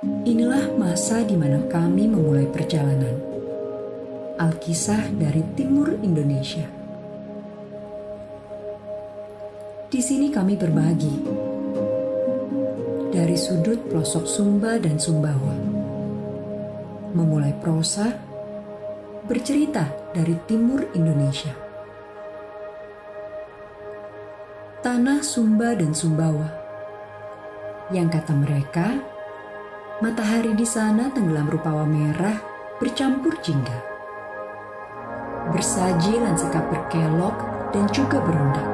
Inilah masa di mana kami memulai perjalanan. Alkisah dari Timur Indonesia. Di sini kami berbagi dari sudut pelosok Sumba dan Sumbawa. Memulai prosa, bercerita dari timur Indonesia. Tanah Sumba dan Sumbawa. Yang kata mereka Matahari di sana tenggelam rupawa merah bercampur jingga. Bersaji lan sekap berkelok dan juga berundak,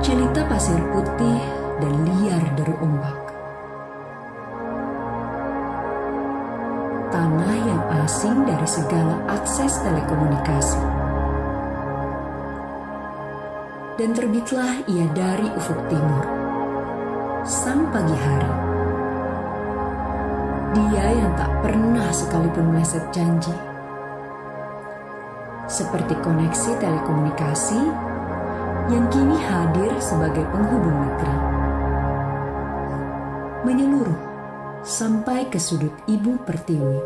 Cerita pasir putih dan liar deru ombak. Tanah yang asing dari segala akses telekomunikasi. Dan terbitlah ia dari ufuk timur. Sang pagi hari dia yang tak pernah sekalipun meleset janji. Seperti koneksi telekomunikasi yang kini hadir sebagai penghubung negeri. Menyeluruh sampai ke sudut Ibu Pertiwi.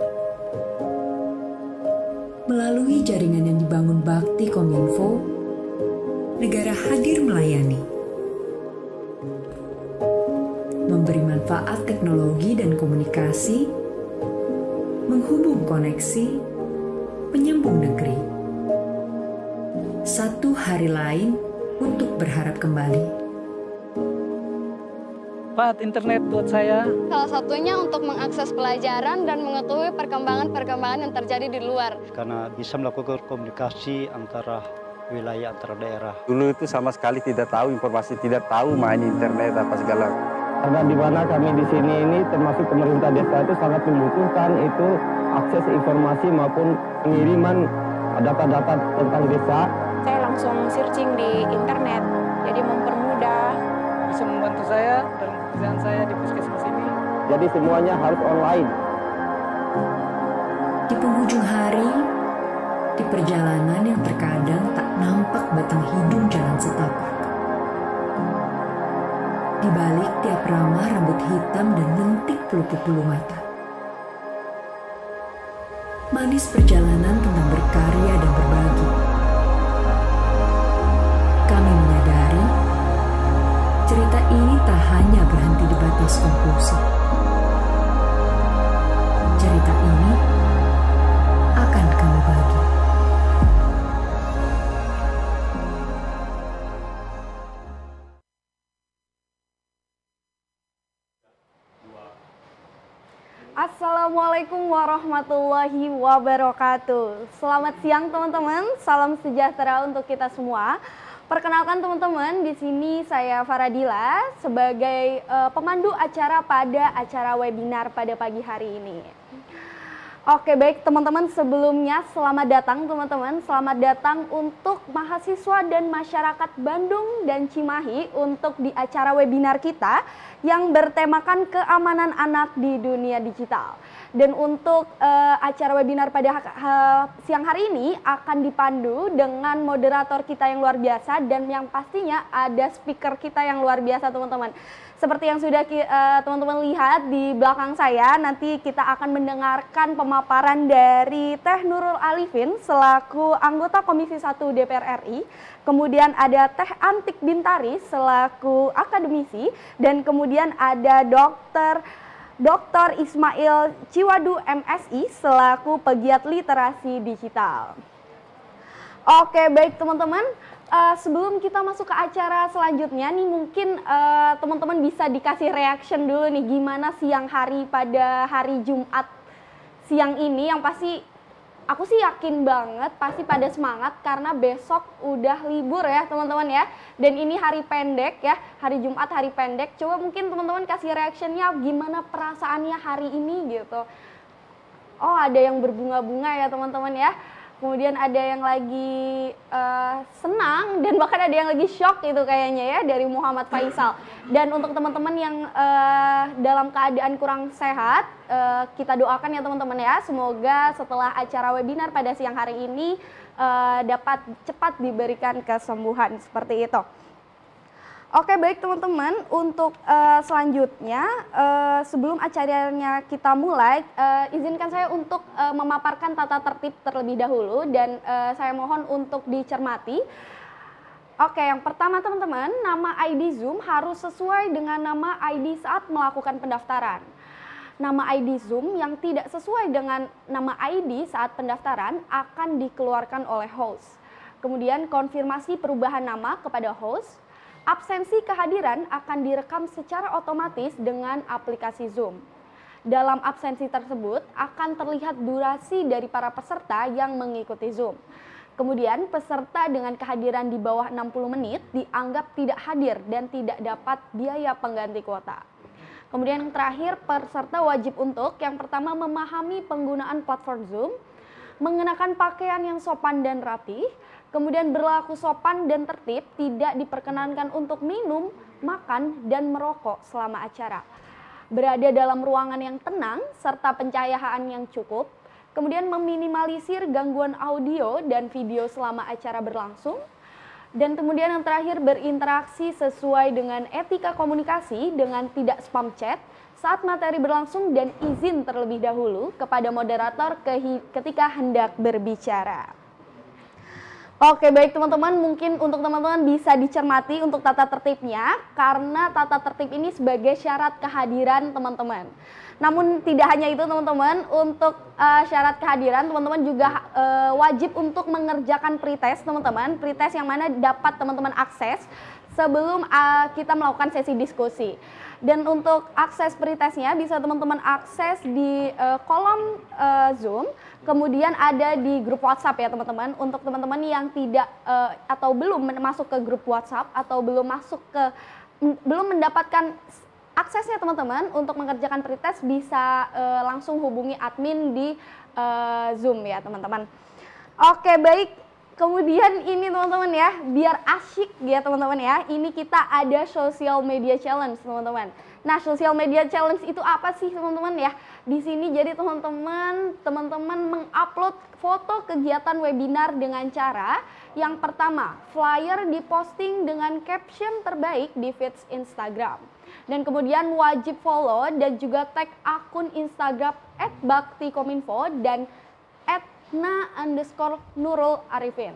Melalui jaringan yang dibangun Bakti Kominfo, negara hadir melayani teknologi dan komunikasi, menghubung koneksi, menyambung negeri. Satu hari lain untuk berharap kembali manfaat internet buat saya? Salah satunya untuk mengakses pelajaran dan mengetahui perkembangan-perkembangan yang terjadi di luar. Karena bisa melakukan komunikasi antara wilayah, antara daerah. Dulu itu sama sekali tidak tahu informasi, tidak tahu main internet apa segala. Karena di mana kami di sini ini termasuk pemerintah desa itu sangat membutuhkan itu akses informasi maupun pengiriman data-data tentang desa. Saya langsung searching di internet, jadi mempermudah. Bisa membantu saya dalam pekerjaan saya di puskesmas ini. Jadi semuanya harus online. Di penghujung hari, di perjalanan yang terkadang tak nampak batang hidung jalan setapak di balik tiap ramah rambut hitam dan lentik pelupuk-bulu mata. Manis perjalanan tentang berkarya dan berbagi. Kami menyadari cerita ini tak hanya berhenti di batas konklusi. warahmatullahi wabarakatuh. Selamat siang teman-teman, salam sejahtera untuk kita semua. Perkenalkan teman-teman, di sini saya Faradila sebagai uh, pemandu acara pada acara webinar pada pagi hari ini. Oke baik teman-teman sebelumnya selamat datang teman-teman selamat datang untuk mahasiswa dan masyarakat Bandung dan Cimahi untuk di acara webinar kita yang bertemakan keamanan anak di dunia digital dan untuk uh, acara webinar pada uh, siang hari ini akan dipandu dengan moderator kita yang luar biasa dan yang pastinya ada speaker kita yang luar biasa teman-teman seperti yang sudah eh, teman-teman uh, lihat di belakang saya, nanti kita akan mendengarkan pemaparan dari Teh Nurul Alifin selaku anggota Komisi 1 DPR RI, kemudian ada Teh Antik Bintari selaku akademisi, dan kemudian ada Dokter Dr. Ismail Ciwadu MSI selaku pegiat literasi digital. Oke, baik teman-teman uh, sebelum kita masuk ke acara selanjutnya nih mungkin uh, teman-teman bisa dikasih reaction dulu nih gimana siang hari pada hari Jumat siang ini yang pasti aku sih yakin banget pasti pada semangat karena besok udah libur ya teman-teman ya dan ini hari pendek ya hari Jumat hari pendek coba mungkin teman-teman kasih reactionnya gimana perasaannya hari ini gitu oh ada yang berbunga-bunga ya teman-teman ya kemudian ada yang lagi uh, senang dan bahkan ada yang lagi shock itu kayaknya ya dari Muhammad Faisal. Dan untuk teman-teman yang uh, dalam keadaan kurang sehat, uh, kita doakan ya teman-teman ya, semoga setelah acara webinar pada siang hari ini uh, dapat cepat diberikan kesembuhan seperti itu. Oke baik teman-teman untuk uh, selanjutnya uh, sebelum acaranya kita mulai uh, izinkan saya untuk uh, memaparkan tata tertib terlebih dahulu dan uh, saya mohon untuk dicermati. Oke yang pertama teman-teman nama ID Zoom harus sesuai dengan nama ID saat melakukan pendaftaran. Nama ID Zoom yang tidak sesuai dengan nama ID saat pendaftaran akan dikeluarkan oleh host. Kemudian konfirmasi perubahan nama kepada host Absensi kehadiran akan direkam secara otomatis dengan aplikasi Zoom. Dalam absensi tersebut akan terlihat durasi dari para peserta yang mengikuti Zoom. Kemudian peserta dengan kehadiran di bawah 60 menit dianggap tidak hadir dan tidak dapat biaya pengganti kuota. Kemudian yang terakhir, peserta wajib untuk yang pertama memahami penggunaan platform Zoom, mengenakan pakaian yang sopan dan rapi, kemudian berlaku sopan dan tertib, tidak diperkenankan untuk minum, makan, dan merokok selama acara. Berada dalam ruangan yang tenang serta pencahayaan yang cukup, kemudian meminimalisir gangguan audio dan video selama acara berlangsung, dan kemudian yang terakhir berinteraksi sesuai dengan etika komunikasi dengan tidak spam chat saat materi berlangsung dan izin terlebih dahulu kepada moderator ketika hendak berbicara. Oke baik teman-teman mungkin untuk teman-teman bisa dicermati untuk tata tertibnya karena tata tertib ini sebagai syarat kehadiran teman-teman. Namun tidak hanya itu teman-teman untuk uh, syarat kehadiran teman-teman juga uh, wajib untuk mengerjakan pretest teman-teman pretest yang mana dapat teman-teman akses sebelum uh, kita melakukan sesi diskusi. Dan untuk akses pretestnya bisa teman-teman akses di uh, kolom uh, Zoom Kemudian ada di grup WhatsApp ya teman-teman. Untuk teman-teman yang tidak uh, atau belum masuk ke grup WhatsApp atau belum masuk ke belum mendapatkan aksesnya teman-teman untuk mengerjakan pretest bisa uh, langsung hubungi admin di uh, Zoom ya teman-teman. Oke, baik. Kemudian ini teman-teman ya, biar asyik ya teman-teman ya. Ini kita ada social media challenge teman-teman. Nah, social media challenge itu apa sih teman-teman ya? Di sini jadi teman-teman, teman-teman mengupload foto kegiatan webinar dengan cara yang pertama, flyer diposting dengan caption terbaik di feeds Instagram. Dan kemudian wajib follow dan juga tag akun Instagram @baktikominfo dan @na underscore Nurul Arifin.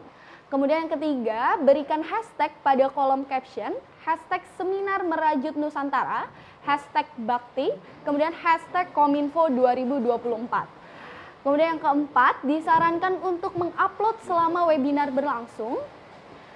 Kemudian yang ketiga, berikan hashtag pada kolom caption, hashtag seminar merajut Nusantara hashtag bakti, kemudian hashtag kominfo 2024. Kemudian yang keempat, disarankan untuk mengupload selama webinar berlangsung.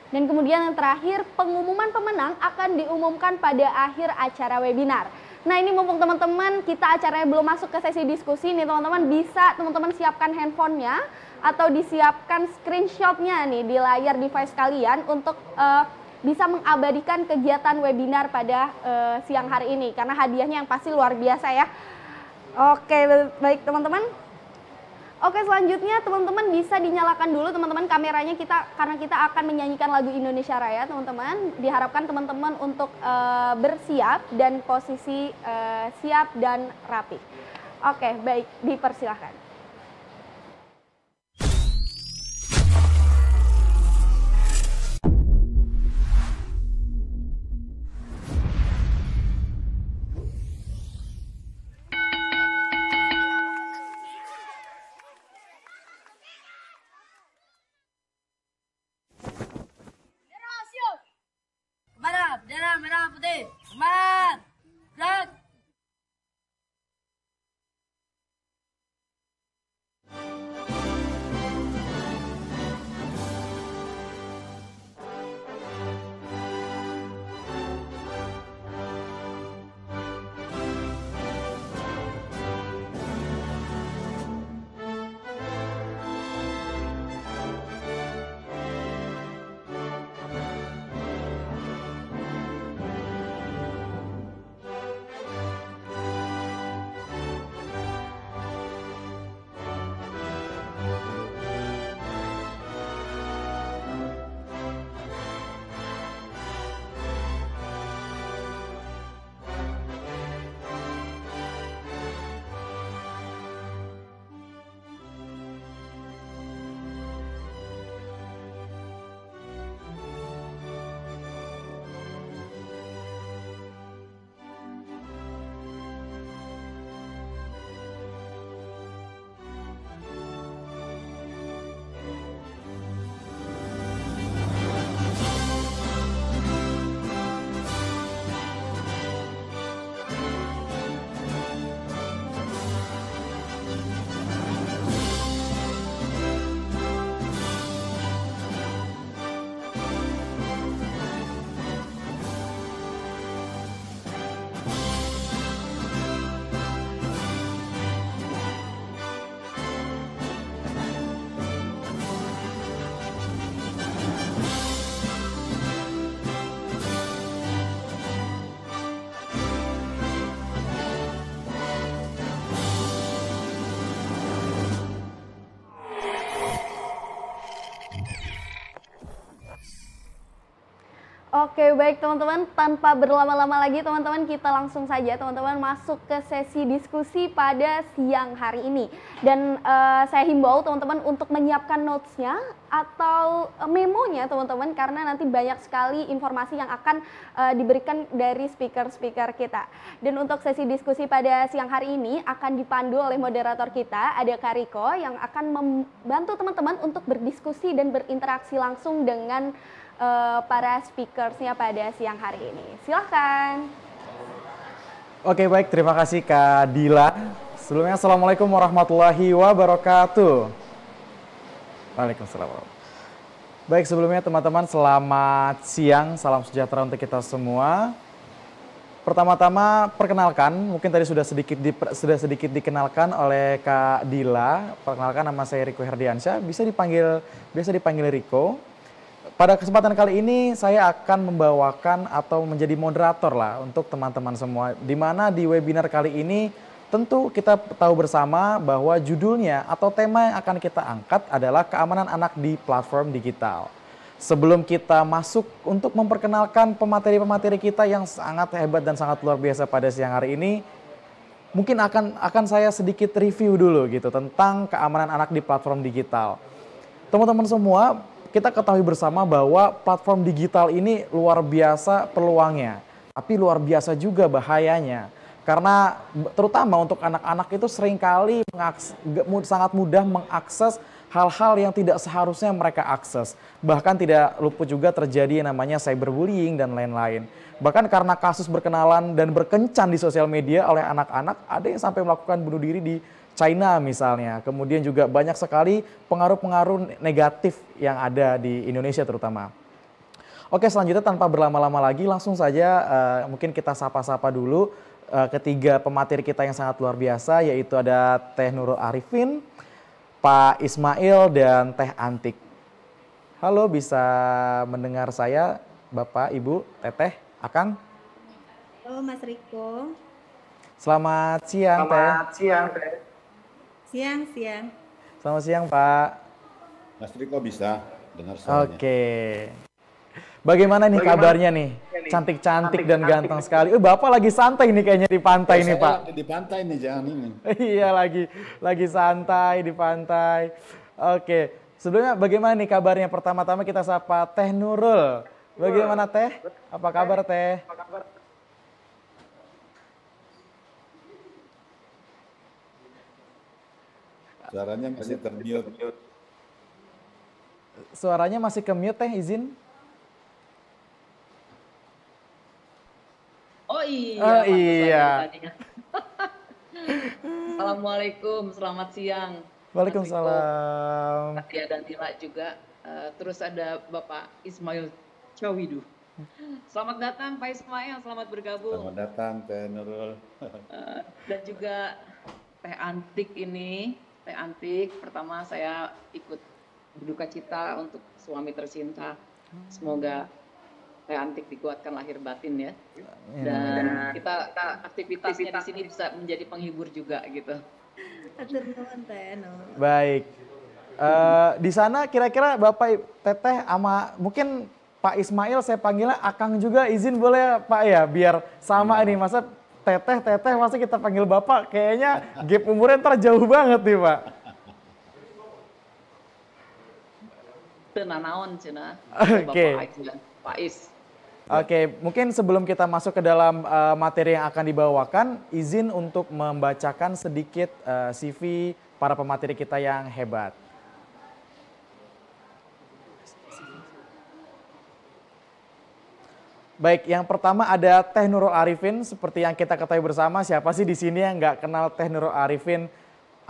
Dan kemudian yang terakhir, pengumuman pemenang akan diumumkan pada akhir acara webinar. Nah ini mumpung teman-teman kita acaranya belum masuk ke sesi diskusi nih teman-teman bisa teman-teman siapkan handphonenya atau disiapkan screenshotnya nih di layar device kalian untuk uh, bisa mengabadikan kegiatan webinar pada uh, siang hari ini karena hadiahnya yang pasti luar biasa ya. Oke, baik teman-teman. Oke, selanjutnya teman-teman bisa dinyalakan dulu teman-teman kameranya kita karena kita akan menyanyikan lagu Indonesia Raya, teman-teman. Diharapkan teman-teman untuk uh, bersiap dan posisi uh, siap dan rapi. Oke, baik, dipersilahkan. Oke, baik teman-teman. Tanpa berlama-lama lagi, teman-teman, kita langsung saja teman-teman masuk ke sesi diskusi pada siang hari ini. Dan uh, saya himbau teman-teman untuk menyiapkan notes-nya atau eh, memonya teman-teman karena nanti banyak sekali informasi yang akan uh, diberikan dari speaker-speaker kita. Dan untuk sesi diskusi pada siang hari ini akan dipandu oleh moderator kita, ada Kariko yang akan membantu teman-teman untuk berdiskusi dan berinteraksi langsung dengan uh, para speakersnya pada siang hari ini. Silahkan. Oke baik, terima kasih Kak Dila. Sebelumnya Assalamualaikum warahmatullahi wabarakatuh. Waalaikumsalam. Baik sebelumnya teman-teman selamat siang, salam sejahtera untuk kita semua. Pertama-tama perkenalkan, mungkin tadi sudah sedikit di, sudah sedikit dikenalkan oleh Kak Dila. Perkenalkan nama saya Riko Herdiansyah, bisa dipanggil biasa dipanggil Riko. Pada kesempatan kali ini saya akan membawakan atau menjadi moderator lah untuk teman-teman semua. Di mana di webinar kali ini tentu kita tahu bersama bahwa judulnya atau tema yang akan kita angkat adalah keamanan anak di platform digital. Sebelum kita masuk untuk memperkenalkan pemateri-pemateri kita yang sangat hebat dan sangat luar biasa pada siang hari ini, mungkin akan akan saya sedikit review dulu gitu tentang keamanan anak di platform digital. Teman-teman semua, kita ketahui bersama bahwa platform digital ini luar biasa peluangnya, tapi luar biasa juga bahayanya. Karena terutama untuk anak-anak itu seringkali sangat mudah mengakses hal-hal yang tidak seharusnya mereka akses. Bahkan tidak luput juga terjadi yang namanya cyberbullying dan lain-lain. Bahkan karena kasus berkenalan dan berkencan di sosial media oleh anak-anak, ada yang sampai melakukan bunuh diri di China misalnya. Kemudian juga banyak sekali pengaruh-pengaruh negatif yang ada di Indonesia terutama. Oke, selanjutnya tanpa berlama-lama lagi langsung saja uh, mungkin kita sapa-sapa dulu uh, ketiga pemateri kita yang sangat luar biasa yaitu ada Teh Nurul Arifin, Pak Ismail dan Teh Antik. Halo, bisa mendengar saya Bapak, Ibu, Teteh, Akang? Halo Mas Riko. Selamat siang, Teh. Selamat siang, Teh. Siang, siang. Selamat siang, Pak. Mas Tri kok bisa dengar suaranya? Oke. Bagaimana nih Bagaimana kabarnya nih? Cantik-cantik dan ganteng sekali. Eh, Bapak lagi santai nih kayaknya di pantai eh, nih, Pak. Di pantai nih, jangan ini. iya, lagi lagi santai di pantai. Oke. Sebelumnya bagaimana nih kabarnya? Pertama-tama kita sapa Teh Nurul. Bagaimana Teh? Apa kabar Teh? Suaranya masih termute. Suaranya masih ke mute teh izin. Oh iya. Oh iya. Assalamualaikum, selamat siang. Waalaikumsalam. Tadi dan Tila juga. Eh, terus ada Bapak Ismail Cawidu. Selamat datang Pak Ismail, selamat bergabung. Selamat datang Teh Nurul. Eh, dan juga Teh Antik ini teh antik pertama saya ikut berduka cita untuk suami tercinta semoga teh antik dikuatkan lahir batin ya dan kita, kita aktivitasnya di sini bisa menjadi penghibur juga gitu baik uh, di sana kira-kira bapak teteh ama mungkin Pak Ismail saya panggilnya Akang juga izin boleh ya Pak ya biar sama ya. ini masa teteh teteh masa kita panggil bapak kayaknya gap umurnya ntar jauh banget nih pak tenanawan cina oke pak is Oke, okay, mungkin sebelum kita masuk ke dalam uh, materi yang akan dibawakan, izin untuk membacakan sedikit uh, eh, CV para pemateri kita yang hebat. Baik, yang pertama ada Teh Nurul Arifin. Seperti yang kita ketahui bersama, siapa sih di sini yang nggak kenal Teh Nurul Arifin?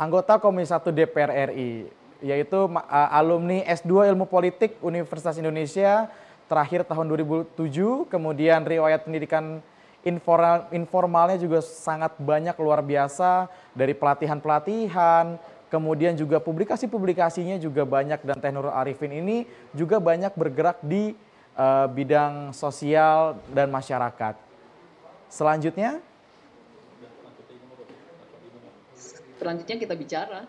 Anggota Komisi 1 DPR RI, yaitu alumni S2 Ilmu Politik Universitas Indonesia terakhir tahun 2007, kemudian riwayat pendidikan informalnya juga sangat banyak luar biasa dari pelatihan-pelatihan, kemudian juga publikasi-publikasinya juga banyak dan Teh Nurul Arifin ini juga banyak bergerak di uh, bidang sosial dan masyarakat. Selanjutnya? Selanjutnya kita bicara.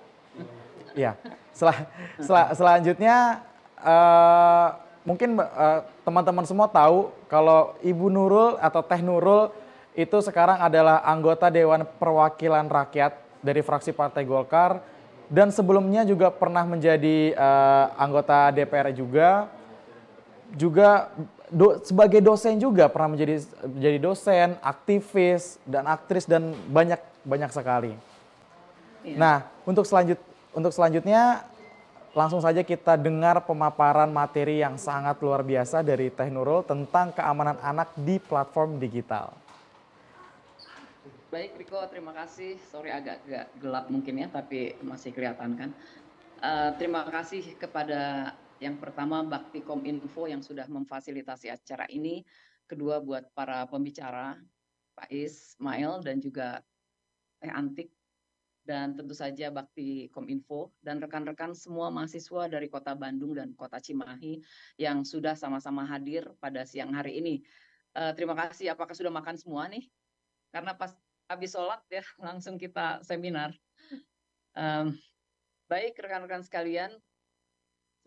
Ya, sel sel selanjutnya uh, mungkin eh, teman-teman uh, semua tahu kalau Ibu Nurul atau Teh Nurul itu sekarang adalah anggota Dewan Perwakilan Rakyat dari fraksi Partai Golkar dan sebelumnya juga pernah menjadi uh, anggota DPR juga juga do, sebagai dosen juga pernah menjadi menjadi dosen, aktivis dan aktris dan banyak banyak sekali. Iya. Nah, untuk selanjut untuk selanjutnya langsung saja kita dengar pemaparan materi yang sangat luar biasa dari Teh Nurul tentang keamanan anak di platform digital. Baik Riko, terima kasih. Sorry agak, agak gelap mungkin ya, tapi masih kelihatan kan. Uh, terima kasih kepada yang pertama Bakti Kominfo yang sudah memfasilitasi acara ini, kedua buat para pembicara Pak Ismail dan juga Teh Antik dan tentu saja Bakti Kominfo dan rekan-rekan semua mahasiswa dari Kota Bandung dan Kota Cimahi yang sudah sama-sama hadir pada siang hari ini. Uh, terima kasih. Apakah sudah makan semua nih? Karena pas habis sholat ya langsung kita seminar. Um, baik rekan-rekan sekalian,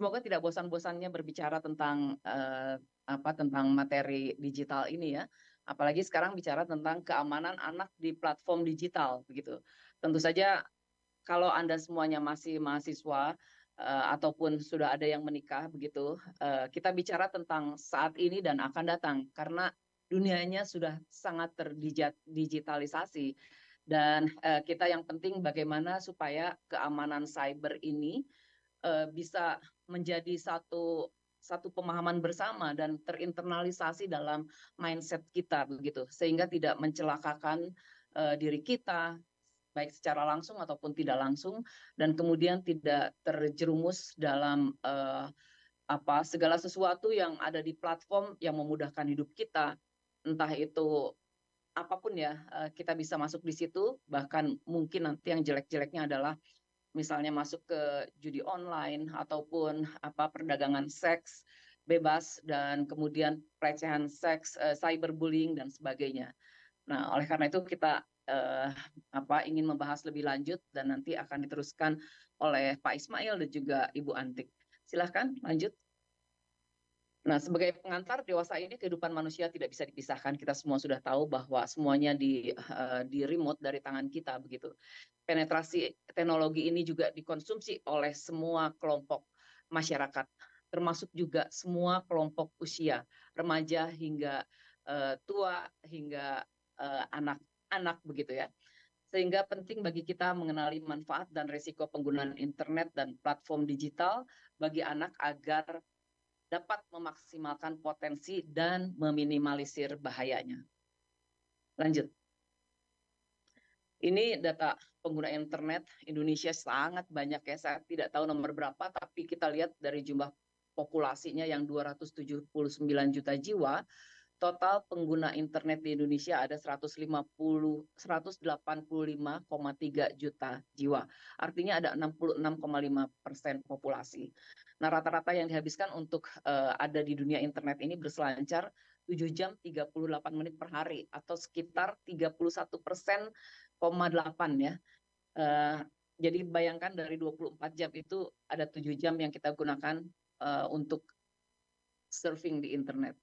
semoga tidak bosan-bosannya berbicara tentang uh, apa tentang materi digital ini ya. Apalagi sekarang bicara tentang keamanan anak di platform digital begitu. Tentu saja kalau Anda semuanya masih mahasiswa uh, ataupun sudah ada yang menikah begitu, uh, kita bicara tentang saat ini dan akan datang karena dunianya sudah sangat terdigitalisasi dan uh, kita yang penting bagaimana supaya keamanan cyber ini uh, bisa menjadi satu satu pemahaman bersama dan terinternalisasi dalam mindset kita begitu sehingga tidak mencelakakan uh, diri kita baik secara langsung ataupun tidak langsung dan kemudian tidak terjerumus dalam uh, apa segala sesuatu yang ada di platform yang memudahkan hidup kita entah itu apapun ya uh, kita bisa masuk di situ bahkan mungkin nanti yang jelek-jeleknya adalah misalnya masuk ke judi online ataupun apa perdagangan seks bebas dan kemudian pelecehan seks, uh, cyberbullying dan sebagainya. Nah, oleh karena itu kita uh, apa ingin membahas lebih lanjut dan nanti akan diteruskan oleh Pak Ismail dan juga Ibu Antik. Silahkan lanjut. Nah, sebagai pengantar dewasa ini kehidupan manusia tidak bisa dipisahkan. Kita semua sudah tahu bahwa semuanya di uh, di remote dari tangan kita begitu. Penetrasi teknologi ini juga dikonsumsi oleh semua kelompok masyarakat, termasuk juga semua kelompok usia, remaja hingga uh, tua hingga anak-anak eh, uh, begitu ya. Sehingga penting bagi kita mengenali manfaat dan risiko penggunaan internet dan platform digital bagi anak agar dapat memaksimalkan potensi dan meminimalisir bahayanya. Lanjut. Ini data pengguna internet Indonesia sangat banyak ya. Saya tidak tahu nomor berapa, tapi kita lihat dari jumlah populasinya yang 279 juta jiwa, total pengguna internet di Indonesia ada 150 185,3 juta jiwa. Artinya ada 66,5 persen populasi. Nah, rata-rata yang dihabiskan untuk uh, ada di dunia internet ini berselancar 7 jam 38 menit per hari atau sekitar 31 persen, 8 ya. Uh, jadi bayangkan dari 24 jam itu ada 7 jam yang kita gunakan uh, untuk surfing di internet.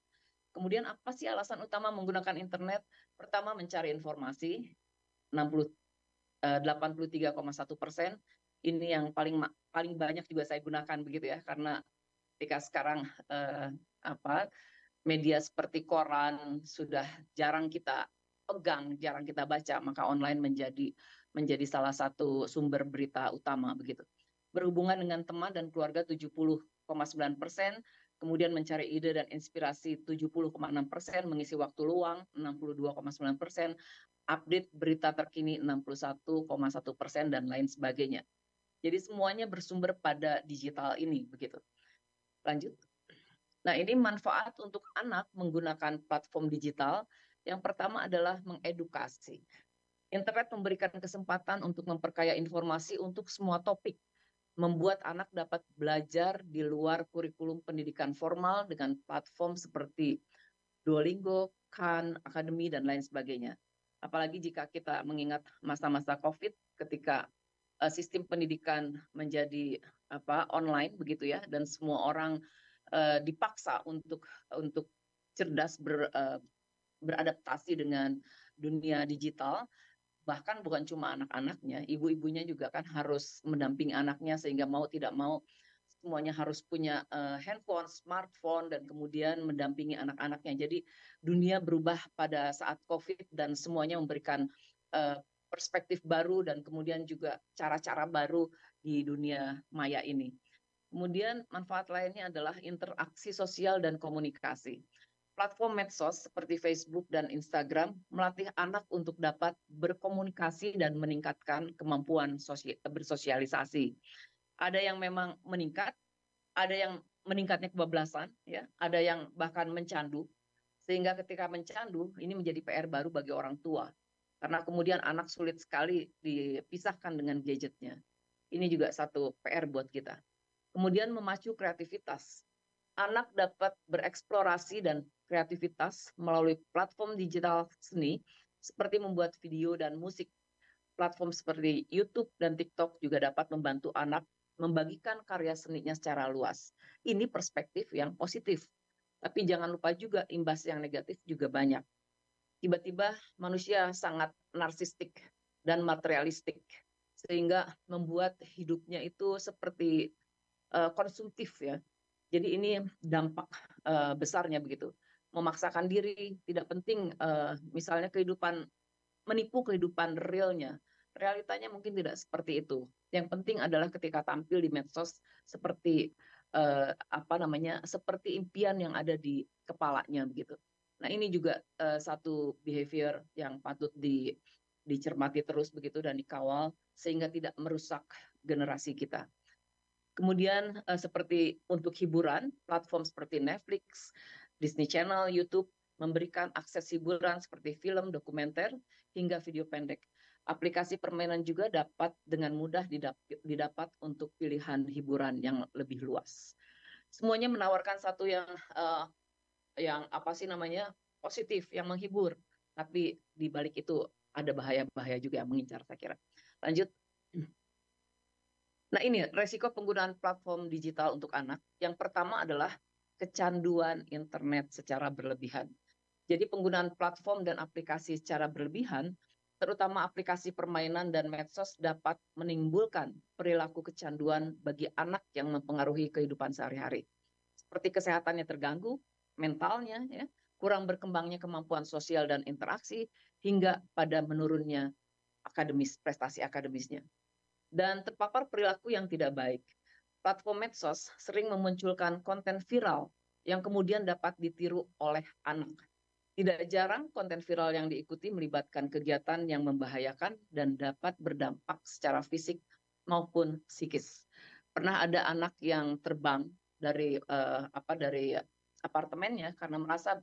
Kemudian apa sih alasan utama menggunakan internet? Pertama mencari informasi 60 83,1 persen, ini yang paling paling banyak juga saya gunakan begitu ya karena ketika sekarang eh, apa media seperti koran sudah jarang kita pegang, jarang kita baca, maka online menjadi menjadi salah satu sumber berita utama begitu. Berhubungan dengan teman dan keluarga 70,9 persen, kemudian mencari ide dan inspirasi 70,6 persen, mengisi waktu luang 62,9 persen, update berita terkini 61,1 persen dan lain sebagainya. Jadi semuanya bersumber pada digital ini begitu. Lanjut. Nah, ini manfaat untuk anak menggunakan platform digital. Yang pertama adalah mengedukasi. Internet memberikan kesempatan untuk memperkaya informasi untuk semua topik, membuat anak dapat belajar di luar kurikulum pendidikan formal dengan platform seperti Duolingo, Khan, Academy, dan lain sebagainya. Apalagi jika kita mengingat masa-masa COVID ketika Eh, sistem pendidikan menjadi apa online begitu ya dan semua orang eh, dipaksa untuk untuk cerdas ber, eh, beradaptasi dengan dunia digital bahkan bukan cuma anak-anaknya ibu-ibunya juga kan harus mendampingi anaknya sehingga mau tidak mau semuanya harus punya uh, handphone, smartphone, dan kemudian mendampingi anak-anaknya. Jadi dunia berubah pada saat COVID dan semuanya memberikan uh, perspektif baru dan kemudian juga cara-cara baru di dunia maya ini. Kemudian manfaat lainnya adalah interaksi sosial dan komunikasi. Platform medsos seperti Facebook dan Instagram melatih anak untuk dapat berkomunikasi dan meningkatkan kemampuan bersosialisasi. Ada yang memang meningkat, ada yang meningkatnya kebablasan, ya, ada yang bahkan mencandu. Sehingga ketika mencandu, ini menjadi PR baru bagi orang tua. Karena kemudian anak sulit sekali dipisahkan dengan gadgetnya. Ini juga satu PR buat kita. Kemudian memacu kreativitas. Anak dapat bereksplorasi dan kreativitas melalui platform digital seni seperti membuat video dan musik. Platform seperti YouTube dan TikTok juga dapat membantu anak membagikan karya seninya secara luas. Ini perspektif yang positif. Tapi jangan lupa juga imbas yang negatif juga banyak tiba-tiba manusia sangat narsistik dan materialistik sehingga membuat hidupnya itu seperti uh, konsumtif ya. Jadi ini dampak uh, besarnya begitu. Memaksakan diri tidak penting uh, misalnya kehidupan menipu kehidupan realnya. Realitanya mungkin tidak seperti itu. Yang penting adalah ketika tampil di medsos seperti uh, apa namanya? seperti impian yang ada di kepalanya begitu nah ini juga eh, satu behavior yang patut dicermati terus begitu dan dikawal sehingga tidak merusak generasi kita kemudian eh, seperti untuk hiburan platform seperti Netflix Disney Channel YouTube memberikan akses hiburan seperti film, dokumenter, hingga video pendek. Aplikasi permainan juga dapat dengan mudah didapat untuk pilihan hiburan yang lebih luas. Semuanya menawarkan satu yang uh, yang apa sih namanya positif yang menghibur tapi di balik itu ada bahaya-bahaya juga yang mengincar saya kira lanjut nah ini resiko penggunaan platform digital untuk anak yang pertama adalah kecanduan internet secara berlebihan jadi penggunaan platform dan aplikasi secara berlebihan terutama aplikasi permainan dan medsos dapat menimbulkan perilaku kecanduan bagi anak yang mempengaruhi kehidupan sehari-hari seperti kesehatannya terganggu mentalnya, ya, kurang berkembangnya kemampuan sosial dan interaksi, hingga pada menurunnya akademis prestasi akademisnya. Dan terpapar perilaku yang tidak baik. Platform medsos sering memunculkan konten viral yang kemudian dapat ditiru oleh anak. Tidak jarang konten viral yang diikuti melibatkan kegiatan yang membahayakan dan dapat berdampak secara fisik maupun psikis. Pernah ada anak yang terbang dari uh, apa dari apartemennya karena merasa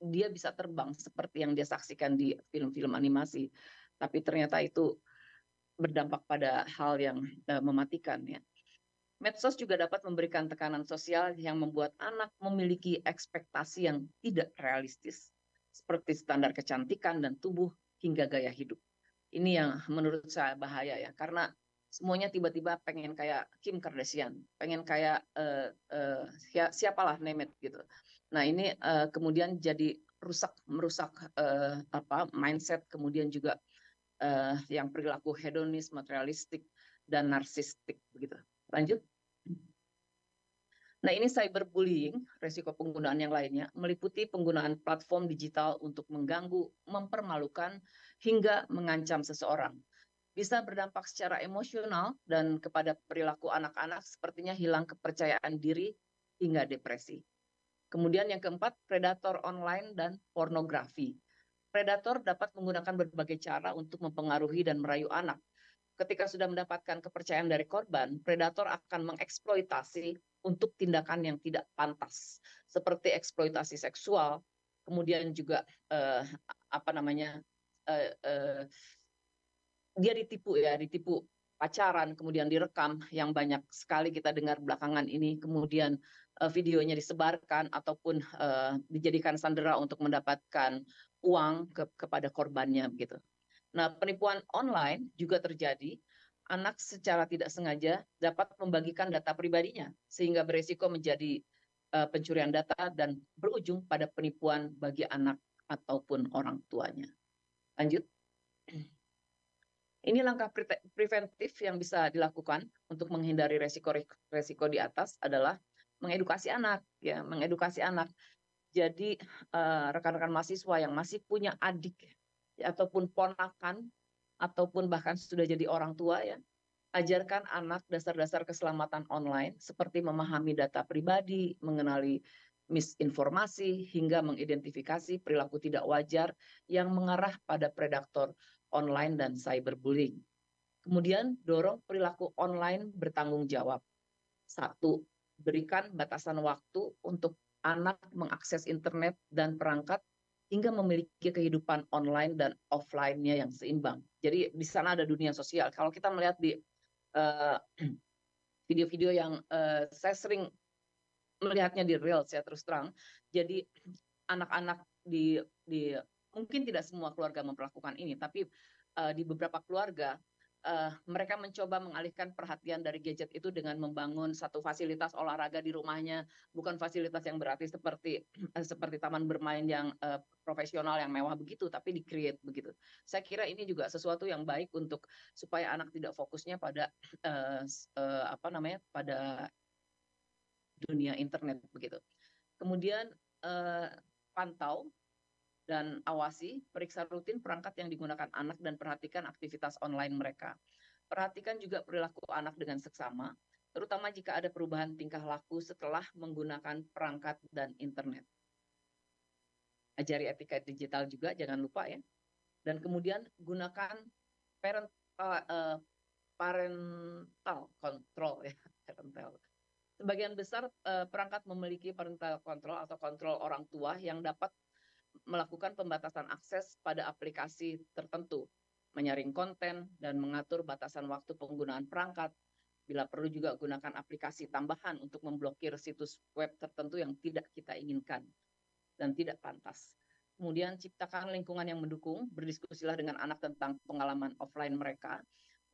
dia bisa terbang seperti yang dia saksikan di film-film animasi. Tapi ternyata itu berdampak pada hal yang uh, mematikan ya. Medsos juga dapat memberikan tekanan sosial yang membuat anak memiliki ekspektasi yang tidak realistis, seperti standar kecantikan dan tubuh hingga gaya hidup. Ini yang menurut saya bahaya ya, karena semuanya tiba-tiba pengen kayak Kim Kardashian, pengen kayak uh, uh, siapalah Nemet gitu. Nah ini uh, kemudian jadi rusak merusak uh, apa mindset, kemudian juga uh, yang perilaku hedonis, materialistik dan narsistik begitu. Lanjut. Nah, ini cyberbullying, resiko penggunaan yang lainnya, meliputi penggunaan platform digital untuk mengganggu, mempermalukan, hingga mengancam seseorang bisa berdampak secara emosional dan kepada perilaku anak-anak sepertinya hilang kepercayaan diri hingga depresi. Kemudian yang keempat, predator online dan pornografi. Predator dapat menggunakan berbagai cara untuk mempengaruhi dan merayu anak. Ketika sudah mendapatkan kepercayaan dari korban, predator akan mengeksploitasi untuk tindakan yang tidak pantas, seperti eksploitasi seksual, kemudian juga eh, apa namanya eh, eh, dia ditipu ya ditipu pacaran kemudian direkam yang banyak sekali kita dengar belakangan ini kemudian eh, videonya disebarkan ataupun eh, dijadikan sandera untuk mendapatkan uang ke kepada korbannya begitu. Nah penipuan online juga terjadi anak secara tidak sengaja dapat membagikan data pribadinya sehingga beresiko menjadi eh, pencurian data dan berujung pada penipuan bagi anak ataupun orang tuanya. Lanjut. Ini langkah pre preventif yang bisa dilakukan untuk menghindari resiko-resiko di atas adalah mengedukasi anak, ya, mengedukasi anak. Jadi eh, rekan-rekan uh, mahasiswa yang masih punya adik ya, ataupun ponakan ataupun bahkan sudah jadi orang tua ya, ajarkan anak dasar-dasar keselamatan online seperti memahami data pribadi, mengenali misinformasi hingga mengidentifikasi perilaku tidak wajar yang mengarah pada predator online dan cyberbullying. Kemudian dorong perilaku online bertanggung jawab. Satu, berikan batasan waktu untuk anak mengakses internet dan perangkat hingga memiliki kehidupan online dan offline-nya yang seimbang. Jadi di sana ada dunia sosial. Kalau kita melihat di eh, video-video uh, yang uh, saya sering melihatnya di real, saya terus terang. Jadi anak-anak di di mungkin tidak semua keluarga memperlakukan ini, tapi uh, di beberapa keluarga uh, mereka mencoba mengalihkan perhatian dari gadget itu dengan membangun satu fasilitas olahraga di rumahnya, bukan fasilitas yang berarti seperti eh, seperti taman bermain yang uh, profesional yang mewah begitu, tapi di create begitu. Saya kira ini juga sesuatu yang baik untuk supaya anak tidak fokusnya pada uh, uh, apa namanya pada dunia internet begitu. Kemudian uh, pantau dan awasi, periksa rutin perangkat yang digunakan anak dan perhatikan aktivitas online mereka. Perhatikan juga perilaku anak dengan seksama, terutama jika ada perubahan tingkah laku setelah menggunakan perangkat dan internet. Ajari etika digital juga, jangan lupa ya. Dan kemudian gunakan parent, uh, parental control ya, parental. Sebagian besar eh, perangkat memiliki parental control atau kontrol orang tua yang dapat melakukan pembatasan akses pada aplikasi tertentu, menyaring konten, dan mengatur batasan waktu penggunaan perangkat. Bila perlu juga gunakan aplikasi tambahan untuk memblokir situs web tertentu yang tidak kita inginkan dan tidak pantas. Kemudian ciptakan lingkungan yang mendukung, berdiskusilah dengan anak tentang pengalaman offline mereka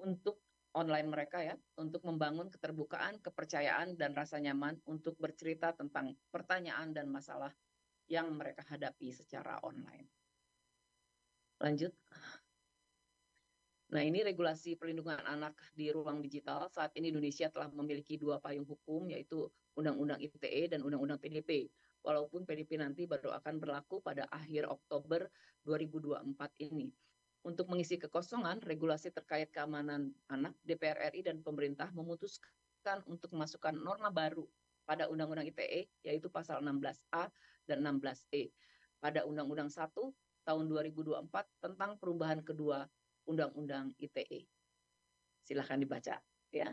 untuk online mereka ya, untuk membangun keterbukaan, kepercayaan, dan rasa nyaman untuk bercerita tentang pertanyaan dan masalah yang mereka hadapi secara online. Lanjut. Nah, ini regulasi perlindungan anak di ruang digital. Saat ini Indonesia telah memiliki dua payung hukum, yaitu Undang-Undang ITE dan Undang-Undang PDP. Walaupun PDP nanti baru akan berlaku pada akhir Oktober 2024 ini. Untuk mengisi kekosongan, regulasi terkait keamanan anak, DPR RI dan pemerintah memutuskan untuk memasukkan norma baru pada Undang-Undang ITE, yaitu Pasal 16A dan 16E pada Undang-Undang 1 tahun 2024 tentang perubahan kedua Undang-Undang ITE. Silahkan dibaca ya.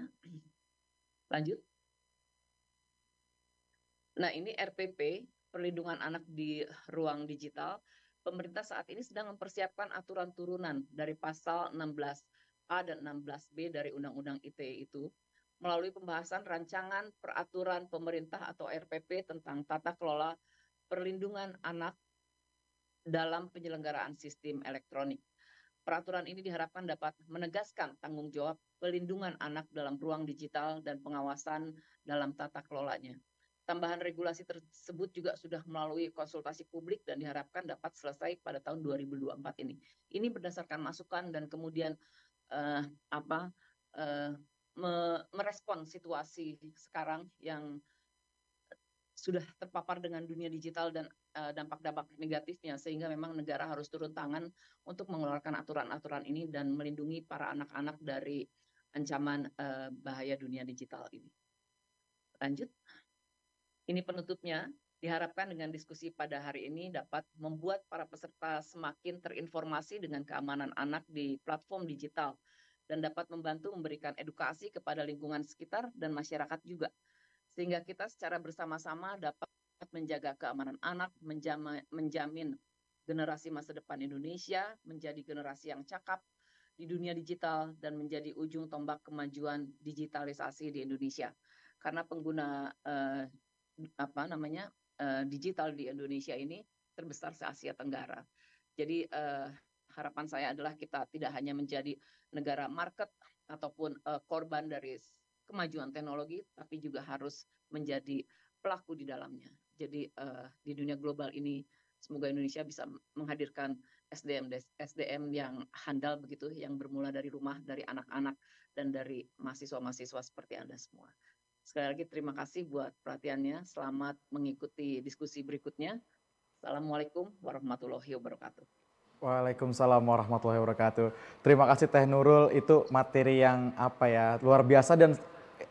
Lanjut. Nah, ini RPP perlindungan anak di ruang digital. Pemerintah saat ini sedang mempersiapkan aturan turunan dari pasal 16A dan 16B dari Undang-Undang ITE itu melalui pembahasan rancangan peraturan pemerintah atau RPP tentang tata kelola perlindungan anak dalam penyelenggaraan sistem elektronik. Peraturan ini diharapkan dapat menegaskan tanggung jawab pelindungan anak dalam ruang digital dan pengawasan dalam tata kelolanya. Tambahan regulasi tersebut juga sudah melalui konsultasi publik dan diharapkan dapat selesai pada tahun 2024 ini. Ini berdasarkan masukan dan kemudian uh, apa uh, me merespon situasi sekarang yang sudah terpapar dengan dunia digital dan eh, dampak-dampak negatifnya sehingga memang negara harus turun tangan untuk mengeluarkan aturan-aturan ini dan melindungi para anak-anak dari ancaman eh, bahaya dunia digital ini. Lanjut. Ini penutupnya. Diharapkan dengan diskusi pada hari ini dapat membuat para peserta semakin terinformasi dengan keamanan anak di platform digital dan dapat membantu memberikan edukasi kepada lingkungan sekitar dan masyarakat juga sehingga kita secara bersama-sama dapat menjaga keamanan anak, menjama, menjamin generasi masa depan Indonesia menjadi generasi yang cakap di dunia digital dan menjadi ujung tombak kemajuan digitalisasi di Indonesia. Karena pengguna eh, apa namanya eh, digital di Indonesia ini terbesar se Asia Tenggara. Jadi eh, harapan saya adalah kita tidak hanya menjadi negara market ataupun eh, korban dari kemajuan teknologi, tapi juga harus menjadi pelaku di dalamnya. Jadi uh, di dunia global ini semoga Indonesia bisa menghadirkan SDM SDM yang handal begitu, yang bermula dari rumah, dari anak-anak dan dari mahasiswa-mahasiswa seperti Anda semua. Sekali lagi terima kasih buat perhatiannya. Selamat mengikuti diskusi berikutnya. Assalamualaikum warahmatullahi wabarakatuh. Waalaikumsalam warahmatullahi wabarakatuh. Terima kasih Teh Nurul itu materi yang apa ya luar biasa dan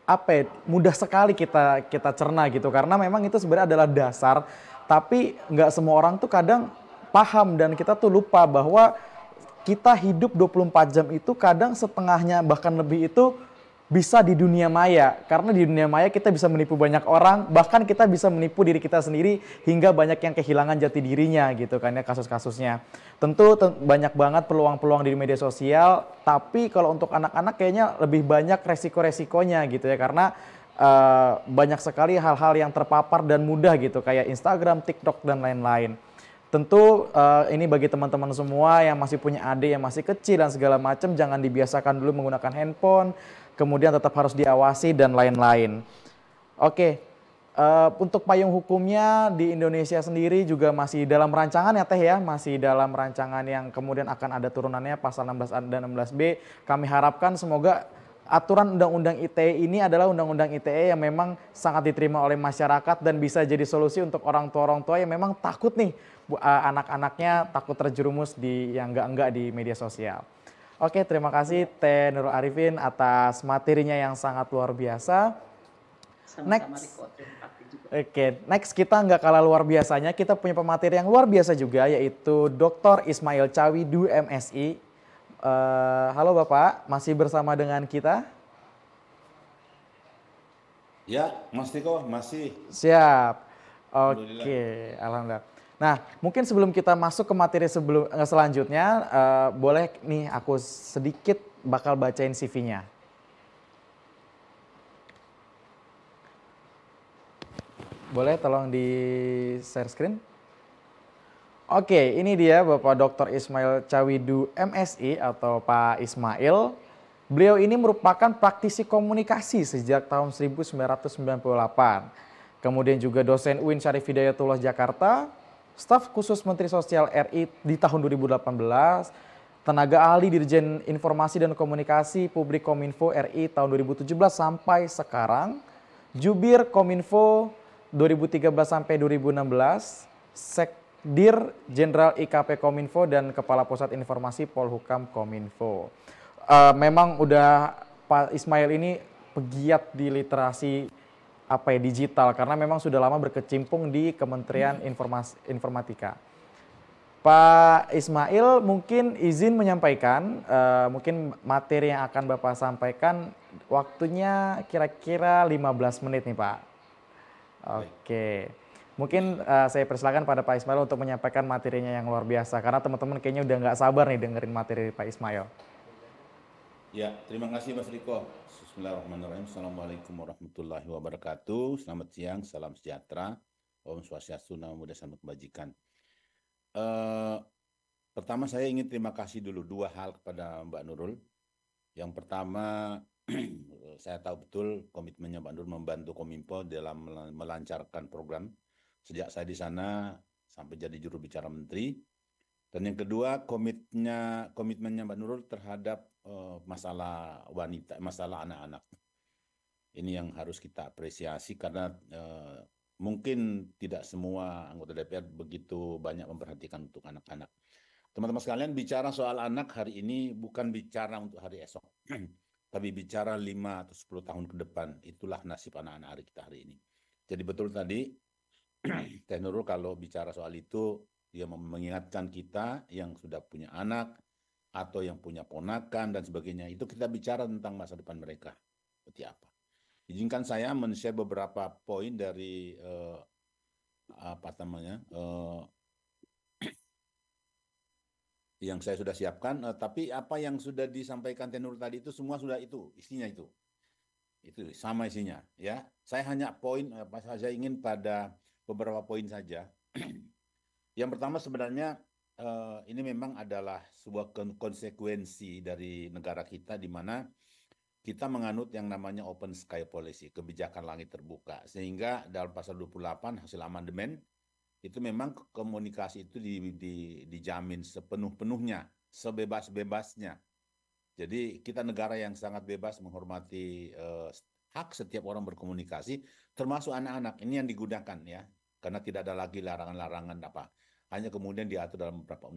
apa ya, mudah sekali kita kita cerna gitu karena memang itu sebenarnya adalah dasar tapi nggak semua orang tuh kadang paham dan kita tuh lupa bahwa kita hidup 24 jam itu kadang setengahnya bahkan lebih itu bisa di dunia maya karena di dunia maya kita bisa menipu banyak orang bahkan kita bisa menipu diri kita sendiri hingga banyak yang kehilangan jati dirinya gitu kan ya kasus-kasusnya tentu banyak banget peluang-peluang di media sosial tapi kalau untuk anak-anak kayaknya lebih banyak resiko-resikonya gitu ya karena uh, banyak sekali hal-hal yang terpapar dan mudah gitu kayak Instagram, TikTok dan lain-lain tentu uh, ini bagi teman-teman semua yang masih punya adik yang masih kecil dan segala macam jangan dibiasakan dulu menggunakan handphone kemudian tetap harus diawasi dan lain-lain. Oke, uh, untuk payung hukumnya di Indonesia sendiri juga masih dalam rancangan ya Teh ya, masih dalam rancangan yang kemudian akan ada turunannya pasal 16A dan 16B. Kami harapkan semoga aturan undang-undang ITE ini adalah undang-undang ITE yang memang sangat diterima oleh masyarakat dan bisa jadi solusi untuk orang tua orang tua yang memang takut nih eh, anak-anaknya takut terjerumus di yang enggak-enggak di media sosial. Oke, terima kasih Teh Nurul Arifin atas materinya yang sangat luar biasa. Sama-sama next, oke, okay, next kita nggak kalah luar biasanya, kita punya pemateri yang luar biasa juga, yaitu Dr. Ismail Cawi, Du MSI. Uh, eh, halo Bapak, masih bersama dengan kita? Ya, Mas Tiko, masih. Siap. Oke, okay. alhamdulillah. alhamdulillah. Nah, mungkin sebelum kita masuk ke materi sebelum eh, selanjutnya, uh, boleh nih aku sedikit bakal bacain CV-nya. Boleh tolong di share screen? Oke, ini dia Bapak Dr. Ismail Cawidu MSI atau Pak Ismail. Beliau ini merupakan praktisi komunikasi sejak tahun 1998. Kemudian juga dosen UIN Syarif Hidayatullah Jakarta, staf khusus Menteri Sosial RI di tahun 2018 tenaga ahli Dirjen Informasi dan Komunikasi Publik Kominfo RI tahun 2017 sampai sekarang, jubir Kominfo 2013 sampai 2016, sekdir Jenderal IKP Kominfo dan Kepala Pusat Informasi Polhukam Kominfo. Uh, memang udah Pak Ismail ini pegiat di literasi apa ya digital karena memang sudah lama berkecimpung di Kementerian Informas Informatika. Pak Ismail mungkin izin menyampaikan uh, mungkin materi yang akan Bapak sampaikan waktunya kira-kira 15 menit nih Pak. Oke. Okay. Mungkin uh, saya persilakan pada Pak Ismail untuk menyampaikan materinya yang luar biasa karena teman-teman kayaknya udah nggak sabar nih dengerin materi Pak Ismail. Ya, terima kasih Mas Riko. Bismillahirrahmanirrahim. Assalamualaikum warahmatullahi wabarakatuh. Selamat siang, salam sejahtera. Om Swastiastu, nama muda Salam Kebajikan. Uh, pertama saya ingin terima kasih dulu dua hal kepada Mbak Nurul. Yang pertama, saya tahu betul komitmennya Mbak Nurul membantu Kominfo dalam melancarkan program sejak saya di sana sampai jadi juru bicara menteri. Dan yang kedua, komitnya komitmennya Mbak Nurul terhadap Eh, masalah wanita, masalah anak-anak. Ini yang harus kita apresiasi karena eh, mungkin tidak semua anggota DPR begitu banyak memperhatikan untuk anak-anak. Teman-teman sekalian, bicara soal anak hari ini bukan bicara untuk hari esok, tapi bicara 5 atau 10 tahun ke depan. Itulah nasib anak-anak hari kita hari ini. Jadi betul tadi, Teh Nurul kalau bicara soal itu, dia mengingatkan kita yang sudah punya anak, atau yang punya ponakan dan sebagainya. Itu kita bicara tentang masa depan mereka seperti apa. Izinkan saya men-share beberapa poin dari uh, apa namanya uh, yang saya sudah siapkan. uh, tapi apa yang sudah disampaikan Tenur tadi itu semua sudah itu isinya itu itu sama isinya ya. Saya hanya poin apa saja ingin pada beberapa poin saja. yang pertama sebenarnya uh, ini memang adalah sebuah konsekuensi dari negara kita di mana kita menganut yang namanya open sky policy, kebijakan langit terbuka. Sehingga dalam pasal 28 hasil amandemen itu memang komunikasi itu di, di, dijamin sepenuh-penuhnya, sebebas-bebasnya. Jadi kita negara yang sangat bebas menghormati eh, hak setiap orang berkomunikasi, termasuk anak-anak. Ini yang digunakan ya, karena tidak ada lagi larangan-larangan apa hanya kemudian diatur dalam beberapa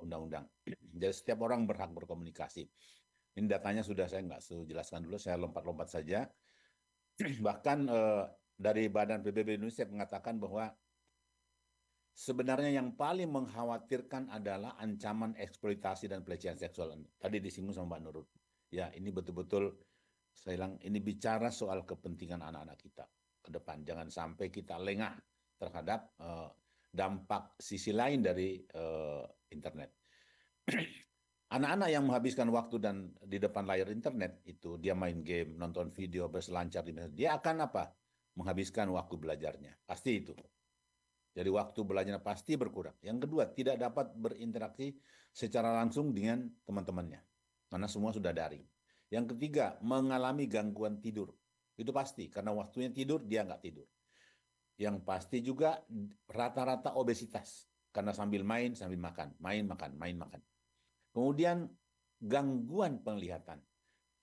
undang-undang. Jadi setiap orang berhak berkomunikasi. Ini datanya sudah saya nggak jelaskan dulu, saya lompat-lompat saja. Bahkan eh, dari Badan PBB Indonesia mengatakan bahwa sebenarnya yang paling mengkhawatirkan adalah ancaman eksploitasi dan pelecehan seksual. Tadi disinggung sama Mbak Nurul. Ya, ini betul-betul saya bilang ini bicara soal kepentingan anak-anak kita ke depan. Jangan sampai kita lengah terhadap eh, dampak sisi lain dari eh, internet. Anak-anak yang menghabiskan waktu dan di depan layar internet itu dia main game, nonton video, berselancar di internet, dia akan apa? Menghabiskan waktu belajarnya. Pasti itu. Jadi waktu belajarnya pasti berkurang. Yang kedua, tidak dapat berinteraksi secara langsung dengan teman-temannya. Karena semua sudah daring. Yang ketiga, mengalami gangguan tidur. Itu pasti, karena waktunya tidur, dia nggak tidur yang pasti juga rata-rata obesitas karena sambil main sambil makan, main makan, main makan. Kemudian gangguan penglihatan.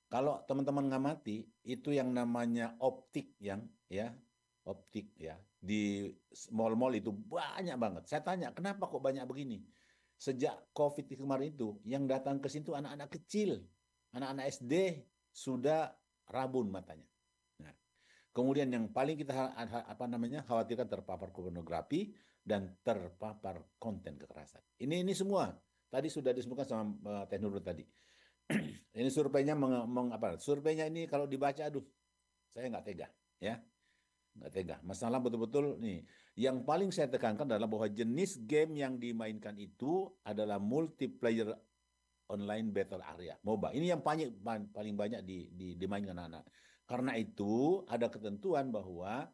Kalau teman-teman ngamati itu yang namanya optik yang ya optik ya di mall-mall itu banyak banget. Saya tanya kenapa kok banyak begini? Sejak COVID kemarin itu yang datang ke situ anak-anak kecil, anak-anak SD sudah rabun matanya. Kemudian yang paling kita apa namanya khawatirkan terpapar pornografi dan terpapar konten kekerasan. Ini ini semua tadi sudah disebutkan sama uh, eh, teknologi tadi. ini surveinya meng, apa? Surveinya ini kalau dibaca aduh saya nggak tega ya nggak tega. Masalah betul-betul nih. Yang paling saya tekankan adalah bahwa jenis game yang dimainkan itu adalah multiplayer online battle area, MOBA. Ini yang paling paling banyak di, di dimainkan anak-anak. Karena itu ada ketentuan bahwa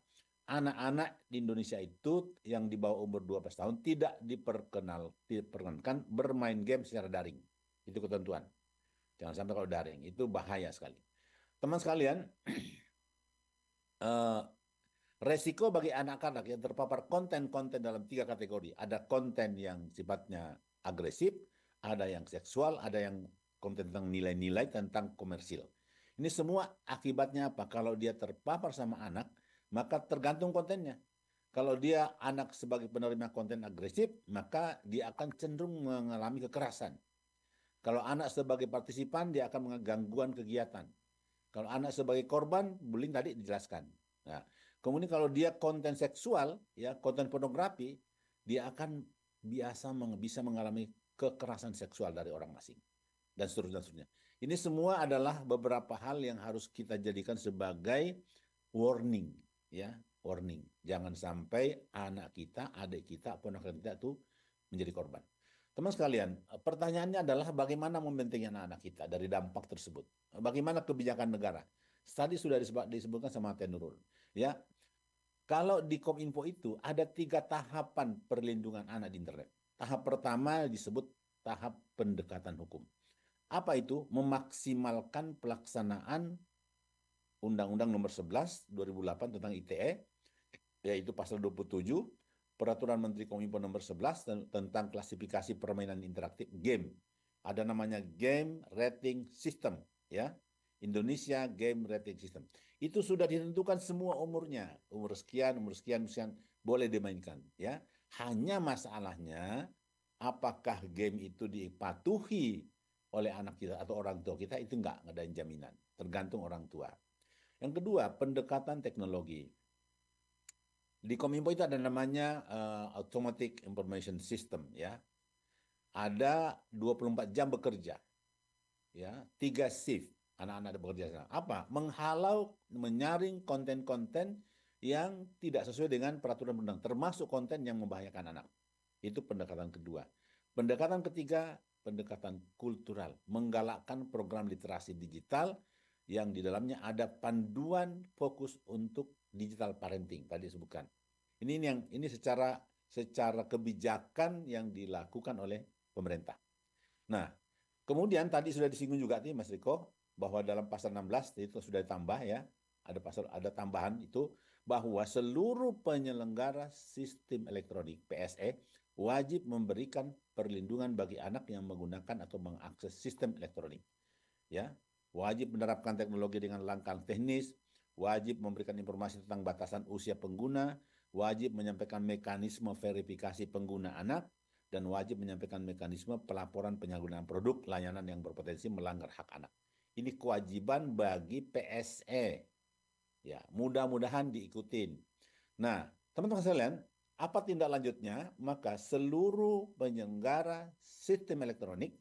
anak-anak di Indonesia itu yang di bawah umur 12 tahun tidak diperkenal diperkenankan bermain game secara daring. Itu ketentuan. Jangan sampai kalau daring, itu bahaya sekali. Teman sekalian, eh, resiko bagi anak-anak yang terpapar konten-konten dalam tiga kategori. Ada konten yang sifatnya agresif, ada yang seksual, ada yang konten tentang nilai-nilai, tentang komersil. Ini semua akibatnya apa? Kalau dia terpapar sama anak, maka tergantung kontennya. Kalau dia anak sebagai penerima konten agresif, maka dia akan cenderung mengalami kekerasan. Kalau anak sebagai partisipan, dia akan menggangguan kegiatan. Kalau anak sebagai korban, bullying tadi dijelaskan. Nah, kemudian kalau dia konten seksual, ya konten pornografi, dia akan biasa bisa mengalami kekerasan seksual dari orang asing Dan seterusnya. Ini semua adalah beberapa hal yang harus kita jadikan sebagai warning, ya, warning. Jangan sampai anak kita, adik kita, ponakan kita itu menjadi korban. Teman sekalian, pertanyaannya adalah bagaimana membentengi anak-anak kita dari dampak tersebut? Bagaimana kebijakan negara? Tadi sudah disebutkan sama Tenurul, ya. Kalau di Kominfo itu ada tiga tahapan perlindungan anak di internet. Tahap pertama disebut tahap pendekatan hukum. Apa itu? Memaksimalkan pelaksanaan Undang-Undang Nomor 11 2008 tentang ITE yaitu pasal 27 Peraturan Menteri Kominfo Nomor 11 tentang klasifikasi permainan interaktif game. Ada namanya Game Rating System ya. Indonesia Game Rating System. Itu sudah ditentukan semua umurnya, umur sekian, umur sekian, umur sekian boleh dimainkan ya. Hanya masalahnya apakah game itu dipatuhi oleh anak kita atau orang tua kita itu nggak ada jaminan, tergantung orang tua. Yang kedua, pendekatan teknologi. Di Kominfo itu ada namanya uh, Automatic Information System ya. Ada 24 jam bekerja. Ya, 3 shift anak-anak bekerja sana. Apa? Menghalau, menyaring konten-konten yang tidak sesuai dengan peraturan undang, termasuk konten yang membahayakan anak. Itu pendekatan kedua. Pendekatan ketiga pendekatan kultural, menggalakkan program literasi digital yang di dalamnya ada panduan fokus untuk digital parenting tadi disebutkan. Ini, ini yang ini secara secara kebijakan yang dilakukan oleh pemerintah. Nah, kemudian tadi sudah disinggung juga nih Mas Riko bahwa dalam pasal 16 itu sudah ditambah ya, ada pasal ada tambahan itu bahwa seluruh penyelenggara sistem elektronik PSE wajib memberikan perlindungan bagi anak yang menggunakan atau mengakses sistem elektronik. Ya, wajib menerapkan teknologi dengan langkah teknis, wajib memberikan informasi tentang batasan usia pengguna, wajib menyampaikan mekanisme verifikasi pengguna anak, dan wajib menyampaikan mekanisme pelaporan penyalahgunaan produk layanan yang berpotensi melanggar hak anak. Ini kewajiban bagi PSE. Ya, mudah-mudahan diikutin. Nah, teman-teman sekalian, apa tindak lanjutnya? Maka seluruh penyelenggara sistem elektronik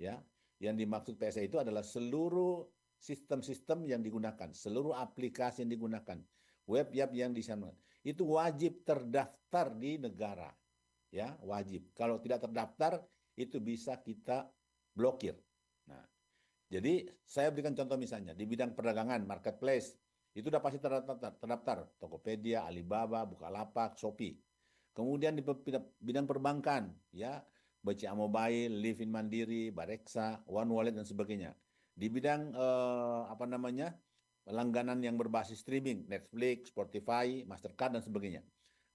ya, yang dimaksud PSA itu adalah seluruh sistem-sistem yang digunakan, seluruh aplikasi yang digunakan, web web yang disana Itu wajib terdaftar di negara. Ya, wajib. Kalau tidak terdaftar itu bisa kita blokir. Nah, jadi saya berikan contoh misalnya di bidang perdagangan, marketplace, itu udah pasti terdaftar, terdaftar Tokopedia, Alibaba, Bukalapak, Shopee. Kemudian di bidang perbankan, ya, BCA Mobile, Livin Mandiri, Bareksa, One Wallet dan sebagainya. Di bidang eh, apa namanya? langganan yang berbasis streaming, Netflix, Spotify, Mastercard dan sebagainya.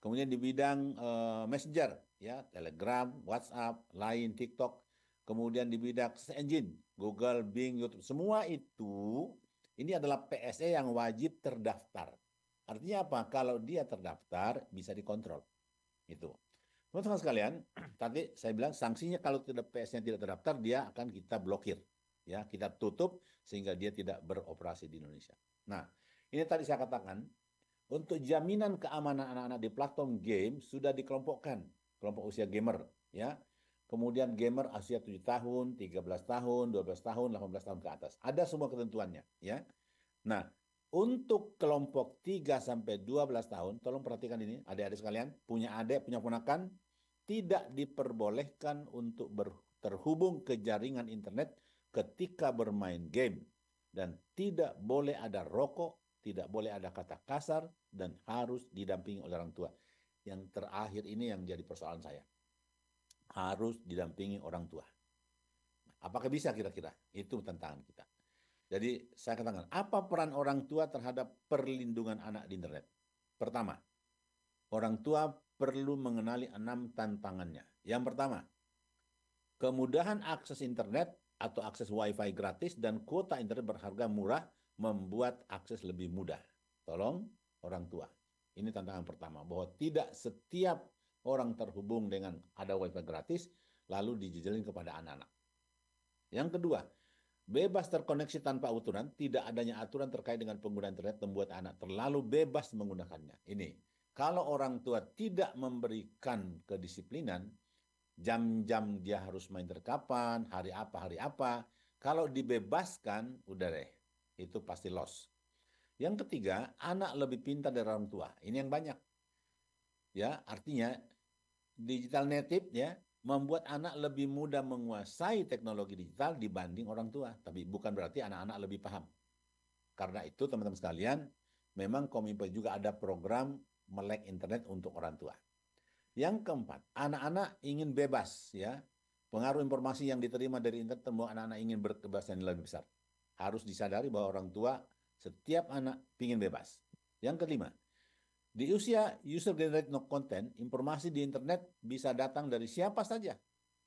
Kemudian di bidang eh, Messenger, ya, Telegram, WhatsApp, Line, TikTok. Kemudian di bidang search engine, Google, Bing, YouTube. Semua itu ini adalah PSE yang wajib terdaftar. Artinya apa? Kalau dia terdaftar bisa dikontrol. Itu. Teman-teman sekalian, tadi saya bilang sanksinya kalau tidak PS-nya tidak terdaftar, dia akan kita blokir. Ya, kita tutup sehingga dia tidak beroperasi di Indonesia. Nah, ini tadi saya katakan, untuk jaminan keamanan anak-anak di platform game sudah dikelompokkan kelompok usia gamer ya kemudian gamer usia 7 tahun 13 tahun 12 tahun 18 tahun ke atas ada semua ketentuannya ya nah untuk kelompok 3 sampai 12 tahun, tolong perhatikan ini, adik-adik sekalian, punya adik, punya ponakan, tidak diperbolehkan untuk ber, terhubung ke jaringan internet ketika bermain game. Dan tidak boleh ada rokok, tidak boleh ada kata kasar, dan harus didampingi oleh orang tua. Yang terakhir ini yang jadi persoalan saya. Harus didampingi orang tua. Apakah bisa kira-kira? Itu tantangan kita. Jadi saya katakan, apa peran orang tua terhadap perlindungan anak di internet? Pertama, orang tua perlu mengenali enam tantangannya. Yang pertama, kemudahan akses internet atau akses wifi gratis dan kuota internet berharga murah membuat akses lebih mudah. Tolong orang tua. Ini tantangan pertama, bahwa tidak setiap orang terhubung dengan ada wifi gratis, lalu dijejelin kepada anak-anak. Yang kedua, Bebas terkoneksi tanpa aturan, tidak adanya aturan terkait dengan penggunaan internet membuat anak terlalu bebas menggunakannya. Ini, kalau orang tua tidak memberikan kedisiplinan, jam-jam dia harus main terkapan, hari apa, hari apa, kalau dibebaskan, udah deh, itu pasti loss. Yang ketiga, anak lebih pintar dari orang tua. Ini yang banyak. Ya, artinya digital native ya, membuat anak lebih mudah menguasai teknologi digital dibanding orang tua. Tapi bukan berarti anak-anak lebih paham. Karena itu teman-teman sekalian, memang Kominfo juga ada program melek internet untuk orang tua. Yang keempat, anak-anak ingin bebas ya. Pengaruh informasi yang diterima dari internet membuat anak-anak ingin berkebebasan yang lebih besar. Harus disadari bahwa orang tua setiap anak ingin bebas. Yang kelima, di usia user generate no content, informasi di internet bisa datang dari siapa saja.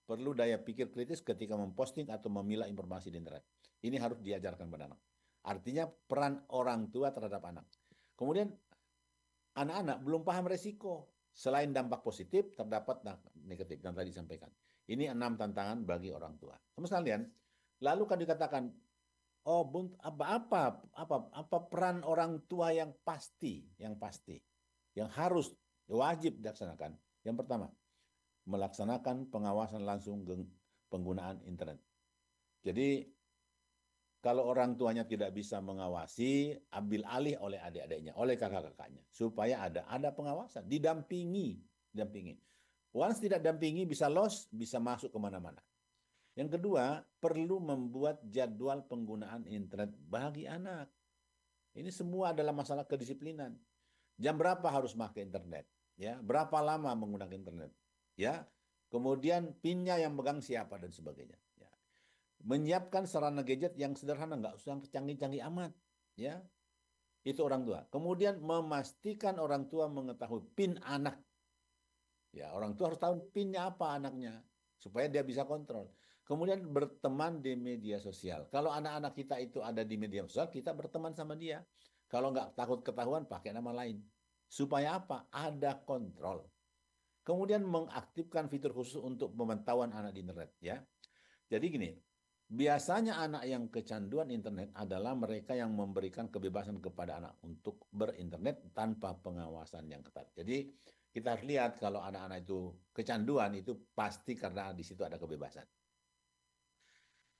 Perlu daya pikir kritis ketika memposting atau memilah informasi di internet. Ini harus diajarkan pada anak. Artinya peran orang tua terhadap anak. Kemudian anak-anak belum paham resiko. Selain dampak positif, terdapat negatif yang tadi disampaikan. Ini enam tantangan bagi orang tua. Teman sekalian, lalu kan dikatakan oh apa apa apa apa peran orang tua yang pasti yang pasti yang harus wajib dilaksanakan. Yang pertama, melaksanakan pengawasan langsung penggunaan internet. Jadi kalau orang tuanya tidak bisa mengawasi, ambil alih oleh adik-adiknya, oleh kakak-kakaknya, supaya ada ada pengawasan, didampingi, didampingi Once tidak dampingi bisa los, bisa masuk kemana-mana. Yang kedua, perlu membuat jadwal penggunaan internet bagi anak. Ini semua adalah masalah kedisiplinan. Jam berapa harus pakai internet? Ya, berapa lama menggunakan internet? Ya, kemudian pinnya yang pegang siapa dan sebagainya. Ya. Menyiapkan sarana gadget yang sederhana, nggak usah canggih-canggih amat. Ya, itu orang tua. Kemudian memastikan orang tua mengetahui pin anak. Ya, orang tua harus tahu pinnya apa anaknya supaya dia bisa kontrol. Kemudian berteman di media sosial. Kalau anak-anak kita itu ada di media sosial, kita berteman sama dia. Kalau nggak takut ketahuan, pakai nama lain. Supaya apa? Ada kontrol. Kemudian mengaktifkan fitur khusus untuk pemantauan anak di internet. ya. Jadi gini, biasanya anak yang kecanduan internet adalah mereka yang memberikan kebebasan kepada anak untuk berinternet tanpa pengawasan yang ketat. Jadi kita harus lihat kalau anak-anak itu kecanduan itu pasti karena di situ ada kebebasan.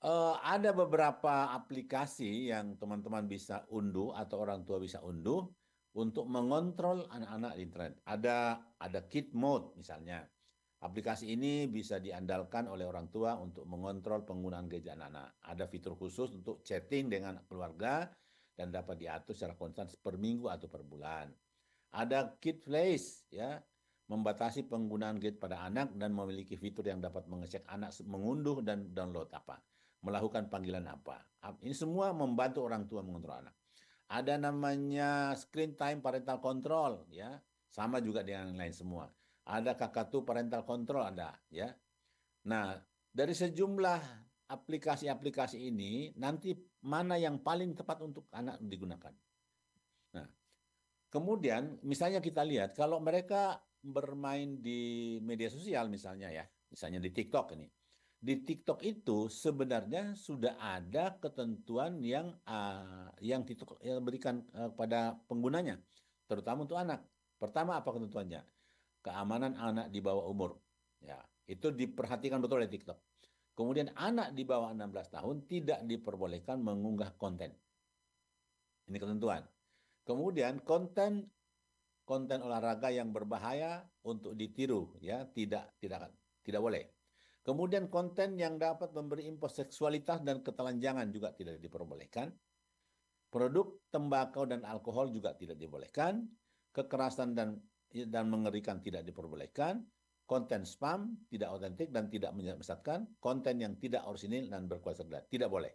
Uh, ada beberapa aplikasi yang teman-teman bisa unduh atau orang tua bisa unduh untuk mengontrol anak-anak di internet. Ada ada kid mode misalnya. Aplikasi ini bisa diandalkan oleh orang tua untuk mengontrol penggunaan gadget anak-anak. Ada fitur khusus untuk chatting dengan keluarga dan dapat diatur secara konstan per minggu atau per bulan. Ada kid place ya, membatasi penggunaan gadget pada anak dan memiliki fitur yang dapat mengecek anak mengunduh dan download apa melakukan panggilan apa. Ini semua membantu orang tua mengontrol anak. Ada namanya screen time parental control ya, sama juga dengan yang lain semua. Ada kakak tuh parental control ada ya. Nah, dari sejumlah aplikasi-aplikasi ini nanti mana yang paling tepat untuk anak digunakan. Nah, kemudian misalnya kita lihat kalau mereka bermain di media sosial misalnya ya, misalnya di TikTok ini di TikTok itu sebenarnya sudah ada ketentuan yang uh, yang TikTok yang berikan uh, eh, kepada penggunanya, terutama untuk anak. Pertama apa ketentuannya? Keamanan anak di bawah umur. Ya, itu diperhatikan betul oleh TikTok. Kemudian anak di bawah 16 tahun tidak diperbolehkan mengunggah konten. Ini ketentuan. Kemudian konten konten olahraga yang berbahaya untuk ditiru ya tidak tidak tidak boleh. Kemudian konten yang dapat memberi impos seksualitas dan ketelanjangan juga tidak diperbolehkan. Produk tembakau dan alkohol juga tidak dibolehkan. Kekerasan dan dan mengerikan tidak diperbolehkan. Konten spam tidak otentik dan tidak menyesatkan. Konten yang tidak orisinil dan berkualitas rendah tidak boleh.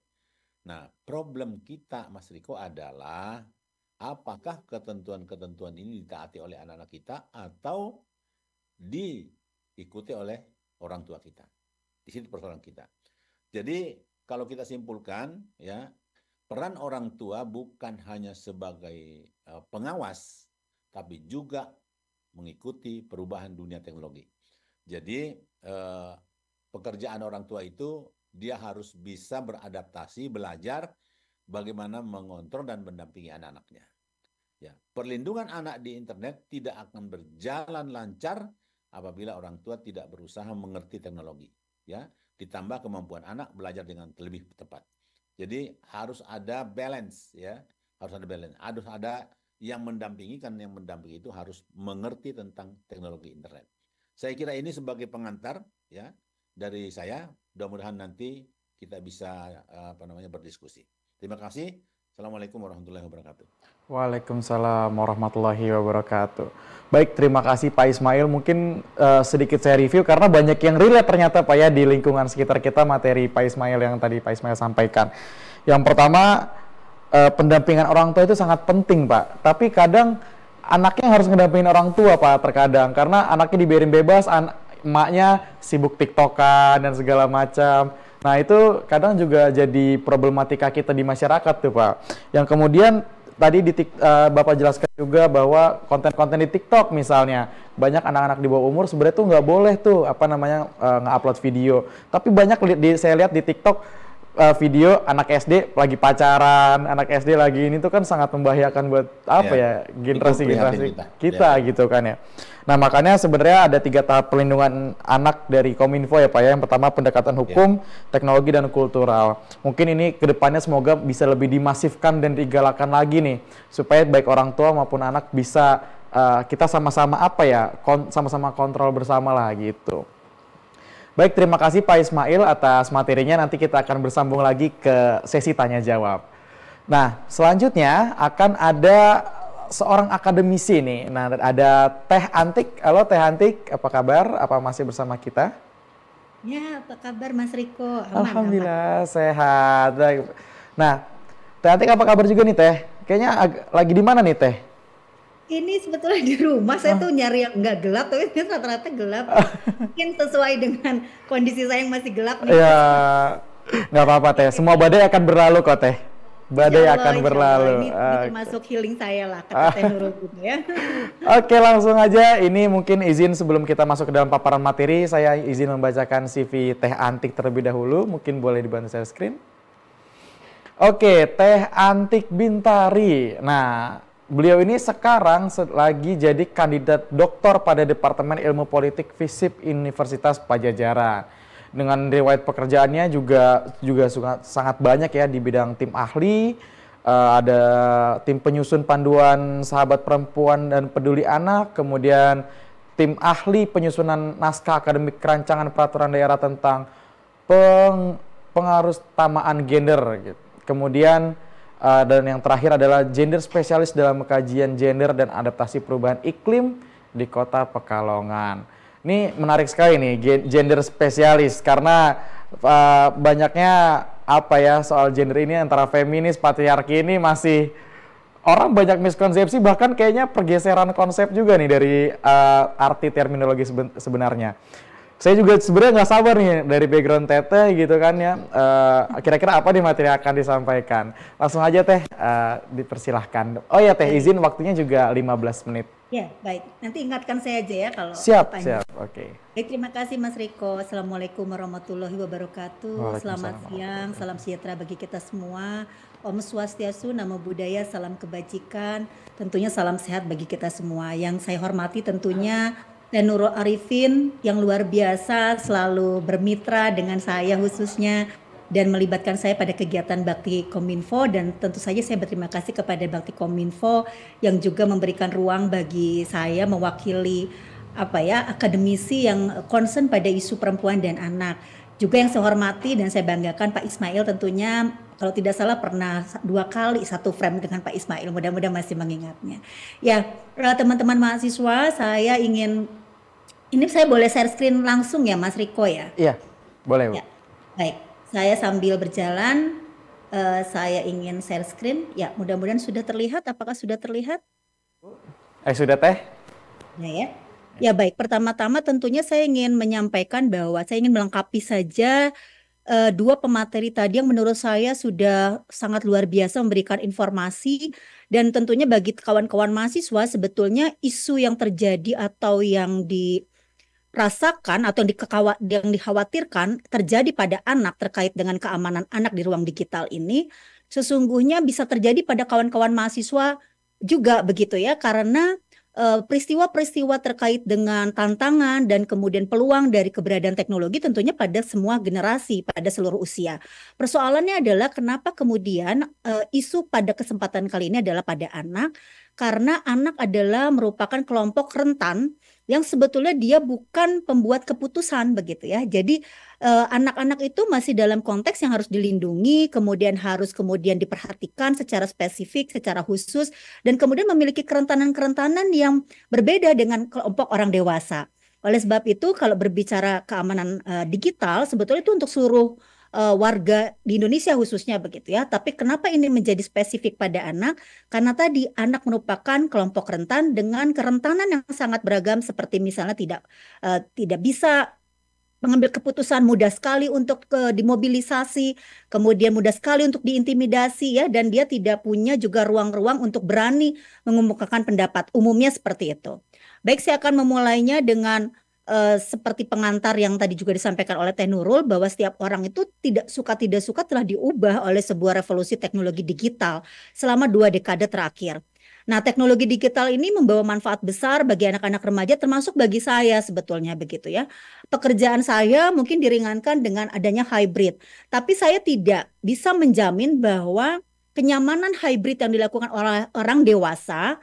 Nah, problem kita Mas Riko adalah apakah ketentuan-ketentuan ini ditaati oleh anak-anak kita atau diikuti oleh orang tua kita. Di sini persoalan kita. Jadi kalau kita simpulkan ya peran orang tua bukan hanya sebagai e, pengawas tapi juga mengikuti perubahan dunia teknologi. Jadi e, pekerjaan orang tua itu dia harus bisa beradaptasi, belajar bagaimana mengontrol dan mendampingi anak-anaknya. Ya, perlindungan anak di internet tidak akan berjalan lancar apabila orang tua tidak berusaha mengerti teknologi ya ditambah kemampuan anak belajar dengan lebih tepat. Jadi harus ada balance ya, harus ada balance. Harus ada yang mendampingi kan yang mendampingi itu harus mengerti tentang teknologi internet. Saya kira ini sebagai pengantar ya dari saya. Mudah-mudahan nanti kita bisa apa namanya berdiskusi. Terima kasih. Assalamualaikum warahmatullahi wabarakatuh. Waalaikumsalam warahmatullahi wabarakatuh. Baik, terima kasih Pak Ismail. Mungkin uh, sedikit saya review karena banyak yang relate ternyata Pak ya di lingkungan sekitar kita materi Pak Ismail yang tadi Pak Ismail sampaikan. Yang pertama, uh, pendampingan orang tua itu sangat penting Pak. Tapi kadang anaknya harus ngedampingin orang tua Pak terkadang karena anaknya diberi bebas, an emaknya sibuk tiktokan dan segala macam Nah itu kadang juga jadi problematika kita di masyarakat tuh Pak. Yang kemudian tadi di uh, Bapak jelaskan juga bahwa konten-konten di TikTok misalnya banyak anak-anak di bawah umur sebenarnya tuh nggak boleh tuh apa namanya uh, nge-upload video. Tapi banyak di, saya lihat di TikTok uh, video anak SD lagi pacaran, anak SD lagi ini tuh kan sangat membahayakan buat apa ya, ya generasi generasi kita, kita ya. gitu kan ya. Nah makanya sebenarnya ada tiga tahap perlindungan anak dari Kominfo ya Pak ya. Yang pertama pendekatan iya. hukum, ya. teknologi dan kultural. Mungkin ini kedepannya semoga bisa lebih dimasifkan dan digalakan lagi nih supaya baik orang tua maupun anak bisa uh, kita sama-sama apa ya sama sama-sama kontrol bersama lah gitu. Baik, terima kasih Pak Ismail atas materinya. Nanti kita akan bersambung lagi ke sesi tanya jawab. Nah, selanjutnya akan ada seorang akademisi nih. Nah, ada Teh Antik. Halo Teh Antik, apa kabar? Apa masih bersama kita? Ya, apa kabar Mas Riko? Aman, Alhamdulillah aman. sehat. Nah, Teh Antik apa kabar juga nih Teh? Kayaknya lagi di mana nih Teh? ini sebetulnya di rumah saya ah. tuh nyari yang nggak gelap tapi rata-rata gelap ah. mungkin sesuai dengan kondisi saya yang masih gelap nih ya nggak apa-apa teh semua badai akan berlalu kok teh badai akan berlalu ini, ini ah, termasuk healing saya lah kata teh Nurul gitu ya oke langsung aja ini mungkin izin sebelum kita masuk ke dalam paparan materi saya izin membacakan CV teh antik terlebih dahulu mungkin boleh dibantu share screen Oke, Teh Antik Bintari. Nah, beliau ini sekarang lagi jadi kandidat doktor pada Departemen Ilmu Politik FISIP Universitas Pajajaran. Dengan riwayat pekerjaannya juga juga sangat banyak ya di bidang tim ahli, eh, ada tim penyusun panduan sahabat perempuan dan peduli anak, kemudian tim ahli penyusunan naskah akademik kerancangan peraturan daerah tentang peng, pengaruh tamaan gender gitu. Kemudian Uh, dan yang terakhir adalah gender spesialis dalam kajian gender dan adaptasi perubahan iklim di kota Pekalongan. Ini menarik sekali nih gender spesialis karena uh, banyaknya apa ya soal gender ini antara feminis patriarki ini masih orang banyak miskonsepsi bahkan kayaknya pergeseran konsep juga nih dari uh, arti terminologi seben sebenarnya saya juga sebenarnya nggak sabar nih dari background teteh gitu kan ya. Eh, kira-kira uh, apa nih materi akan disampaikan? Langsung aja teh uh, dipersilahkan. Oh ya teh izin waktunya juga 15 menit. Ya baik. Nanti ingatkan saya aja ya kalau siap siap. Oke. Okay. terima kasih Mas Riko. Assalamualaikum warahmatullahi wabarakatuh. Selamat siang. Salam sejahtera bagi kita semua. Om Swastiastu, Namo budaya salam kebajikan, tentunya salam sehat bagi kita semua. Yang saya hormati tentunya dan Nurul Arifin yang luar biasa selalu bermitra dengan saya khususnya dan melibatkan saya pada kegiatan Bakti Kominfo dan tentu saja saya berterima kasih kepada Bakti Kominfo yang juga memberikan ruang bagi saya mewakili apa ya akademisi yang concern pada isu perempuan dan anak. Juga yang saya hormati dan saya banggakan Pak Ismail tentunya kalau tidak salah pernah dua kali satu frame dengan Pak Ismail. Mudah-mudahan masih mengingatnya. Ya, eh, teman-teman mahasiswa, saya ingin ini saya boleh share screen langsung ya Mas Riko ya? Iya, boleh. Ya. Baik, saya sambil berjalan, uh, saya ingin share screen. Ya, mudah-mudahan sudah terlihat. Apakah sudah terlihat? Eh, sudah teh? Ya, ya. Ya baik, pertama-tama tentunya saya ingin menyampaikan bahwa saya ingin melengkapi saja uh, dua pemateri tadi yang menurut saya sudah sangat luar biasa memberikan informasi dan tentunya bagi kawan-kawan mahasiswa sebetulnya isu yang terjadi atau yang di rasakan atau yang, dikekawa, yang dikhawatirkan terjadi pada anak terkait dengan keamanan anak di ruang digital ini sesungguhnya bisa terjadi pada kawan-kawan mahasiswa juga begitu ya karena eh, peristiwa-peristiwa terkait dengan tantangan dan kemudian peluang dari keberadaan teknologi tentunya pada semua generasi, pada seluruh usia. Persoalannya adalah kenapa kemudian eh, isu pada kesempatan kali ini adalah pada anak, karena anak adalah merupakan kelompok rentan yang sebetulnya dia bukan pembuat keputusan begitu ya. Jadi eh, anak-anak eh, itu masih dalam konteks yang harus dilindungi, kemudian harus kemudian diperhatikan secara spesifik, secara khusus dan kemudian memiliki kerentanan-kerentanan yang berbeda dengan kelompok orang dewasa. Oleh sebab itu kalau berbicara keamanan uh, digital sebetulnya itu untuk seluruh uh, warga di Indonesia khususnya begitu ya. Tapi kenapa ini menjadi spesifik pada anak? Karena tadi anak merupakan kelompok rentan dengan kerentanan yang sangat beragam seperti misalnya tidak uh, tidak bisa mengambil keputusan mudah sekali untuk ke dimobilisasi, kemudian mudah sekali untuk diintimidasi ya dan dia tidak punya juga ruang-ruang untuk berani mengemukakan pendapat umumnya seperti itu. Baik saya akan memulainya dengan uh, seperti pengantar yang tadi juga disampaikan oleh Teh Nurul bahwa setiap orang itu tidak suka tidak suka telah diubah oleh sebuah revolusi teknologi digital selama dua dekade terakhir. Nah, teknologi digital ini membawa manfaat besar bagi anak-anak remaja termasuk bagi saya sebetulnya begitu ya. Pekerjaan saya mungkin diringankan dengan adanya hybrid, tapi saya tidak bisa menjamin bahwa kenyamanan hybrid yang dilakukan oleh orang dewasa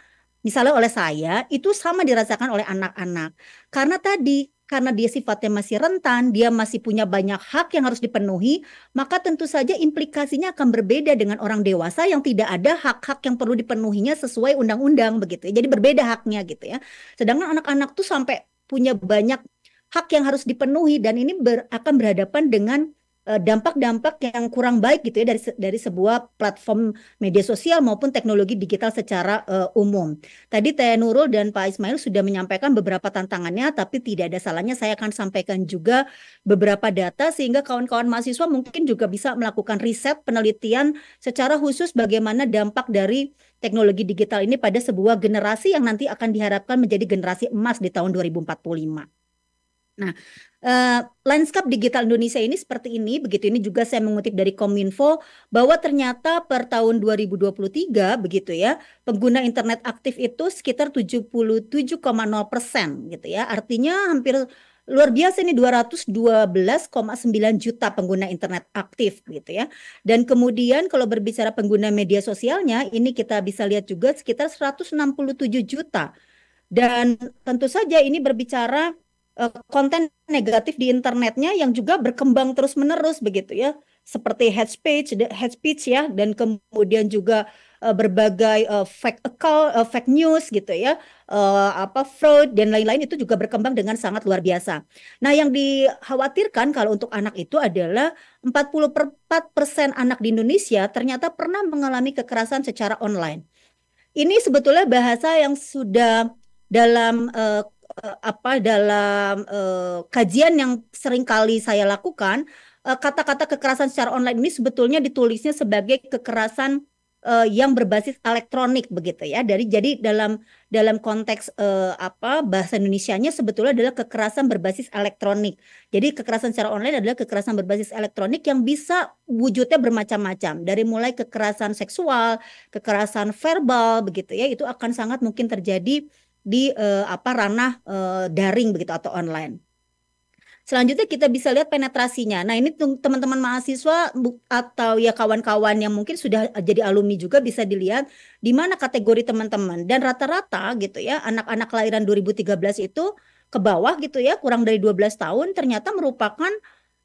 misalnya oleh saya itu sama dirasakan oleh anak-anak karena tadi karena dia sifatnya masih rentan, dia masih punya banyak hak yang harus dipenuhi, maka tentu saja implikasinya akan berbeda dengan orang dewasa yang tidak ada hak-hak yang perlu dipenuhinya sesuai undang-undang begitu ya. Jadi berbeda haknya gitu ya. Sedangkan anak-anak tuh sampai punya banyak hak yang harus dipenuhi dan ini ber, akan berhadapan dengan Eh, dampak-dampak yang kurang baik gitu ya dari dari sebuah platform media sosial maupun teknologi digital secara uh, umum. Tadi Teh Nurul dan Pak Ismail sudah menyampaikan beberapa tantangannya tapi tidak ada salahnya saya akan sampaikan juga beberapa data sehingga kawan-kawan mahasiswa mungkin juga bisa melakukan riset penelitian secara khusus bagaimana dampak dari teknologi digital ini pada sebuah generasi yang nanti akan diharapkan menjadi generasi emas di tahun 2045. Nah, uh, landscape digital Indonesia ini seperti ini, begitu ini juga saya mengutip dari Kominfo bahwa ternyata per tahun 2023 begitu ya, pengguna internet aktif itu sekitar 77,0% gitu ya. Artinya hampir luar biasa ini 212,9 juta pengguna internet aktif gitu ya. Dan kemudian kalau berbicara pengguna media sosialnya ini kita bisa lihat juga sekitar 167 juta. Dan tentu saja ini berbicara Eh, konten negatif di internetnya yang juga berkembang terus-menerus begitu ya seperti head speech head speech ya dan kemudian juga uh, berbagai uh, fake account uh, fake news gitu ya uh, apa fraud dan lain-lain itu juga berkembang dengan sangat luar biasa. Nah, yang dikhawatirkan kalau untuk anak itu adalah 44% anak di Indonesia ternyata pernah mengalami kekerasan secara online. Ini sebetulnya bahasa yang sudah dalam uh, Eh, apa dalam uh, kajian yang sering kali saya lakukan eh, kata-kata uh, kekerasan secara online ini sebetulnya ditulisnya sebagai kekerasan uh, yang berbasis elektronik begitu ya. Dari jadi dalam dalam konteks uh, apa bahasa Indonesianya sebetulnya adalah kekerasan berbasis elektronik. Jadi kekerasan secara online adalah kekerasan berbasis elektronik yang bisa wujudnya bermacam-macam. Dari mulai kekerasan seksual, kekerasan verbal begitu ya, itu akan sangat mungkin terjadi di uh, apa ranah uh, daring begitu atau online. Selanjutnya kita bisa lihat penetrasinya. Nah ini teman-teman mahasiswa atau ya kawan-kawan yang mungkin sudah eh, jadi alumni juga bisa dilihat di mana kategori teman-teman. Dan rata-rata gitu ya anak-anak kelahiran 2013 itu ke bawah gitu ya kurang dari 12 tahun ternyata merupakan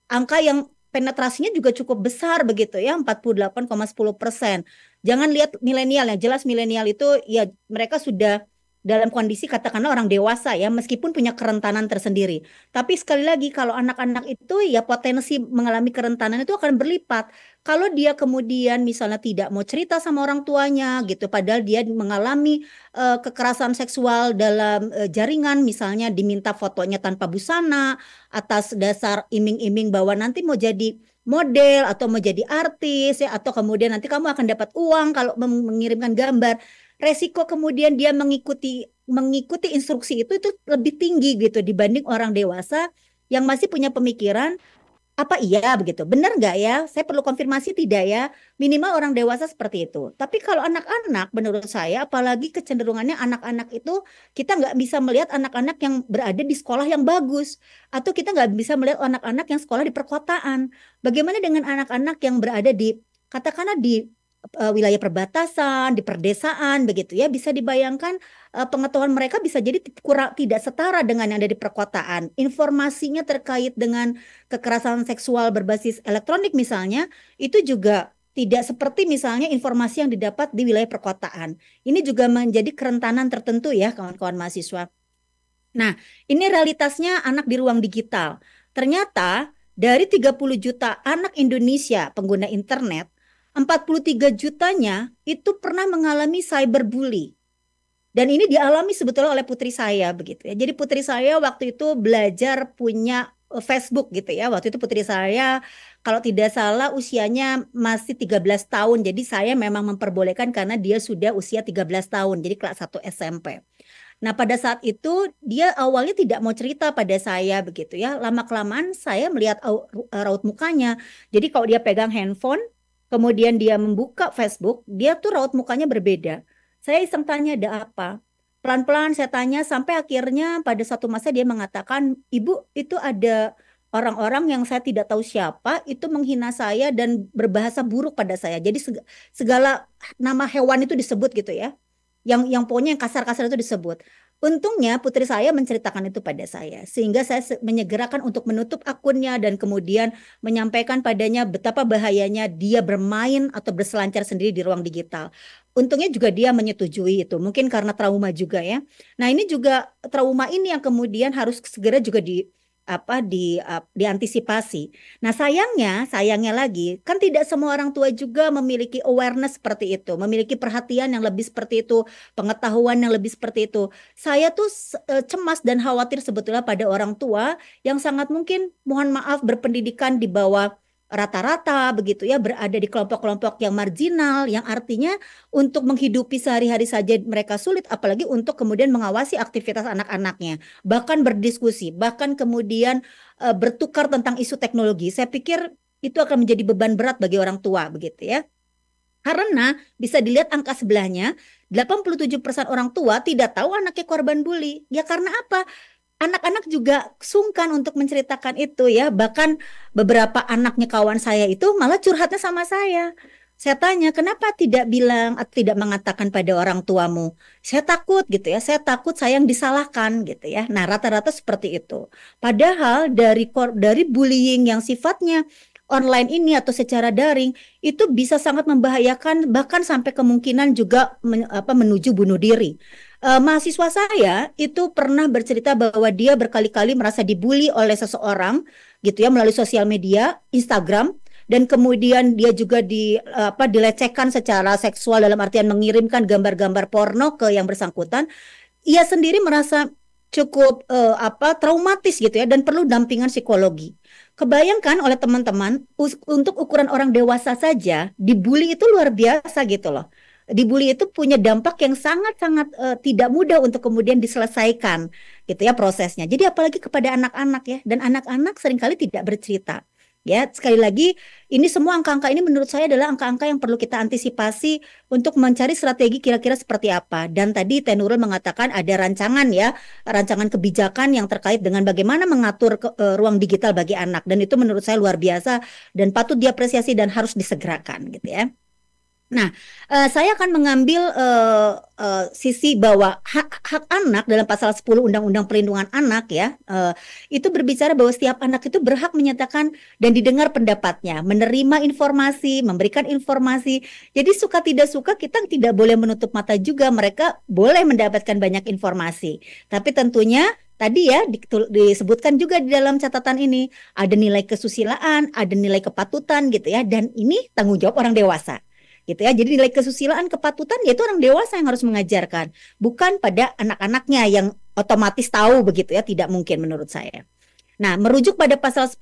angka yang penetrasinya juga cukup besar begitu ya 48,10 persen. Jangan lihat milenial ya jelas milenial itu ya mereka sudah dalam kondisi katakanlah orang dewasa ya meskipun punya kerentanan tersendiri. Tapi sekali lagi kalau anak-anak itu ya potensi mengalami kerentanan itu akan berlipat. Kalau dia kemudian misalnya tidak mau cerita sama orang tuanya gitu padahal dia mengalami uh, kekerasan seksual dalam uh, jaringan misalnya diminta fotonya tanpa busana atas dasar iming-iming bahwa nanti mau jadi model atau mau jadi artis ya atau kemudian nanti kamu akan dapat uang kalau mengirimkan gambar resiko kemudian dia mengikuti mengikuti instruksi itu itu lebih tinggi gitu dibanding orang dewasa yang masih punya pemikiran apa iya begitu benar nggak ya saya perlu konfirmasi tidak ya minimal orang dewasa seperti itu tapi kalau anak-anak menurut saya apalagi kecenderungannya anak-anak itu kita nggak bisa melihat anak-anak yang berada di sekolah yang bagus atau kita nggak bisa melihat anak-anak yang sekolah di perkotaan bagaimana dengan anak-anak yang berada di katakanlah di Eh, wilayah perbatasan, di perdesaan begitu ya, bisa dibayangkan eh, pengetahuan mereka bisa jadi kurang tidak setara dengan yang ada di perkotaan. Informasinya terkait dengan kekerasan seksual berbasis elektronik misalnya, itu juga tidak seperti misalnya informasi yang didapat di wilayah perkotaan. Ini juga menjadi kerentanan tertentu ya kawan-kawan mahasiswa. Nah, ini realitasnya anak di ruang digital. Ternyata dari 30 juta anak Indonesia pengguna internet, 43 jutanya itu pernah mengalami cyberbully. Dan ini dialami sebetulnya oleh putri saya begitu ya. Jadi putri saya waktu itu belajar punya eh, Facebook gitu ya. Waktu itu putri saya kalau tidak salah usianya masih 13 tahun. Jadi saya memang memperbolehkan karena dia sudah usia 13 tahun. Jadi kelas 1 SMP. Nah, pada saat itu dia awalnya tidak mau cerita pada saya begitu ya. Lama-kelamaan saya melihat raut mukanya. Jadi kalau dia pegang handphone, kemudian dia membuka Facebook, dia tuh raut mukanya berbeda. Saya iseng tanya ada apa. Pelan-pelan saya tanya sampai akhirnya pada satu masa dia mengatakan, "Ibu, itu ada orang-orang yang saya tidak tahu siapa itu menghina saya dan berbahasa buruk pada saya." Jadi segala nama hewan itu disebut gitu ya. Yang yang pokoknya yang kasar-kasar itu disebut. Untungnya putri saya menceritakan itu pada saya sehingga saya menyegerakan untuk menutup akunnya dan kemudian menyampaikan padanya betapa bahayanya dia bermain atau berselancar sendiri di ruang digital. Untungnya juga dia menyetujui itu, mungkin karena trauma juga ya. Nah, ini juga trauma ini yang kemudian harus segera juga di apa di uh, diantisipasi. Nah, sayangnya, sayangnya lagi kan tidak semua orang tua juga memiliki awareness seperti itu, memiliki perhatian yang lebih seperti itu, pengetahuan yang lebih seperti itu. Saya tuh uh, cemas dan khawatir sebetulnya pada orang tua yang sangat mungkin mohon maaf berpendidikan di bawah rata-rata begitu ya berada di kelompok-kelompok yang marginal yang artinya untuk menghidupi sehari-hari saja mereka sulit apalagi untuk kemudian mengawasi aktivitas anak-anaknya bahkan berdiskusi bahkan kemudian e, bertukar tentang isu teknologi saya pikir itu akan menjadi beban berat bagi orang tua begitu ya karena bisa dilihat angka sebelahnya, 87% orang tua tidak tahu anaknya korban bully. Ya karena apa? anak-anak juga sungkan untuk menceritakan itu ya. Bahkan beberapa anaknya kawan saya itu malah curhatnya sama saya. Saya tanya, kenapa tidak bilang atau tidak mengatakan pada orang tuamu? Saya takut gitu ya, saya takut saya yang disalahkan gitu ya. Nah, rata-rata seperti itu. Padahal dari dari bullying yang sifatnya online ini atau secara daring itu bisa sangat membahayakan bahkan sampai kemungkinan juga men, apa menuju bunuh diri uh, mahasiswa saya itu pernah bercerita bahwa dia berkali-kali merasa dibully oleh seseorang gitu ya melalui sosial media, Instagram dan kemudian dia juga di eh, apa dilecehkan secara seksual dalam artian mengirimkan gambar-gambar porno ke yang bersangkutan ia sendiri merasa cukup uh, apa traumatis gitu ya dan perlu dampingan psikologi kebayangkan oleh teman-teman untuk ukuran orang dewasa saja dibully itu luar biasa gitu loh dibully itu punya dampak yang sangat-sangat uh, tidak mudah untuk kemudian diselesaikan gitu ya prosesnya. Jadi apalagi kepada anak-anak ya dan anak-anak seringkali tidak bercerita. Ya, sekali lagi ini semua angka-angka ini menurut saya adalah angka-angka yang perlu kita antisipasi untuk mencari strategi kira-kira seperti apa. Dan tadi Tenurul mengatakan ada rancangan ya, rancangan kebijakan yang terkait dengan bagaimana mengatur ke, uh, ruang digital bagi anak dan itu menurut saya luar biasa dan patut diapresiasi dan harus disegerakan gitu ya. Nah, uh, saya akan mengambil uh, uh, sisi bahwa hak hak anak dalam pasal 10 Undang-Undang Perlindungan Anak ya, uh, itu berbicara bahwa setiap anak itu berhak menyatakan dan didengar pendapatnya, menerima informasi, memberikan informasi. Jadi suka tidak suka kita tidak boleh menutup mata juga mereka boleh mendapatkan banyak informasi. Tapi tentunya tadi ya disebutkan juga di dalam catatan ini ada nilai kesusilaan, ada nilai kepatutan gitu ya dan ini tanggung jawab orang dewasa gitu ya. Jadi nilai kesusilaan, kepatutan yaitu orang dewasa yang harus mengajarkan, bukan pada anak-anaknya yang otomatis tahu begitu ya, tidak mungkin menurut saya. Nah, merujuk pada pasal 10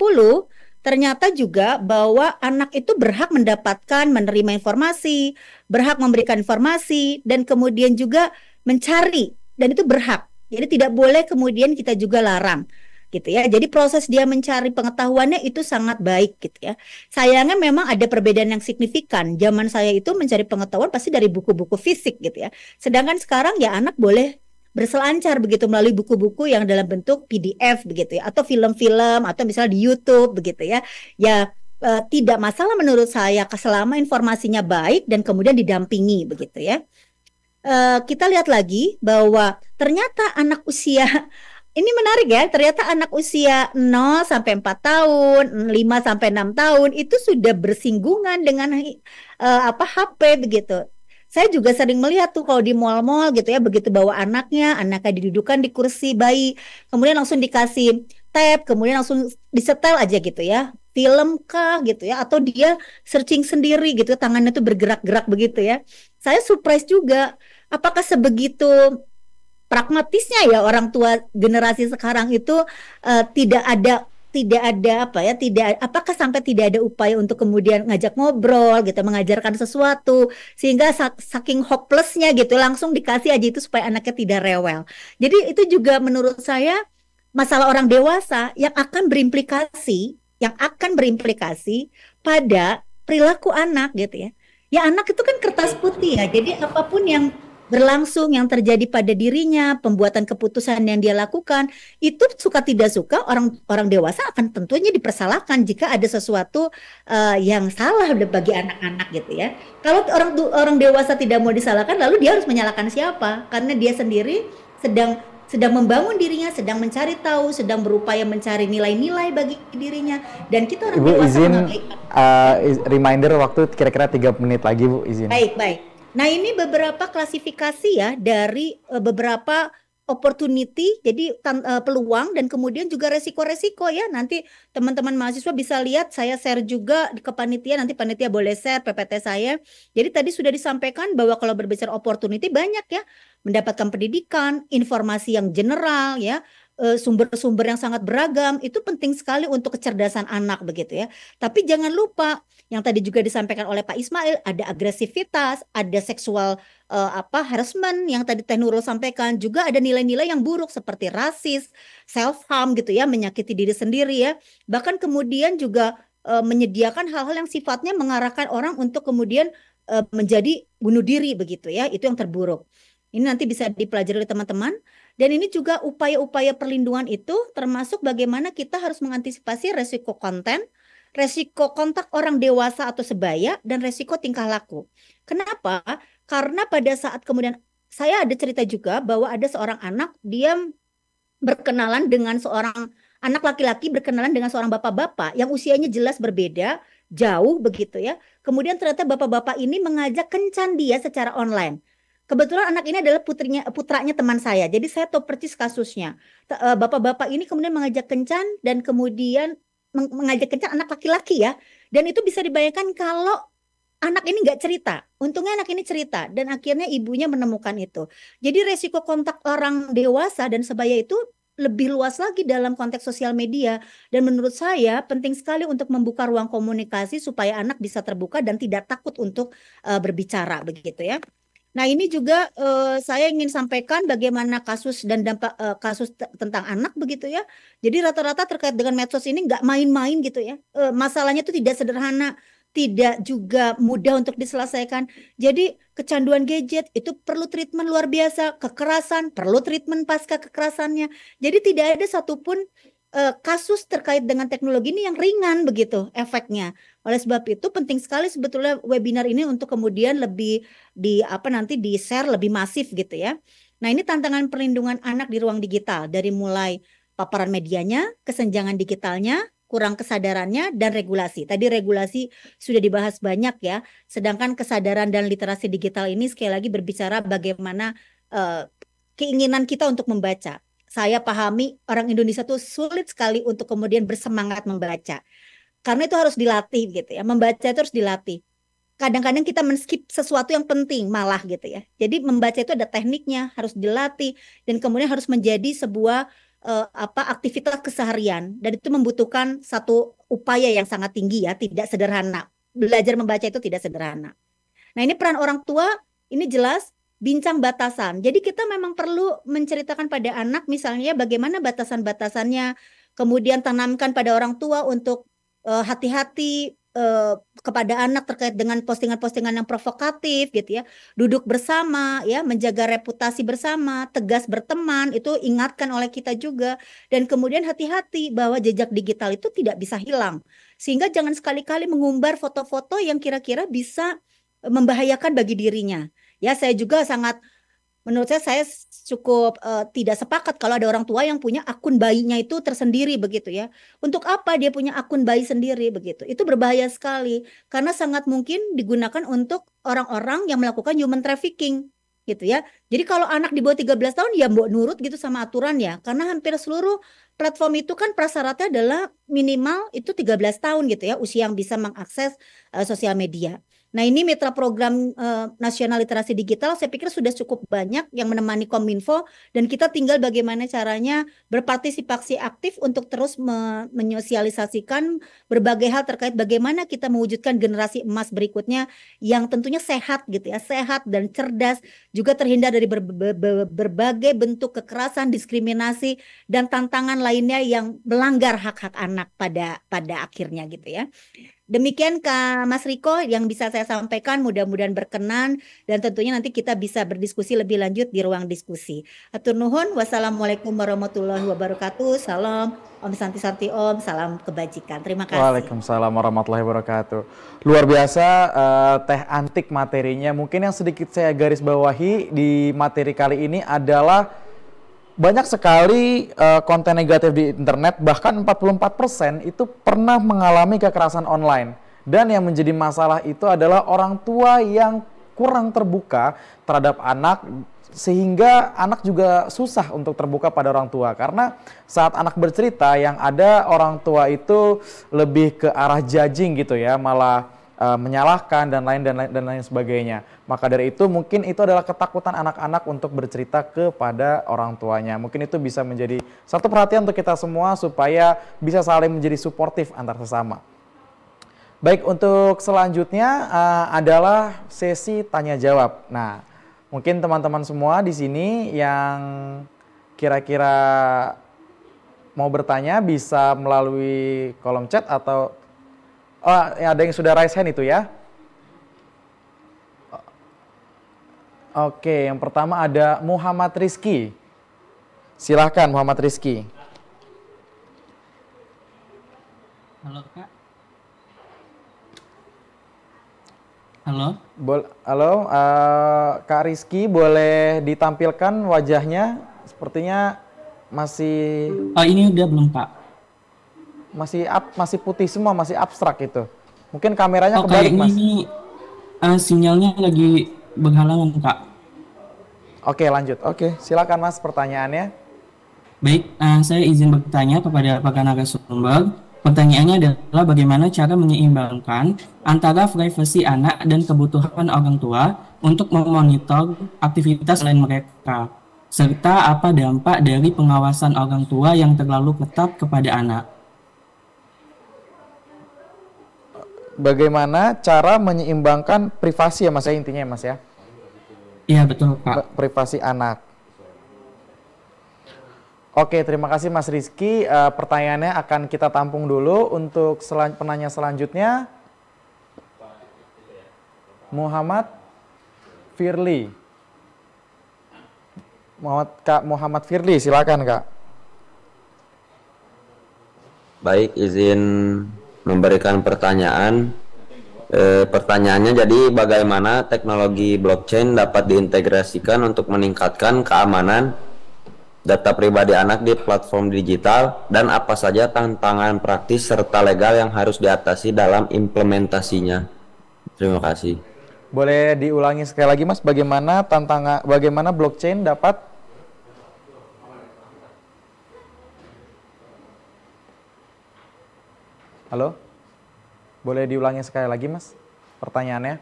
ternyata juga bahwa anak itu berhak mendapatkan menerima informasi, berhak memberikan informasi dan kemudian juga mencari dan itu berhak. Jadi tidak boleh kemudian kita juga larang gitu ya. Jadi proses dia mencari pengetahuannya itu sangat baik gitu ya. Sayangnya memang ada perbedaan yang signifikan. Zaman saya itu mencari pengetahuan pasti dari buku-buku fisik gitu ya. Sedangkan sekarang ya anak boleh berselancar begitu melalui buku-buku yang dalam bentuk PDF begitu ya atau film-film atau misalnya di YouTube begitu ya. Ya e, tidak masalah menurut saya selama informasinya baik dan kemudian didampingi begitu ya. Eh, kita lihat lagi bahwa ternyata anak usia ini menarik ya, ternyata anak usia 0 sampai 4 tahun, 5 sampai 6 tahun itu sudah bersinggungan dengan uh, apa HP begitu. Saya juga sering melihat tuh kalau di mall-mall gitu ya, begitu bawa anaknya, anaknya didudukan di kursi bayi, kemudian langsung dikasih tab, kemudian langsung disetel aja gitu ya film kah gitu ya atau dia searching sendiri gitu tangannya tuh bergerak-gerak begitu ya saya surprise juga apakah sebegitu pragmatisnya ya orang tua generasi sekarang itu uh, tidak ada tidak ada apa ya tidak apakah sampai tidak ada upaya untuk kemudian ngajak ngobrol gitu mengajarkan sesuatu sehingga saking hopelessnya gitu langsung dikasih aja itu supaya anaknya tidak rewel jadi itu juga menurut saya masalah orang dewasa yang akan berimplikasi yang akan berimplikasi pada perilaku anak gitu ya ya anak itu kan kertas putih ya jadi apapun yang berlangsung yang terjadi pada dirinya, pembuatan keputusan yang dia lakukan, itu suka tidak suka orang orang dewasa akan tentunya dipersalahkan jika ada sesuatu uh, yang salah bagi anak-anak gitu ya. Kalau orang orang dewasa tidak mau disalahkan, lalu dia harus menyalahkan siapa? Karena dia sendiri sedang sedang membangun dirinya, sedang mencari tahu, sedang berupaya mencari nilai-nilai bagi dirinya dan kita orang Ibu dewasa izin uh, reminder waktu kira-kira 3 menit lagi Bu izin. Baik, baik. Nah, ini beberapa klasifikasi ya dari uh, beberapa opportunity, jadi uh, peluang dan kemudian juga resiko-resiko ya. Nanti teman-teman mahasiswa bisa lihat saya share juga ke panitia, nanti panitia boleh share PPT saya. Jadi tadi sudah disampaikan bahwa kalau berbicara opportunity banyak ya, mendapatkan pendidikan, informasi yang general ya, e, sumber-sumber yang sangat beragam itu penting sekali untuk kecerdasan anak begitu ya. Tapi jangan lupa yang tadi juga disampaikan oleh Pak Ismail ada agresivitas, ada seksual uh, apa harassment yang tadi Teh Nurul sampaikan juga ada nilai-nilai yang buruk seperti rasis, self harm gitu ya, menyakiti diri sendiri ya. Bahkan kemudian juga uh, menyediakan hal-hal yang sifatnya mengarahkan orang untuk kemudian uh, menjadi bunuh diri begitu ya. Itu yang terburuk. Ini nanti bisa dipelajari oleh teman-teman. Dan ini juga upaya-upaya perlindungan itu termasuk bagaimana kita harus mengantisipasi resiko konten resiko kontak orang dewasa atau sebaya dan resiko tingkah laku. Kenapa? Karena pada saat kemudian saya ada cerita juga bahwa ada seorang anak dia berkenalan dengan seorang anak laki-laki berkenalan dengan seorang bapak-bapak yang usianya jelas berbeda, jauh begitu ya. Kemudian ternyata bapak-bapak ini mengajak kencan dia secara online. Kebetulan anak ini adalah putrinya putranya teman saya. Jadi saya tahu persis kasusnya. Eh, bapak-bapak ini kemudian mengajak kencan dan kemudian mengajak kencan anak laki-laki ya. Dan itu bisa dibayangkan kalau anak ini nggak cerita. Untungnya anak ini cerita dan akhirnya ibunya menemukan itu. Jadi resiko kontak orang dewasa dan sebaya itu lebih luas lagi dalam konteks sosial media dan menurut saya penting sekali untuk membuka ruang komunikasi supaya anak bisa terbuka dan tidak takut untuk uh, berbicara begitu ya. Nah, ini juga eh, saya ingin sampaikan bagaimana kasus dan dampak eh, kasus tentang anak begitu ya. Jadi rata-rata terkait dengan medsos ini nggak main-main gitu ya. Eh, masalahnya itu tidak sederhana, tidak juga mudah untuk diselesaikan. Jadi kecanduan gadget itu perlu treatment luar biasa, kekerasan perlu treatment pasca kekerasannya. Jadi tidak ada satupun eh, kasus terkait dengan teknologi ini yang ringan begitu efeknya. Oleh sebab itu penting sekali sebetulnya webinar ini untuk kemudian lebih di apa nanti di share lebih masif gitu ya. Nah, ini tantangan perlindungan anak di ruang digital dari mulai paparan medianya, kesenjangan digitalnya, kurang kesadarannya dan regulasi. Tadi regulasi sudah dibahas banyak ya. Sedangkan kesadaran dan literasi digital ini sekali lagi berbicara bagaimana uh, keinginan kita untuk membaca saya pahami orang Indonesia tuh sulit sekali untuk kemudian bersemangat membaca. Karena itu harus dilatih gitu ya. Membaca itu harus dilatih. Kadang-kadang kita men-skip sesuatu yang penting malah gitu ya. Jadi membaca itu ada tekniknya, harus dilatih dan kemudian harus menjadi sebuah uh, apa aktivitas keseharian dan itu membutuhkan satu upaya yang sangat tinggi ya, tidak sederhana. Belajar membaca itu tidak sederhana. Nah, ini peran orang tua ini jelas bincang batasan. Jadi kita memang perlu menceritakan pada anak misalnya bagaimana batasan-batasannya, kemudian tanamkan pada orang tua untuk uh, hati-hati uh, kepada anak terkait dengan postingan-postingan yang provokatif gitu ya. Duduk bersama ya, menjaga reputasi bersama, tegas berteman itu ingatkan oleh kita juga dan kemudian hati-hati bahwa jejak digital itu tidak bisa hilang. Sehingga jangan sekali-kali mengumbar foto-foto yang kira-kira bisa membahayakan bagi dirinya. Ya saya juga sangat menurut saya saya cukup uh, tidak sepakat kalau ada orang tua yang punya akun bayinya itu tersendiri begitu ya. Untuk apa dia punya akun bayi sendiri begitu? Itu berbahaya sekali karena sangat mungkin digunakan untuk orang-orang yang melakukan human trafficking gitu ya. Jadi kalau anak di bawah 13 tahun ya mbok nurut gitu sama aturan ya. Karena hampir seluruh platform itu kan prasyaratnya adalah minimal itu 13 tahun gitu ya usia yang bisa mengakses uh, sosial media. Nah ini mitra program uh, nasional literasi digital saya pikir sudah cukup banyak yang menemani Kominfo dan kita tinggal bagaimana caranya berpartisipasi aktif untuk terus me menyosialisasikan berbagai hal terkait bagaimana kita mewujudkan generasi emas berikutnya yang tentunya sehat gitu ya sehat dan cerdas juga terhindar dari ber ber ber berbagai bentuk kekerasan diskriminasi dan tantangan lainnya yang melanggar hak-hak anak pada pada akhirnya gitu ya. Demikian Kak Mas Riko yang bisa saya sampaikan mudah-mudahan berkenan dan tentunya nanti kita bisa berdiskusi lebih lanjut di ruang diskusi. Atur nuhun, wassalamualaikum warahmatullahi wabarakatuh. Salam Om Santi Santi Om, salam kebajikan. Terima kasih. Waalaikumsalam warahmatullahi wabarakatuh. Luar biasa uh, teh antik materinya. Mungkin yang sedikit saya garis bawahi di materi kali ini adalah banyak sekali uh, konten negatif di internet, bahkan 44% itu pernah mengalami kekerasan online. Dan yang menjadi masalah itu adalah orang tua yang kurang terbuka terhadap anak sehingga anak juga susah untuk terbuka pada orang tua karena saat anak bercerita yang ada orang tua itu lebih ke arah judging gitu ya, malah uh, menyalahkan dan lain dan lain dan lain sebagainya. Maka dari itu mungkin itu adalah ketakutan anak-anak untuk bercerita kepada orang tuanya. Mungkin itu bisa menjadi satu perhatian untuk kita semua supaya bisa saling menjadi suportif antar sesama. Baik, untuk selanjutnya uh, adalah sesi tanya jawab. Nah, mungkin teman-teman semua di sini yang kira-kira mau bertanya bisa melalui kolom chat atau Oh, ya, ada yang sudah raise hand itu ya. Oke, yang pertama ada Muhammad Rizky. Silahkan Muhammad Rizky. Halo Kak. Halo. Bo Halo, uh, Kak Rizky boleh ditampilkan wajahnya? Sepertinya masih. Oh ini udah belum Pak masih up, masih putih semua, masih abstrak gitu. Mungkin kameranya oh, kebalik, Mas. Ini uh, sinyalnya lagi berhalangan, Kak. Oke, lanjut. Oke, silakan Mas pertanyaannya. Baik, uh, saya izin bertanya kepada Pak Kanaga Sumber. Pertanyaannya adalah bagaimana cara menyeimbangkan antara privasi anak dan kebutuhan orang tua untuk memonitor aktivitas lain mereka, serta apa dampak dari pengawasan orang tua yang terlalu ketat kepada anak. bagaimana cara menyeimbangkan privasi ya Mas ya intinya ya Mas ya. Iya betul Pak. Privasi anak. Oke, terima kasih Mas Rizky. Uh, pertanyaannya akan kita tampung dulu untuk selan penanya selanjutnya. Muhammad Firly. Muhammad, Kak Muhammad Firly, silakan Kak. Baik, izin memberikan pertanyaan. E, pertanyaannya jadi bagaimana teknologi blockchain dapat diintegrasikan untuk meningkatkan keamanan data pribadi anak di platform digital dan apa saja tantangan praktis serta legal yang harus diatasi dalam implementasinya. Terima kasih. Boleh diulangi sekali lagi Mas bagaimana tantangan bagaimana blockchain dapat Halo? Boleh diulangi sekali lagi, Mas? Pertanyaannya?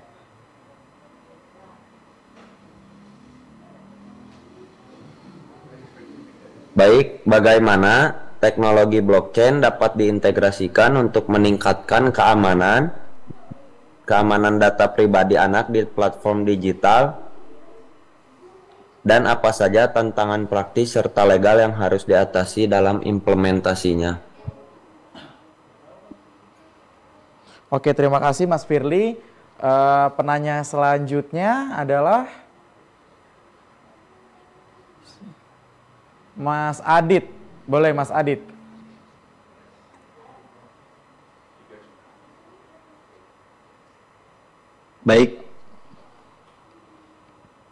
Baik, bagaimana teknologi blockchain dapat diintegrasikan untuk meningkatkan keamanan keamanan data pribadi anak di platform digital dan apa saja tantangan praktis serta legal yang harus diatasi dalam implementasinya? Oke, terima kasih Mas Firly. Uh, penanya selanjutnya adalah Mas Adit. Boleh Mas Adit. Baik.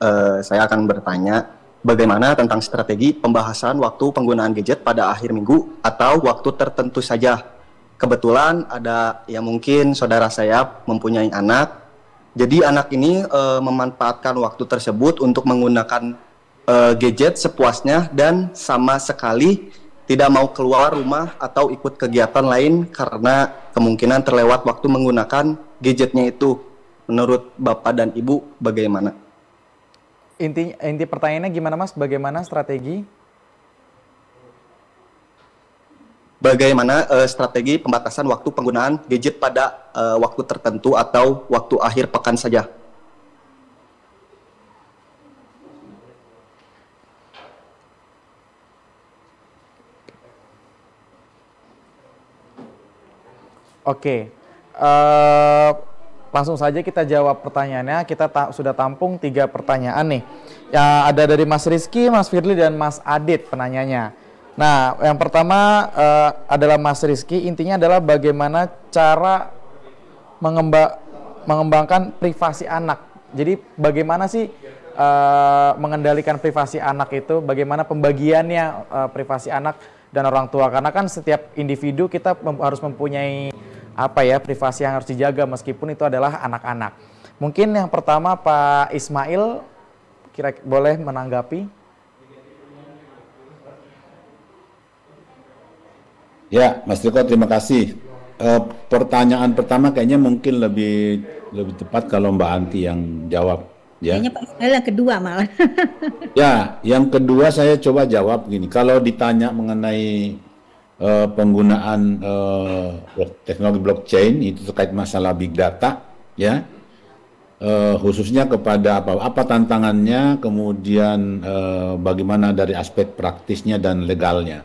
Uh, saya akan bertanya bagaimana tentang strategi pembahasan waktu penggunaan gadget pada akhir minggu atau waktu tertentu saja kebetulan ada yang mungkin saudara saya mempunyai anak. Jadi anak ini e, memanfaatkan waktu tersebut untuk menggunakan e, gadget sepuasnya dan sama sekali tidak mau keluar rumah atau ikut kegiatan lain karena kemungkinan terlewat waktu menggunakan gadgetnya itu. Menurut Bapak dan Ibu bagaimana? Inti inti pertanyaannya gimana Mas? Bagaimana strategi bagaimana uh, strategi pembatasan waktu penggunaan gadget pada uh, waktu tertentu atau waktu akhir pekan saja. Oke, uh, langsung saja kita jawab pertanyaannya. Kita ta sudah tampung tiga pertanyaan nih. Ya, ada dari Mas Rizky, Mas Firly, dan Mas Adit penanyanya. Nah, yang pertama uh, adalah Mas Rizky. Intinya adalah bagaimana cara mengemba mengembangkan privasi anak. Jadi bagaimana sih uh, mengendalikan privasi anak itu? Bagaimana pembagiannya uh, privasi anak dan orang tua? Karena kan setiap individu kita mem harus mempunyai apa ya privasi yang harus dijaga meskipun itu adalah anak-anak. Mungkin yang pertama Pak Ismail kira boleh menanggapi. Ya, Mas Riko terima kasih. E, pertanyaan pertama kayaknya mungkin lebih lebih tepat kalau Mbak Anti yang jawab. Ya. Kayaknya Pak yang kedua malah. ya, yang kedua saya coba jawab gini. Kalau ditanya mengenai e, penggunaan e, teknologi blockchain itu terkait masalah big data, ya khususnya kepada apa apa tantangannya kemudian bagaimana dari aspek praktisnya dan legalnya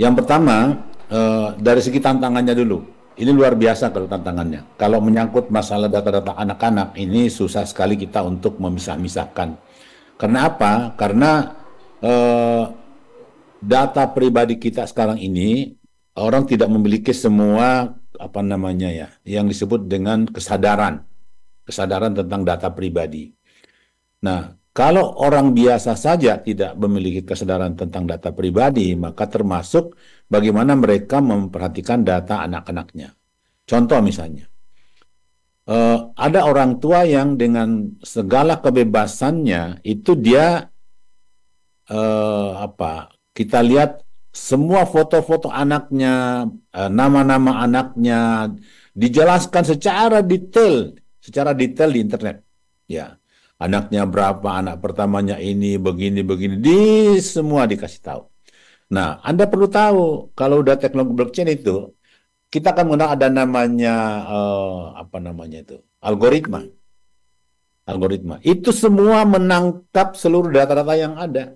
yang pertama eh, dari segi tantangannya dulu. Ini luar biasa kalau tantangannya. Kalau menyangkut masalah data-data anak-anak ini susah sekali kita untuk memisah-misahkan. Karena apa? Karena eh, data pribadi kita sekarang ini orang tidak memiliki semua apa namanya ya yang disebut dengan kesadaran kesadaran tentang data pribadi. Nah, kalau orang biasa saja tidak memiliki kesadaran tentang data pribadi, maka termasuk bagaimana mereka memperhatikan data anak-anaknya. Contoh misalnya, eh, ada orang tua yang dengan segala kebebasannya itu dia eh, apa? Kita lihat semua foto-foto anaknya, eh, nama-nama anaknya dijelaskan secara detail, secara detail di internet, ya anaknya berapa, anak pertamanya ini, begini, begini, di semua dikasih tahu. Nah, Anda perlu tahu kalau udah teknologi blockchain itu, kita akan menggunakan ada namanya uh, apa namanya itu algoritma, algoritma. Itu semua menangkap seluruh data-data yang ada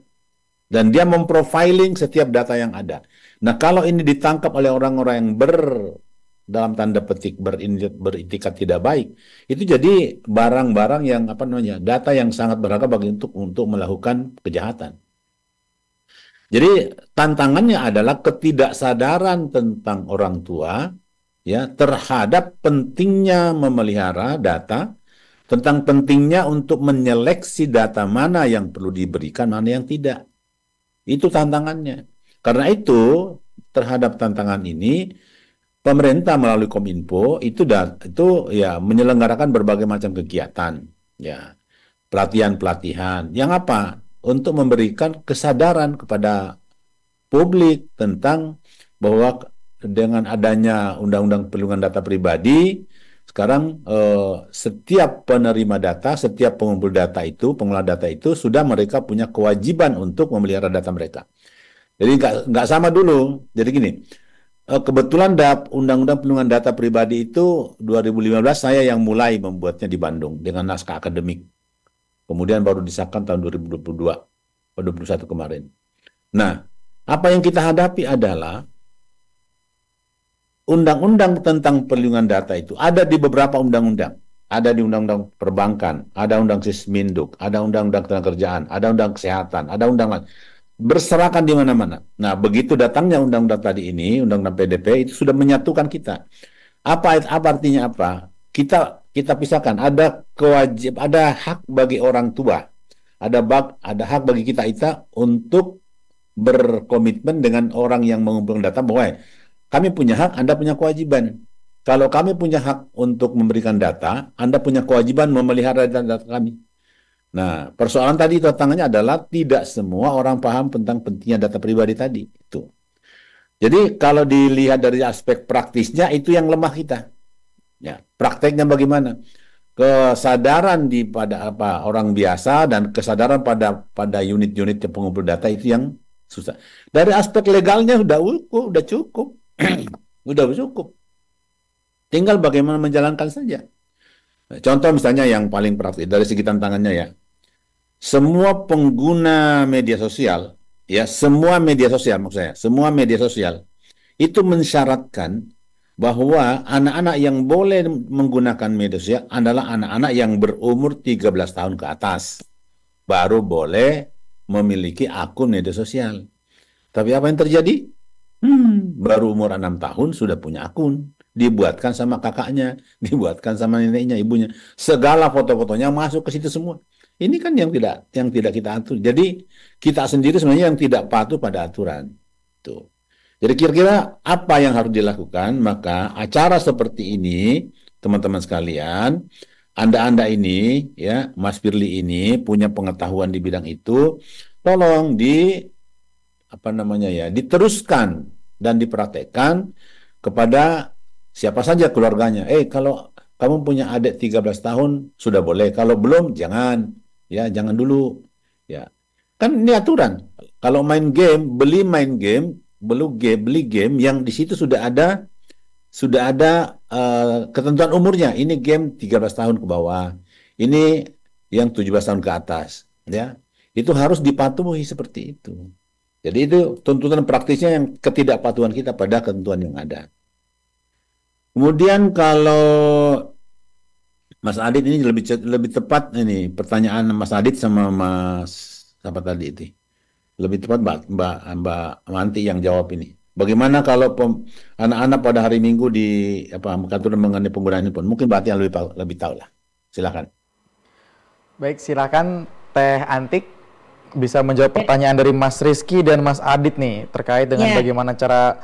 dan dia memprofiling setiap data yang ada. Nah, kalau ini ditangkap oleh orang-orang yang ber dalam tanda petik beritikat tidak baik itu jadi barang-barang yang apa namanya data yang sangat berharga bagi untuk untuk melakukan kejahatan. Jadi tantangannya adalah ketidaksadaran tentang orang tua ya terhadap pentingnya memelihara data tentang pentingnya untuk menyeleksi data mana yang perlu diberikan mana yang tidak. Itu tantangannya. Karena itu terhadap tantangan ini pemerintah melalui Kominfo itu da, itu ya menyelenggarakan berbagai macam kegiatan ya pelatihan-pelatihan yang apa untuk memberikan kesadaran kepada publik tentang bahwa dengan adanya undang-undang perlindungan data pribadi sekarang eh, setiap penerima data, setiap pengumpul data itu, pengelola data itu sudah mereka punya kewajiban untuk memelihara data mereka. Jadi nggak nggak sama dulu. Jadi gini, Eh, kebetulan Undang-Undang Perlindungan Data Pribadi itu 2015 saya yang mulai membuatnya di Bandung dengan naskah akademik. Kemudian baru disahkan tahun 2022 atau kemarin. Nah, apa yang kita hadapi adalah undang-undang tentang perlindungan data itu ada di beberapa undang-undang. Ada di undang-undang perbankan, ada undang sisminduk, ada undang-undang ketenagakerjaan, ada undang kesehatan, ada undang lain berserakan di mana-mana. Nah, begitu datangnya undang-undang tadi ini, undang-undang PDP itu sudah menyatukan kita. Apa apa artinya apa? Kita kita pisahkan. Ada kewajib, ada hak bagi orang tua, ada bak, ada hak bagi kita kita untuk berkomitmen dengan orang yang mengumpulkan data bahwa eh, kami punya hak, Anda punya kewajiban. Kalau kami punya hak untuk memberikan data, Anda punya kewajiban memelihara data, data kami. Nah, persoalan tadi tantangannya adalah tidak semua orang paham tentang pentingnya data pribadi tadi. Itu. Jadi kalau dilihat dari aspek praktisnya itu yang lemah kita. Ya, prakteknya bagaimana? Kesadaran di pada apa orang biasa dan kesadaran pada pada unit-unit pengumpul data itu yang susah. Dari aspek legalnya sudah cukup, sudah cukup. sudah cukup. Tinggal bagaimana menjalankan saja. Nah, contoh misalnya yang paling praktis dari segi tantangannya ya semua pengguna media sosial, ya semua media sosial maksud saya, semua media sosial itu mensyaratkan bahwa anak-anak yang boleh menggunakan media sosial adalah anak-anak yang berumur 13 tahun ke atas baru boleh memiliki akun media sosial. Tapi apa yang terjadi? Hmm, baru umur 6 tahun sudah punya akun. Dibuatkan sama kakaknya, dibuatkan sama neneknya, ibunya. Segala foto-fotonya masuk ke situ semua. Ini kan yang tidak yang tidak kita atur. Jadi kita sendiri sebenarnya yang tidak patuh pada aturan. Tuh. Jadi kira-kira apa yang harus dilakukan? Maka acara seperti ini, teman-teman sekalian, anda-anda ini, ya, Mas Firly ini punya pengetahuan di bidang itu, tolong di apa namanya ya, diteruskan dan dipraktekkan kepada siapa saja keluarganya. Eh, kalau kamu punya adik 13 tahun sudah boleh, kalau belum jangan ya jangan dulu ya kan ini aturan kalau main game beli main game beli game beli game yang di situ sudah ada sudah ada uh, ketentuan umurnya ini game 13 tahun ke bawah ini yang 17 tahun ke atas ya itu harus dipatuhi seperti itu jadi itu tuntutan praktisnya yang ketidakpatuhan kita pada ketentuan yang ada kemudian kalau Mas Adit ini lebih lebih tepat ini pertanyaan Mas Adit sama Mas siapa tadi itu lebih tepat Mbak Mbak Mbak Manti yang jawab ini. Bagaimana kalau anak-anak pada hari Minggu di apa kantor mengenai penggunaan handphone? Mungkin Mbak Anti yang lebih tahu lebih tahu lah. Silakan. Baik, silakan Teh Antik bisa menjawab pertanyaan dari Mas Rizky dan Mas Adit nih terkait dengan yeah. bagaimana cara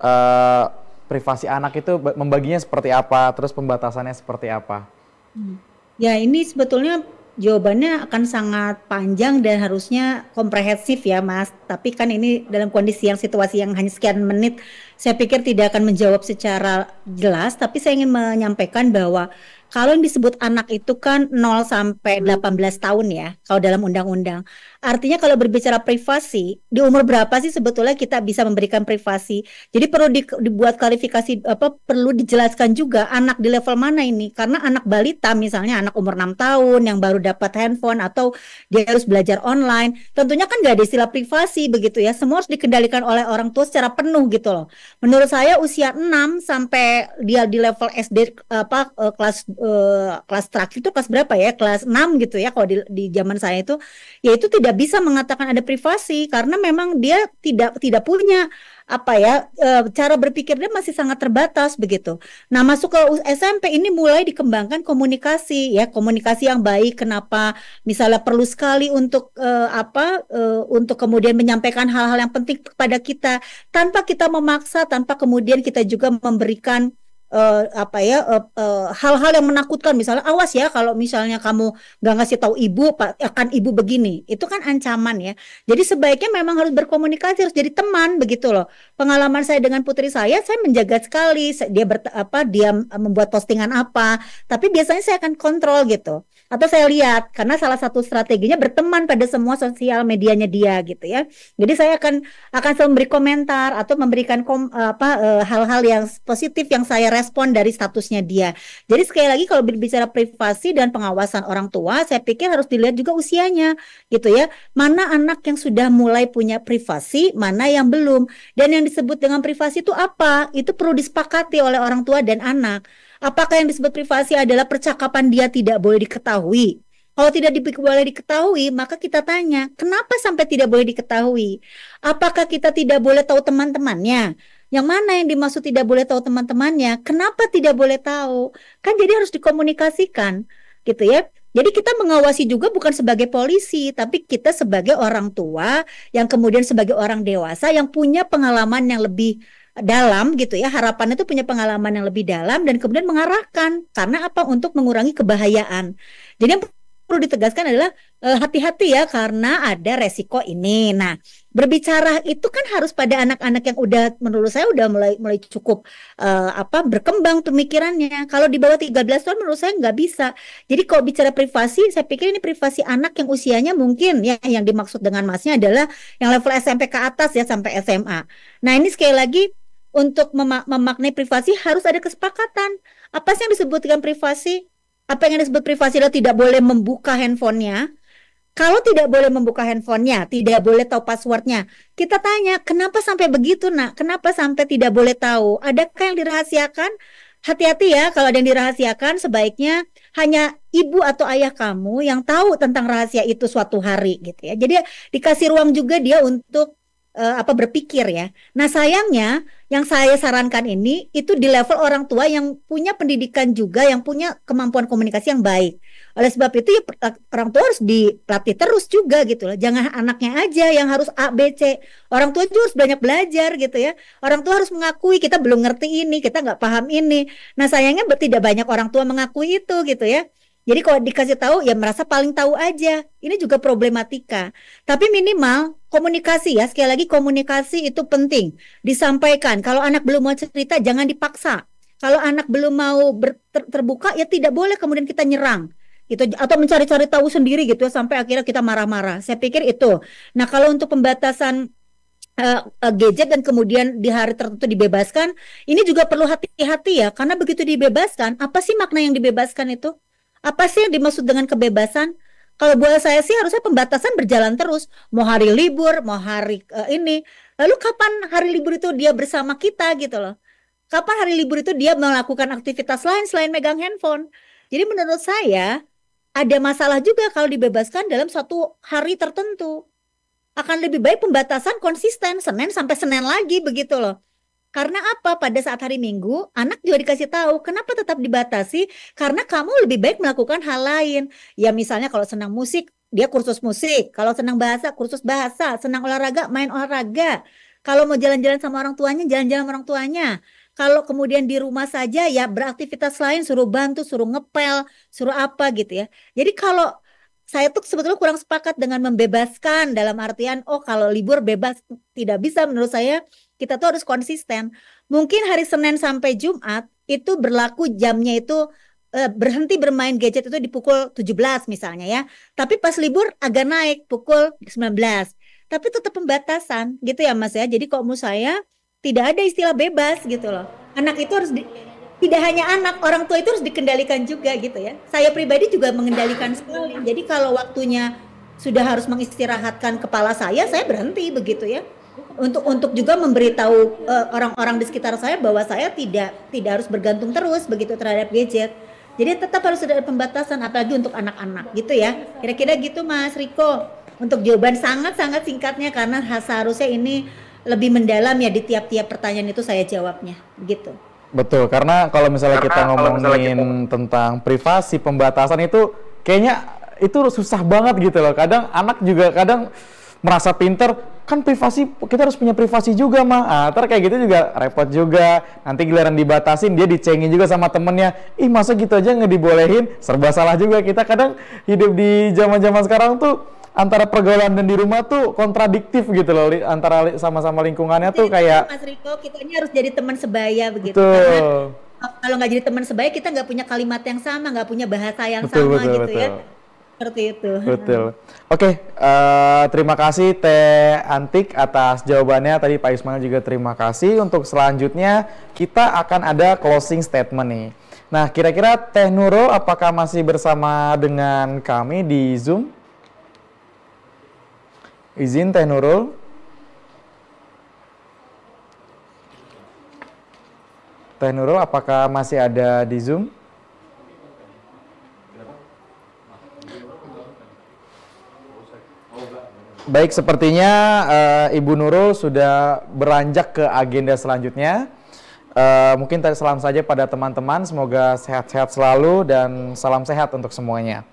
uh, privasi anak itu membaginya seperti apa, terus pembatasannya seperti apa. Hmm. Ya ini sebetulnya jawabannya akan sangat panjang dan harusnya komprehensif ya Mas. Tapi kan ini dalam kondisi yang situasi yang hanya sekian menit, saya pikir tidak akan menjawab secara jelas, tapi saya ingin menyampaikan bahwa kalau yang disebut anak itu kan 0 sampai 18 tahun ya, kalau dalam undang-undang. Artinya kalau berbicara privasi, di umur berapa sih sebetulnya kita bisa memberikan privasi? Jadi perlu di, dibuat klarifikasi apa perlu dijelaskan juga anak di level mana ini? Karena anak balita misalnya anak umur 6 tahun yang baru dapat handphone atau dia harus belajar online, tentunya kan nggak ada istilah privasi begitu ya. Semua harus dikendalikan oleh orang tua secara penuh gitu loh. Menurut saya usia 6 sampai dia di level SD apa eh, kelas eh, kelas terakhir itu kelas berapa ya? Kelas 6 gitu ya kalau di, di zaman saya itu yaitu tidak tidak bisa mengatakan ada privasi karena memang dia tidak tidak punya apa ya e, cara berpikirnya masih sangat terbatas begitu. Nah masuk ke SMP ini mulai dikembangkan komunikasi ya komunikasi yang baik. Kenapa misalnya perlu sekali untuk e, apa e, untuk kemudian menyampaikan hal-hal yang penting kepada kita tanpa kita memaksa tanpa kemudian kita juga memberikan uh, apa ya eh, eh, hal-hal uh, uh, yang menakutkan misalnya awas ya kalau misalnya kamu nggak ngasih tahu ibu pak akan ibu begini itu kan ancaman ya jadi sebaiknya memang harus berkomunikasi harus jadi teman begitu loh pengalaman saya dengan putri saya saya menjaga sekali dia ber, apa dia membuat postingan apa tapi biasanya saya akan kontrol gitu atau saya lihat karena salah satu strateginya berteman pada semua sosial medianya dia gitu ya jadi saya akan akan selalu memberi komentar atau memberikan kom, eh, apa eh, hal-hal e, yang positif yang saya respon dari statusnya dia jadi sekali lagi kalau bicara privasi dan pengawasan orang tua saya pikir harus dilihat juga usianya gitu ya mana anak yang sudah mulai punya privasi mana yang belum dan yang disebut dengan privasi itu apa itu perlu disepakati oleh orang tua dan anak Apakah yang disebut privasi adalah percakapan dia tidak boleh diketahui? Kalau tidak boleh diketahui, maka kita tanya, kenapa sampai tidak boleh diketahui? Apakah kita tidak boleh tahu teman-temannya? Yang mana yang dimaksud tidak boleh tahu teman-temannya? Kenapa tidak boleh tahu? Kan jadi harus dikomunikasikan, gitu ya. Jadi kita mengawasi juga bukan sebagai polisi, tapi kita sebagai orang tua yang kemudian sebagai orang dewasa yang punya pengalaman yang lebih dalam gitu ya harapannya itu punya pengalaman yang lebih dalam dan kemudian mengarahkan karena apa untuk mengurangi kebahayaan jadi yang perlu ditegaskan adalah eh, hati-hati e, ya karena ada resiko ini nah berbicara itu kan harus pada anak-anak yang udah menurut saya udah mulai mulai cukup e, apa berkembang pemikirannya kalau di bawah 13 tahun menurut saya nggak bisa jadi kalau bicara privasi saya pikir ini privasi anak yang usianya mungkin ya yang dimaksud dengan masnya adalah yang level SMP ke atas ya sampai SMA nah ini sekali lagi untuk mem memaknai privasi harus ada kesepakatan. Apa sih yang disebutkan privasi? Apa yang disebut privasi lo tidak boleh membuka handphonenya? Kalau tidak boleh membuka handphonenya, tidak boleh tahu passwordnya. Kita tanya, kenapa sampai begitu nak? Kenapa sampai tidak boleh tahu? Adakah yang dirahasiakan? Hati-hati ya, kalau ada yang dirahasiakan sebaiknya hanya ibu atau ayah kamu yang tahu tentang rahasia itu suatu hari gitu ya. Jadi dikasih ruang juga dia untuk uh, apa berpikir ya. Nah, sayangnya yang saya sarankan ini itu di level orang tua yang punya pendidikan juga yang punya kemampuan komunikasi yang baik. Oleh sebab itu ya eh, orang tua harus dilatih terus juga gitu loh. Jangan anaknya aja yang harus A B C. Orang tua juga harus banyak belajar gitu ya. Orang tua harus mengakui kita belum ngerti ini, kita nggak paham ini. Nah, sayangnya tidak banyak orang tua mengakui itu gitu ya. Jadi kalau dikasih tahu ya merasa paling tahu aja. Ini juga problematika. Tapi minimal komunikasi ya sekali lagi komunikasi itu penting. Disampaikan. Kalau anak belum mau cerita jangan dipaksa. Kalau anak belum mau ber, terbuka ya tidak boleh kemudian kita nyerang gitu atau mencari-cari tahu sendiri gitu ya, sampai akhirnya kita marah-marah. Saya pikir itu. Nah, kalau untuk pembatasan uh, gadget dan kemudian di hari tertentu dibebaskan, ini juga perlu hati-hati ya karena begitu dibebaskan, apa sih makna yang dibebaskan itu? Apa sih yang dimaksud dengan kebebasan? Kalau buat saya sih harusnya pembatasan berjalan terus, mau hari libur, mau hari uh, ini. Lalu kapan hari libur itu dia bersama kita gitu loh? Kapan hari libur itu dia melakukan aktivitas lain selain megang handphone? Jadi menurut saya ada masalah juga kalau dibebaskan dalam satu hari tertentu. Akan lebih baik pembatasan konsisten Senin sampai Senin lagi begitu loh. Karena apa? Pada saat hari Minggu, anak juga dikasih tahu kenapa tetap dibatasi karena kamu lebih baik melakukan hal lain. Ya misalnya kalau senang musik, dia kursus musik. Kalau senang bahasa, kursus bahasa. Senang olahraga, main olahraga. Kalau mau jalan-jalan sama orang tuanya, jalan-jalan sama orang tuanya. Kalau kemudian di rumah saja ya beraktivitas lain, suruh bantu, suruh ngepel, suruh apa gitu ya. Jadi kalau saya tuh sebetulnya kurang sepakat dengan membebaskan dalam artian oh kalau libur bebas tidak bisa menurut saya kita tuh harus konsisten. Mungkin hari Senin sampai Jumat itu berlaku jamnya itu eh, berhenti bermain gadget itu di pukul 17 misalnya ya. Tapi pas libur agak naik pukul 19. Tapi tetap pembatasan gitu ya Mas ya. Jadi kalau menurut saya tidak ada istilah bebas gitu loh. Anak itu harus di, tidak hanya anak, orang tua itu harus dikendalikan juga gitu ya. Saya pribadi juga mengendalikan sekali. Jadi kalau waktunya sudah harus mengistirahatkan kepala saya, saya berhenti begitu ya untuk untuk juga memberitahu eh, orang-orang uh, di sekitar saya bahwa saya tidak tidak harus bergantung terus begitu terhadap gadget. Jadi tetap harus ada pembatasan apalagi untuk anak-anak gitu ya. Kira-kira gitu Mas Riko. Untuk jawaban sangat-sangat singkatnya karena seharusnya ini lebih mendalam ya di tiap-tiap pertanyaan itu saya jawabnya gitu. Betul, karena kalau misalnya karena kita ngomongin misalnya kita... tentang privasi pembatasan itu kayaknya itu susah banget gitu loh. Kadang anak juga kadang merasa pinter kan privasi kita harus punya privasi juga mah nah, ntar kayak gitu juga repot juga nanti giliran dibatasin dia dicengin juga sama temennya ih masa gitu aja nggak dibolehin serba salah juga kita kadang hidup di zaman zaman sekarang tuh antara pergaulan dan di rumah tuh kontradiktif gitu loh antara sama-sama lingkungannya jadi, tuh iya, kayak Mas Riko kita ini harus jadi teman sebaya begitu betul. karena eh, kalau nggak jadi teman sebaya kita nggak punya kalimat yang sama nggak punya bahasa yang betul, sama betul, gitu ya. betul. ya seperti itu. Betul. Oke, okay, uh, eh, terima kasih Teh Antik atas jawabannya. Tadi Pak Ismail juga terima kasih. Untuk selanjutnya kita akan ada closing statement nih. Nah, kira-kira Teh Nurul apakah masih bersama dengan kami di Zoom? Izin Teh Nurul. Teh Nurul apakah masih ada di Zoom? Baik, sepertinya uh, Ibu Nurul sudah beranjak ke agenda selanjutnya. Uh, mungkin tadi salam saja pada teman-teman, semoga sehat-sehat selalu dan salam sehat untuk semuanya.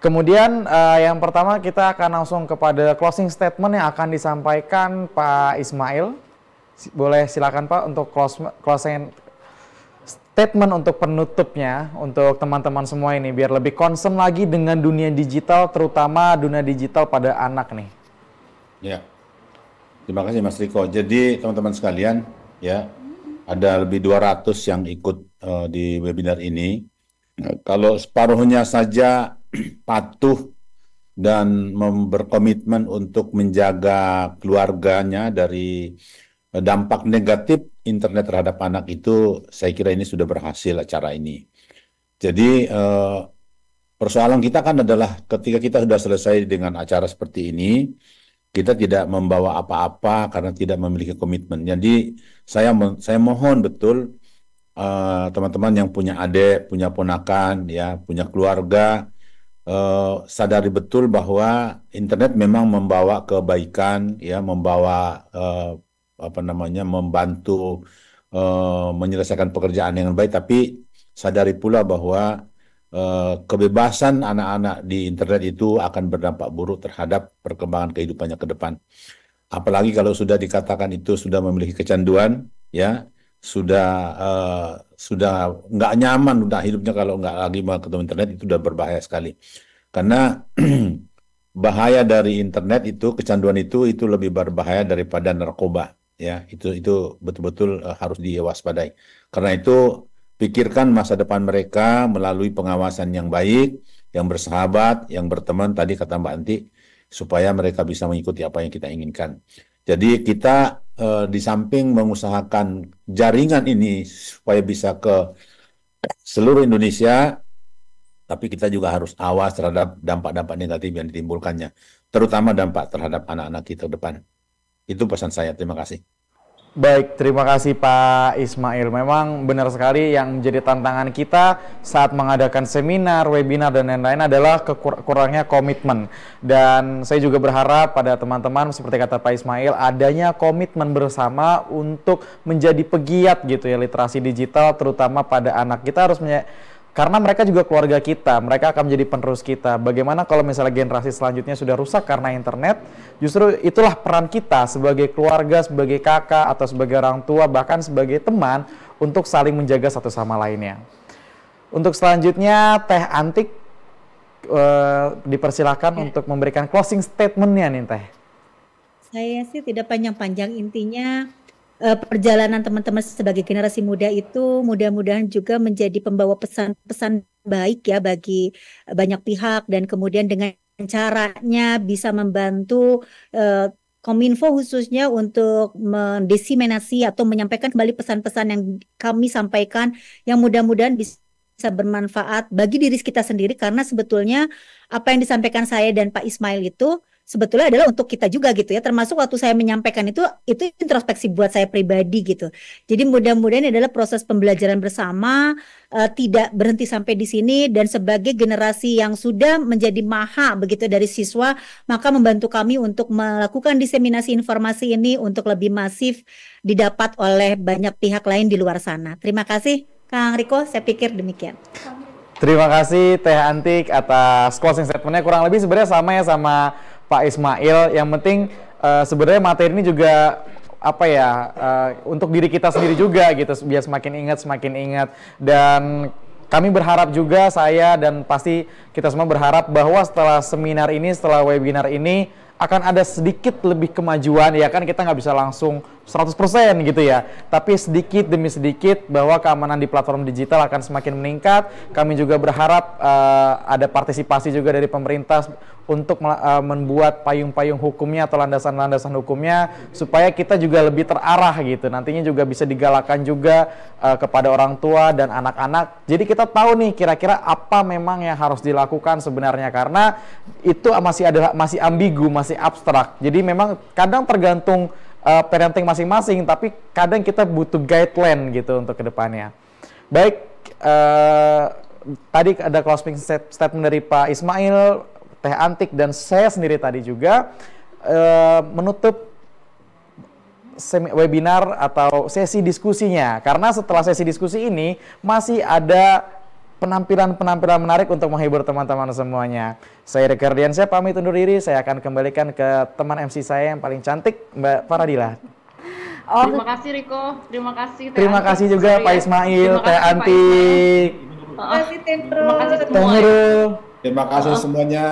Kemudian uh, yang pertama kita akan langsung kepada closing statement yang akan disampaikan Pak Ismail. Boleh silakan Pak untuk closing statement untuk penutupnya untuk teman-teman semua ini biar lebih concern lagi dengan dunia digital terutama dunia digital pada anak nih. Ya. Terima kasih Mas Riko. Jadi teman-teman sekalian ya ada lebih 200 yang ikut uh, di webinar ini. Kalau separuhnya saja patuh dan berkomitmen untuk menjaga keluarganya dari dampak negatif internet terhadap anak itu saya kira ini sudah berhasil acara ini. Jadi eh, persoalan kita kan adalah ketika kita sudah selesai dengan acara seperti ini, kita tidak membawa apa-apa karena tidak memiliki komitmen. Jadi saya saya mohon betul eh, teman-teman yang punya adik, punya ponakan, ya, punya keluarga uh, sadari betul bahwa internet memang membawa kebaikan, ya, membawa uh, apa namanya membantu uh, menyelesaikan pekerjaan dengan baik tapi sadari pula bahwa uh, kebebasan anak-anak di internet itu akan berdampak buruk terhadap perkembangan kehidupannya ke depan apalagi kalau sudah dikatakan itu sudah memiliki kecanduan ya sudah uh, sudah nggak nyaman udah hidupnya kalau nggak lagi mau ketemu internet itu sudah berbahaya sekali karena bahaya dari internet itu kecanduan itu itu lebih berbahaya daripada narkoba ya itu itu betul-betul uh, harus diwaspadai. Karena itu pikirkan masa depan mereka melalui pengawasan yang baik, yang bersahabat, yang berteman tadi kata Mbak Anti supaya mereka bisa mengikuti apa yang kita inginkan. Jadi kita uh, di samping mengusahakan jaringan ini supaya bisa ke seluruh Indonesia, tapi kita juga harus awas terhadap dampak-dampak negatif yang ditimbulkannya, terutama dampak terhadap anak-anak kita ke depan. Itu pesan saya. Terima kasih. Baik, terima kasih Pak Ismail. Memang benar sekali yang menjadi tantangan kita saat mengadakan seminar, webinar, dan lain-lain adalah kurangnya komitmen. Dan saya juga berharap pada teman-teman, seperti kata Pak Ismail, adanya komitmen bersama untuk menjadi pegiat gitu ya, literasi digital terutama pada anak. Kita harus karena mereka juga keluarga kita, mereka akan menjadi penerus kita. Bagaimana kalau misalnya generasi selanjutnya sudah rusak karena internet? Justru itulah peran kita sebagai keluarga, sebagai kakak atau sebagai orang tua, bahkan sebagai teman untuk saling menjaga satu sama lainnya. Untuk selanjutnya Teh Antik eh, dipersilahkan ya. untuk memberikan closing statement-nya nih Teh. Saya sih tidak panjang-panjang intinya Eh, perjalanan teman-teman sebagai generasi muda itu mudah-mudahan juga menjadi pembawa pesan-pesan baik ya bagi eh, banyak pihak dan kemudian dengan caranya bisa membantu uh, Kominfo khususnya untuk mendiseminasi atau menyampaikan kembali pesan-pesan yang kami sampaikan yang mudah-mudahan bisa bermanfaat bagi diri kita sendiri karena sebetulnya apa yang disampaikan saya dan Pak Ismail itu sebetulnya adalah untuk kita juga gitu ya. Termasuk waktu saya menyampaikan itu itu introspeksi buat saya pribadi gitu. Jadi mudah-mudahan ini adalah proses pembelajaran bersama uh, tidak berhenti sampai di sini dan sebagai generasi yang sudah menjadi maha begitu dari siswa maka membantu kami untuk melakukan diseminasi informasi ini untuk lebih masif didapat oleh banyak pihak lain di luar sana. Terima kasih Kang Riko, saya pikir demikian. Terima kasih Teh Antik atas closing statementnya kurang lebih sebenarnya sama ya sama Pak Ismail. Yang penting uh, sebenarnya materi ini juga apa ya uh, untuk diri kita sendiri juga gitu biar semakin ingat semakin ingat dan kami berharap juga saya dan pasti kita semua berharap bahwa setelah seminar ini setelah webinar ini akan ada sedikit lebih kemajuan ya kan kita nggak bisa langsung 100% gitu ya. Tapi sedikit demi sedikit bahwa keamanan di platform digital akan semakin meningkat. Kami juga berharap uh, ada partisipasi juga dari pemerintah untuk uh, membuat payung-payung hukumnya atau landasan-landasan hukumnya supaya kita juga lebih terarah gitu. Nantinya juga bisa digalakan juga uh, kepada orang tua dan anak-anak. Jadi kita tahu nih kira-kira apa memang yang harus dilakukan sebenarnya karena itu masih ada masih ambigu, masih abstrak. Jadi memang kadang tergantung uh, parenting masing-masing, tapi kadang kita butuh guideline gitu untuk kedepannya. Baik, uh, tadi ada closing statement dari Pak Ismail, Teh Antik, dan saya sendiri tadi juga uh, menutup webinar atau sesi diskusinya. Karena setelah sesi diskusi ini masih ada penampilan-penampilan menarik untuk menghibur teman-teman semuanya. Saya Rika saya pamit undur diri. Saya akan kembalikan ke teman MC saya yang paling cantik, Mbak Faradila. Oh. Terima kasih Riko, terima kasih. Teh terima kasih juga Pak ya. Ismail, Teh Anti. Terima kasih Tendro. Ya. Terima kasih semua. Terima kasih semuanya.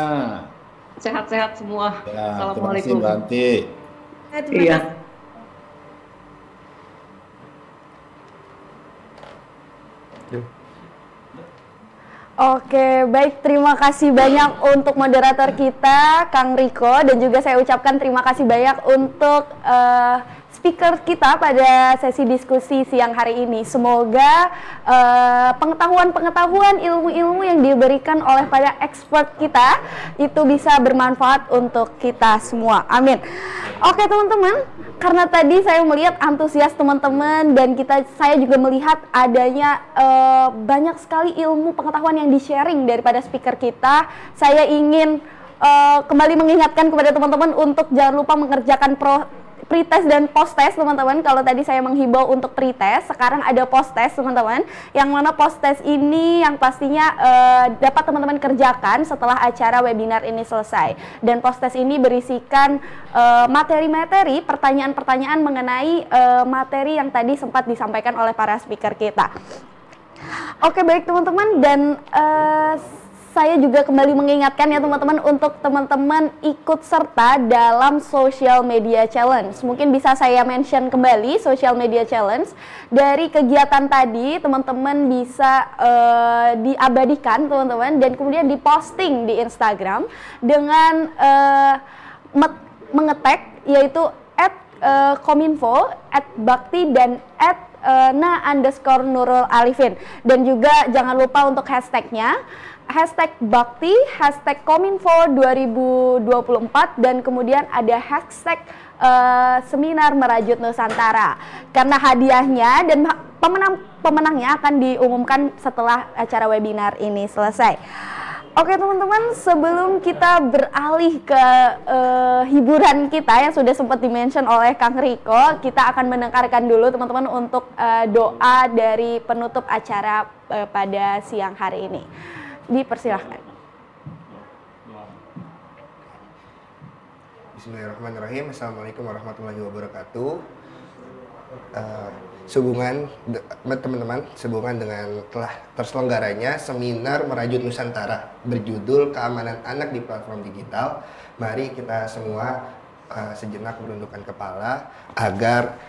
Sehat-sehat semua. Ya, Assalamualaikum. Terima kasih Mbak Anti. Iya. Oke, baik terima kasih banyak untuk moderator kita Kang Riko dan juga saya ucapkan terima kasih banyak untuk uh, speaker kita pada sesi diskusi siang hari ini. Semoga eh, pengetahuan-pengetahuan, uh, ilmu-ilmu yang diberikan oleh para expert kita itu bisa bermanfaat untuk kita semua. Amin. Oke, teman-teman, karena tadi saya melihat antusias teman-teman dan kita saya juga melihat adanya uh, banyak sekali ilmu pengetahuan yang di-sharing daripada speaker kita. Saya ingin uh, kembali mengingatkan kepada teman-teman untuk jangan lupa mengerjakan pro pretest dan post teman-teman. Kalau tadi saya menghimbau untuk pretest, sekarang ada post teman-teman. Yang mana post ini yang pastinya uh, dapat teman-teman kerjakan setelah acara webinar ini selesai. Dan post ini berisikan eh, materi-materi, uh, pertanyaan-pertanyaan mengenai uh, materi yang tadi sempat disampaikan oleh para speaker kita. Oke baik teman-teman dan uh, saya juga kembali mengingatkan ya teman-teman untuk teman-teman ikut serta dalam social media challenge. Mungkin bisa saya mention kembali social media challenge. Dari kegiatan tadi teman-teman bisa uh, diabadikan teman-teman dan kemudian diposting di Instagram dengan uh, mengetek yaitu at uh, kominfo, at bakti dan at Nah, underscore Nurul alifin dan juga jangan lupa untuk hashtagnya hashtag bakti, hashtag kominfo 2024 dan kemudian ada hashtag uh, seminar merajut Nusantara. Karena hadiahnya dan pemenang pemenangnya akan diumumkan setelah acara webinar ini selesai. Oke teman-teman, sebelum kita beralih ke uh, hiburan kita yang sudah sempat dimention oleh Kang Riko, kita akan mendengarkan dulu teman-teman untuk uh, doa dari penutup acara uh, pada siang hari ini. Dipersilahkan. Bismillahirrahmanirrahim. Assalamualaikum warahmatullahi wabarakatuh. Uh, sehubungan teman-teman sehubungan dengan telah terselenggaranya seminar merajut Nusantara berjudul keamanan anak di platform digital. Mari kita semua uh, sejenak merundukkan kepala agar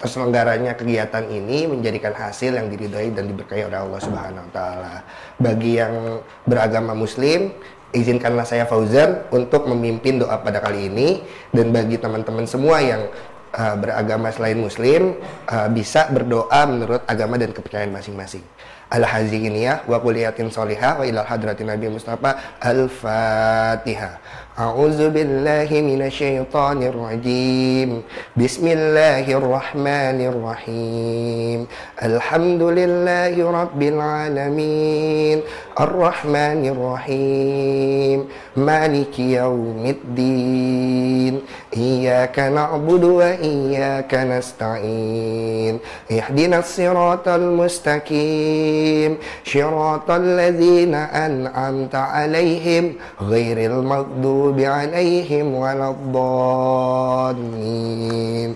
Keselenggaranya kegiatan ini menjadikan hasil yang diridhai dan diberkahi oleh Allah Subhanahu wa taala. Bagi yang beragama muslim, izinkanlah saya Fauzan untuk memimpin doa pada kali ini dan bagi teman-teman semua yang uh, beragama selain muslim uh, bisa berdoa menurut agama dan kepercayaan masing-masing. Al-Haziniyah wa kuliyatin soliha wa ilal hadratin Nabi Mustafa Al-Fatihah. أعوذ بالله من الشيطان الرجيم بسم الله الرحمن الرحيم الحمد لله رب العالمين الرحمن الرحيم مالك يوم الدين إياك نعبد وإياك نستعين اهدنا الصراط المستقيم شراط الذين أنعمت عليهم غير المغضوب المغضوب عليهم ولا الضالين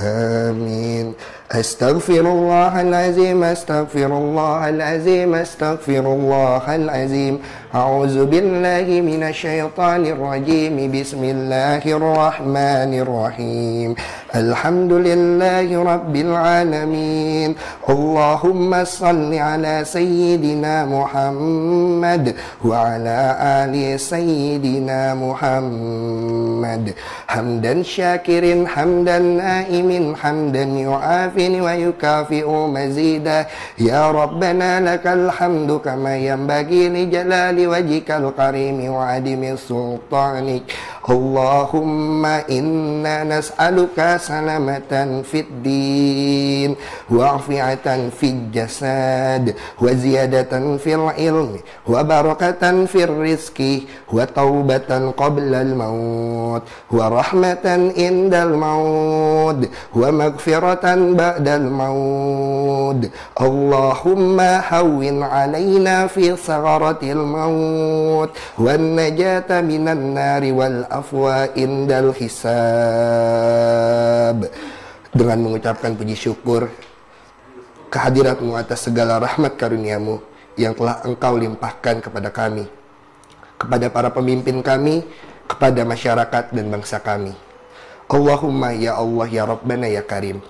آمين أستغفر الله العظيم أستغفر الله العظيم أستغفر الله العظيم أعوذ بالله من الشيطان الرجيم بسم الله الرحمن الرحيم الحمد لله رب العالمين اللهم صل على سيدنا محمد وعلى آل سيدنا محمد حمدا شاكر حمدا نائم حمدا يعاف ويكافئ مزيدا يا ربنا لك الحمد كما ينبغي لجلال لوجهك الكريم وعدم سلطانك اللهم إنا نسألك سلامة في الدين وعفية في الجسد وزيادة في العلم وبركة في الرزق وتوبة قبل الموت ورحمة عند الموت ومغفرة بعد الموت اللهم هون علينا في صغرة الموت والنجاة من النار والأرض afwa indal hisab dengan mengucapkan puji syukur kehadiratmu atas segala rahmat karuniamu yang telah engkau limpahkan kepada kami, kepada para pemimpin kami, kepada masyarakat dan bangsa kami. Allahumma ya Allah ya Rabbana ya Karim.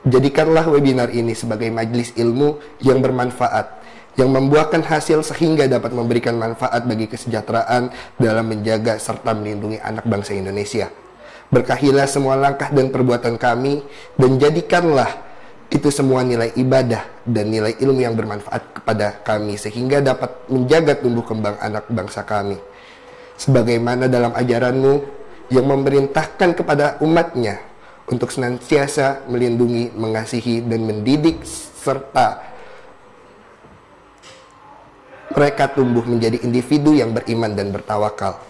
Jadikanlah webinar ini sebagai majlis ilmu yang bermanfaat yang membuahkan hasil sehingga dapat memberikan manfaat bagi kesejahteraan dalam menjaga serta melindungi anak bangsa Indonesia. Berkahilah semua langkah dan perbuatan kami dan jadikanlah itu semua nilai ibadah dan nilai ilmu yang bermanfaat kepada kami sehingga dapat menjaga tumbuh kembang anak bangsa kami. Sebagaimana dalam ajaranmu yang memerintahkan kepada umatnya untuk senantiasa melindungi, mengasihi, dan mendidik serta mereka tumbuh menjadi individu yang beriman dan bertawakal.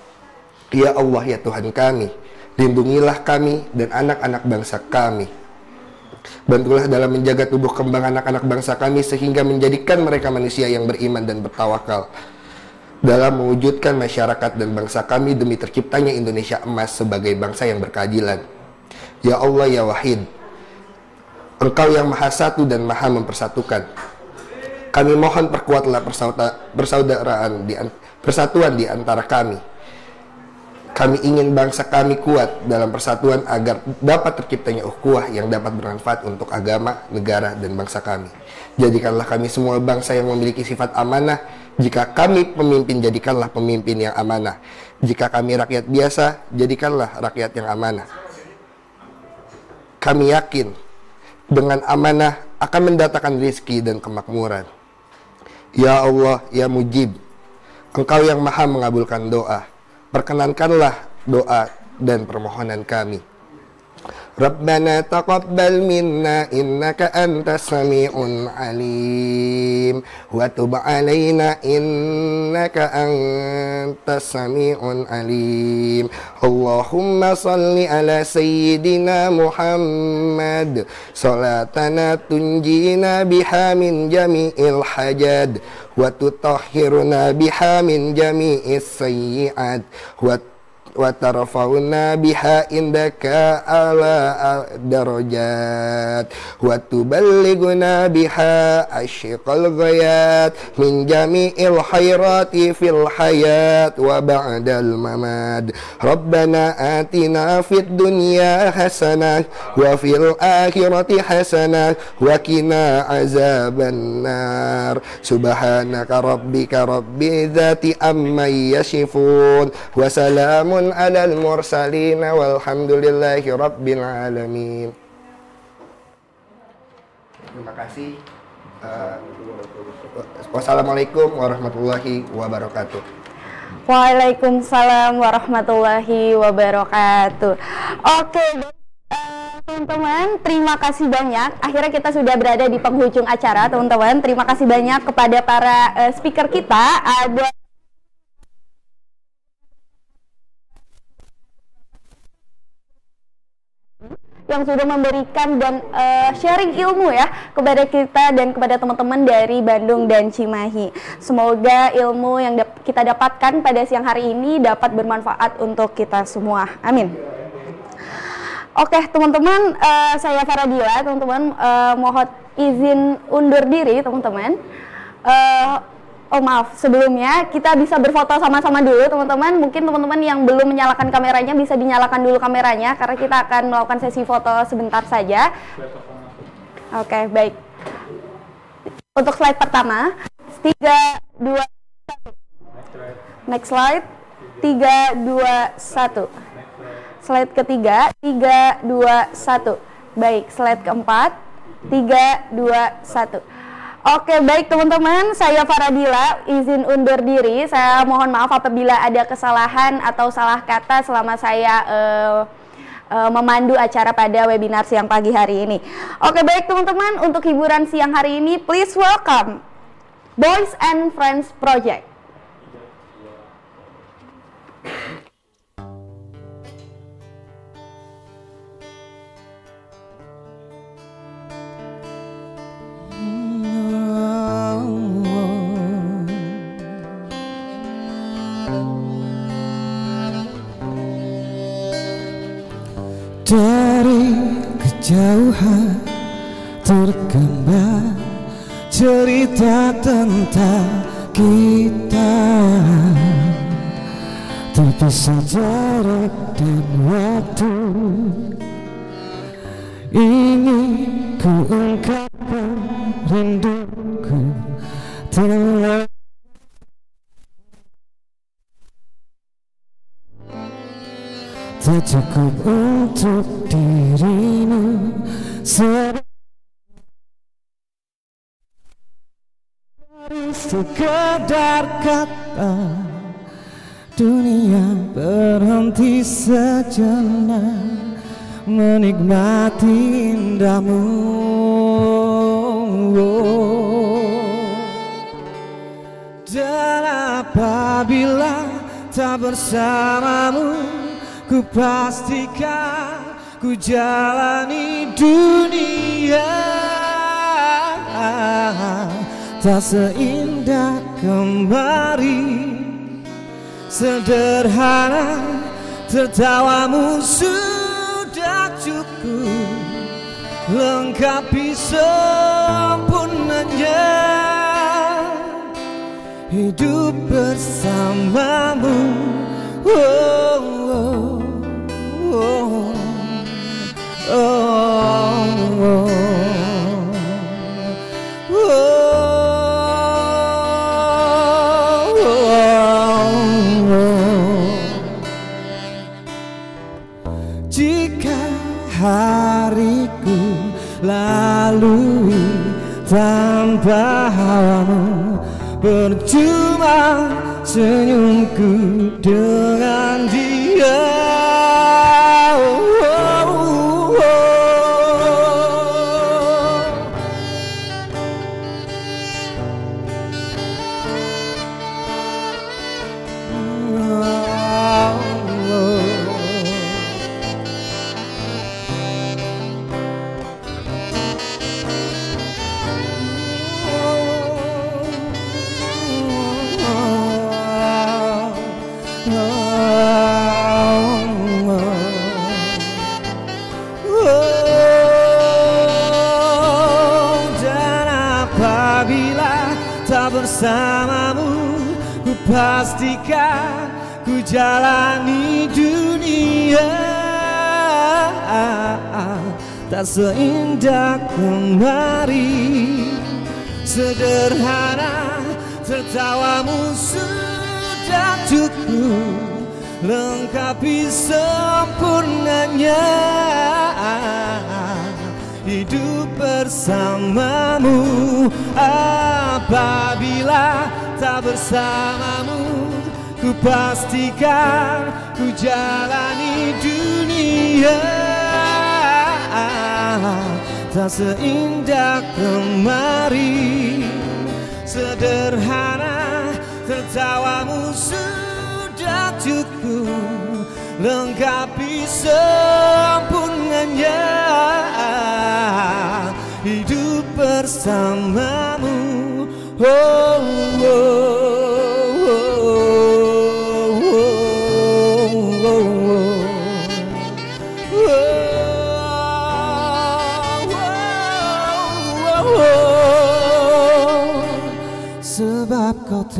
Ya Allah, ya Tuhan kami, lindungilah kami dan anak-anak bangsa kami. Bantulah dalam menjaga tubuh kembang anak-anak bangsa kami sehingga menjadikan mereka manusia yang beriman dan bertawakal. Dalam mewujudkan masyarakat dan bangsa kami demi terciptanya Indonesia emas sebagai bangsa yang berkeadilan. Ya Allah, ya Wahid, Engkau yang maha satu dan maha mempersatukan. Kami mohon perkuatlah persaudaraan di persatuan di antara kami. Kami ingin bangsa kami kuat dalam persatuan agar dapat terciptanya ukhuwah yang dapat bermanfaat untuk agama, negara, dan bangsa kami. Jadikanlah kami semua bangsa yang memiliki sifat amanah. Jika kami pemimpin, jadikanlah pemimpin yang amanah. Jika kami rakyat biasa, jadikanlah rakyat yang amanah. Kami yakin dengan amanah akan mendatangkan rizki dan kemakmuran. Ya Allah, Ya Mujib, Engkau yang maha mengabulkan doa, perkenankanlah doa dan permohonan kami. ربنا تقبل منا إنك أنت السميع العليم وتب علينا إنك أنت السميع العليم اللهم صل على سيدنا محمد صلاتنا تنجينا بها من جميع الحاجات وتطهرنا بها من جميع السيئات وت وترفعنا بها عندك على الدرجات وتبلغنا بها أشق الغايات من جميع الخيرات في الحياة وبعد المماد ربنا آتنا في الدنيا حسنة وفي الآخرة حسنة وقنا عذاب النار سبحانك ربك رب ذات أما يشفون وسلام على المرسلين والحمد لله رب العالمين Terima kasih. Uh, wassalamualaikum warahmatullahi wabarakatuh. Waalaikumsalam warahmatullahi wabarakatuh. Oke. Okay eh, teman-teman, terima kasih banyak. Akhirnya kita sudah berada di penghujung acara, teman-teman. Terima kasih banyak kepada para uh, speaker kita. Ada yang sudah memberikan dan uh, sharing ilmu ya kepada kita dan kepada teman-teman dari Bandung dan Cimahi. Semoga ilmu yang dap kita dapatkan pada siang hari ini dapat bermanfaat untuk kita semua. Amin. Oke, teman-teman, uh, saya Faradila, teman-teman uh, mohon izin undur diri, teman-teman. Uh, Oh maaf, sebelumnya kita bisa berfoto sama-sama dulu teman-teman. Mungkin teman-teman yang belum menyalakan kameranya bisa dinyalakan dulu kameranya karena kita akan melakukan sesi foto sebentar saja. Oke, okay, baik. Untuk slide pertama, 3 2 1. Next slide. 3 2 1. Slide ketiga, 3 2 1. Baik, slide keempat. 3 2 1. Oke, baik teman-teman, saya Faradila, izin undur diri. Saya mohon maaf apabila ada kesalahan atau salah kata selama saya uh, memandu acara pada webinar siang pagi hari ini. Oke, baik teman-teman, untuk hiburan siang hari ini, please welcome Boys and Friends Project. Dari kejauhan tergambar cerita tentang kita Terpisah jarak dan waktu Ingin ku ungkapkan rinduku Telah Tak cukup untuk dirimu Sebab sekedar kata Dunia berhenti sejenak menikmati indahmu Dan apabila tak bersamamu Ku pastikan ku jalani dunia Tak seindah kembali Sederhana tertawamu sungguh lengkapi sempurnanya hidup bersamamu oh, oh, oh, oh, oh. lalui tanpa hawamu Percuma senyumku dengan dia ketika ku jalani dunia tak seindah kemari sederhana tertawamu sudah cukup lengkapi sempurnanya hidup bersamamu apabila tak bersamamu Ku pastikan ku jalani dunia Tak seindah kemari Sederhana tertawamu sudah cukup Lengkapi sempurnanya Hidup bersamamu Oh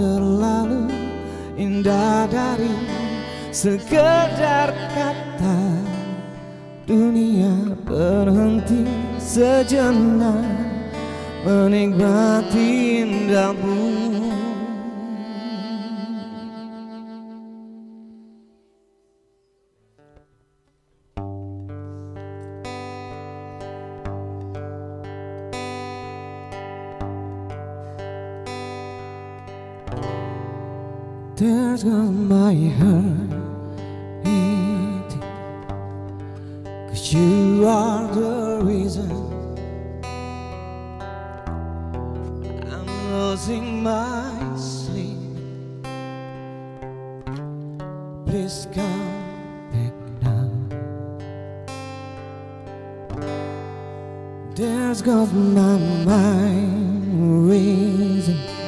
terlalu indah dari sekedar kata Dunia berhenti sejenak menikmati indahmu tears on my heart Cause you are the reason I'm losing my sleep Please come back now There's got my mind raising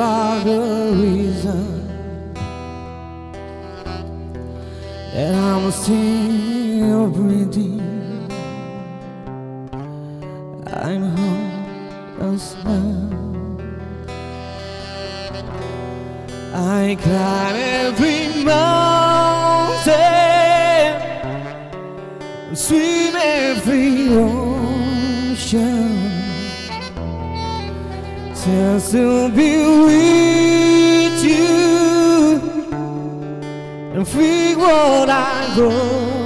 are the reason that I'm still breathing. I'm homeless now. I climb every mountain, swim every ocean. Just to be with you and feel what I go.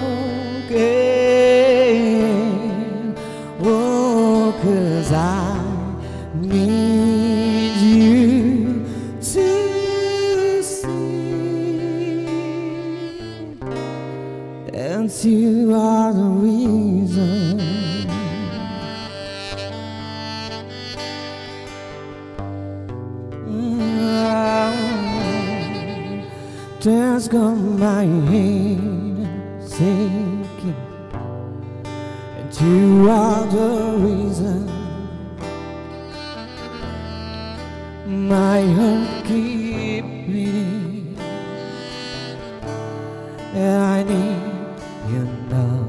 i and you are the reason my heart keeps beating, and I need you now.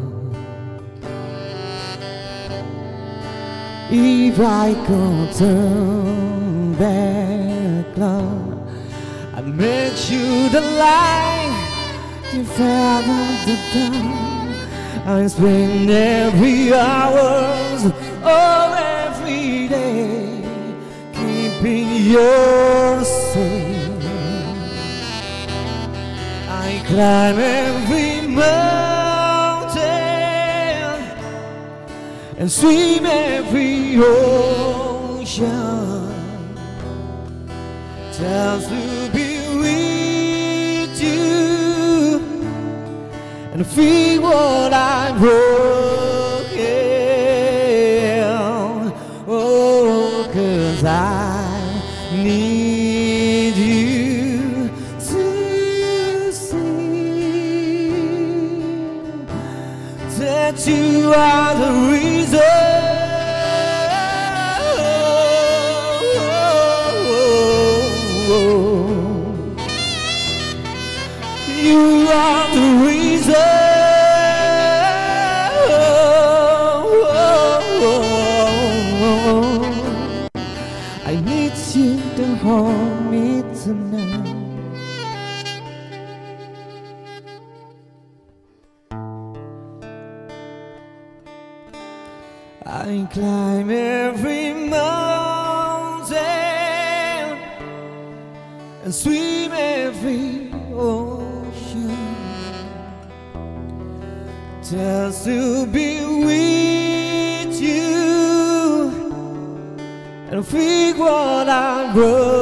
If I could turn back, love, I'd make you the light can fathom the dawn. I spend every hours of every day keeping your safe. I climb every mountain and swim every ocean. just to. and feel what I'm broken. Oh, cause I need you to see that you are. to be with you and figure out what I grow.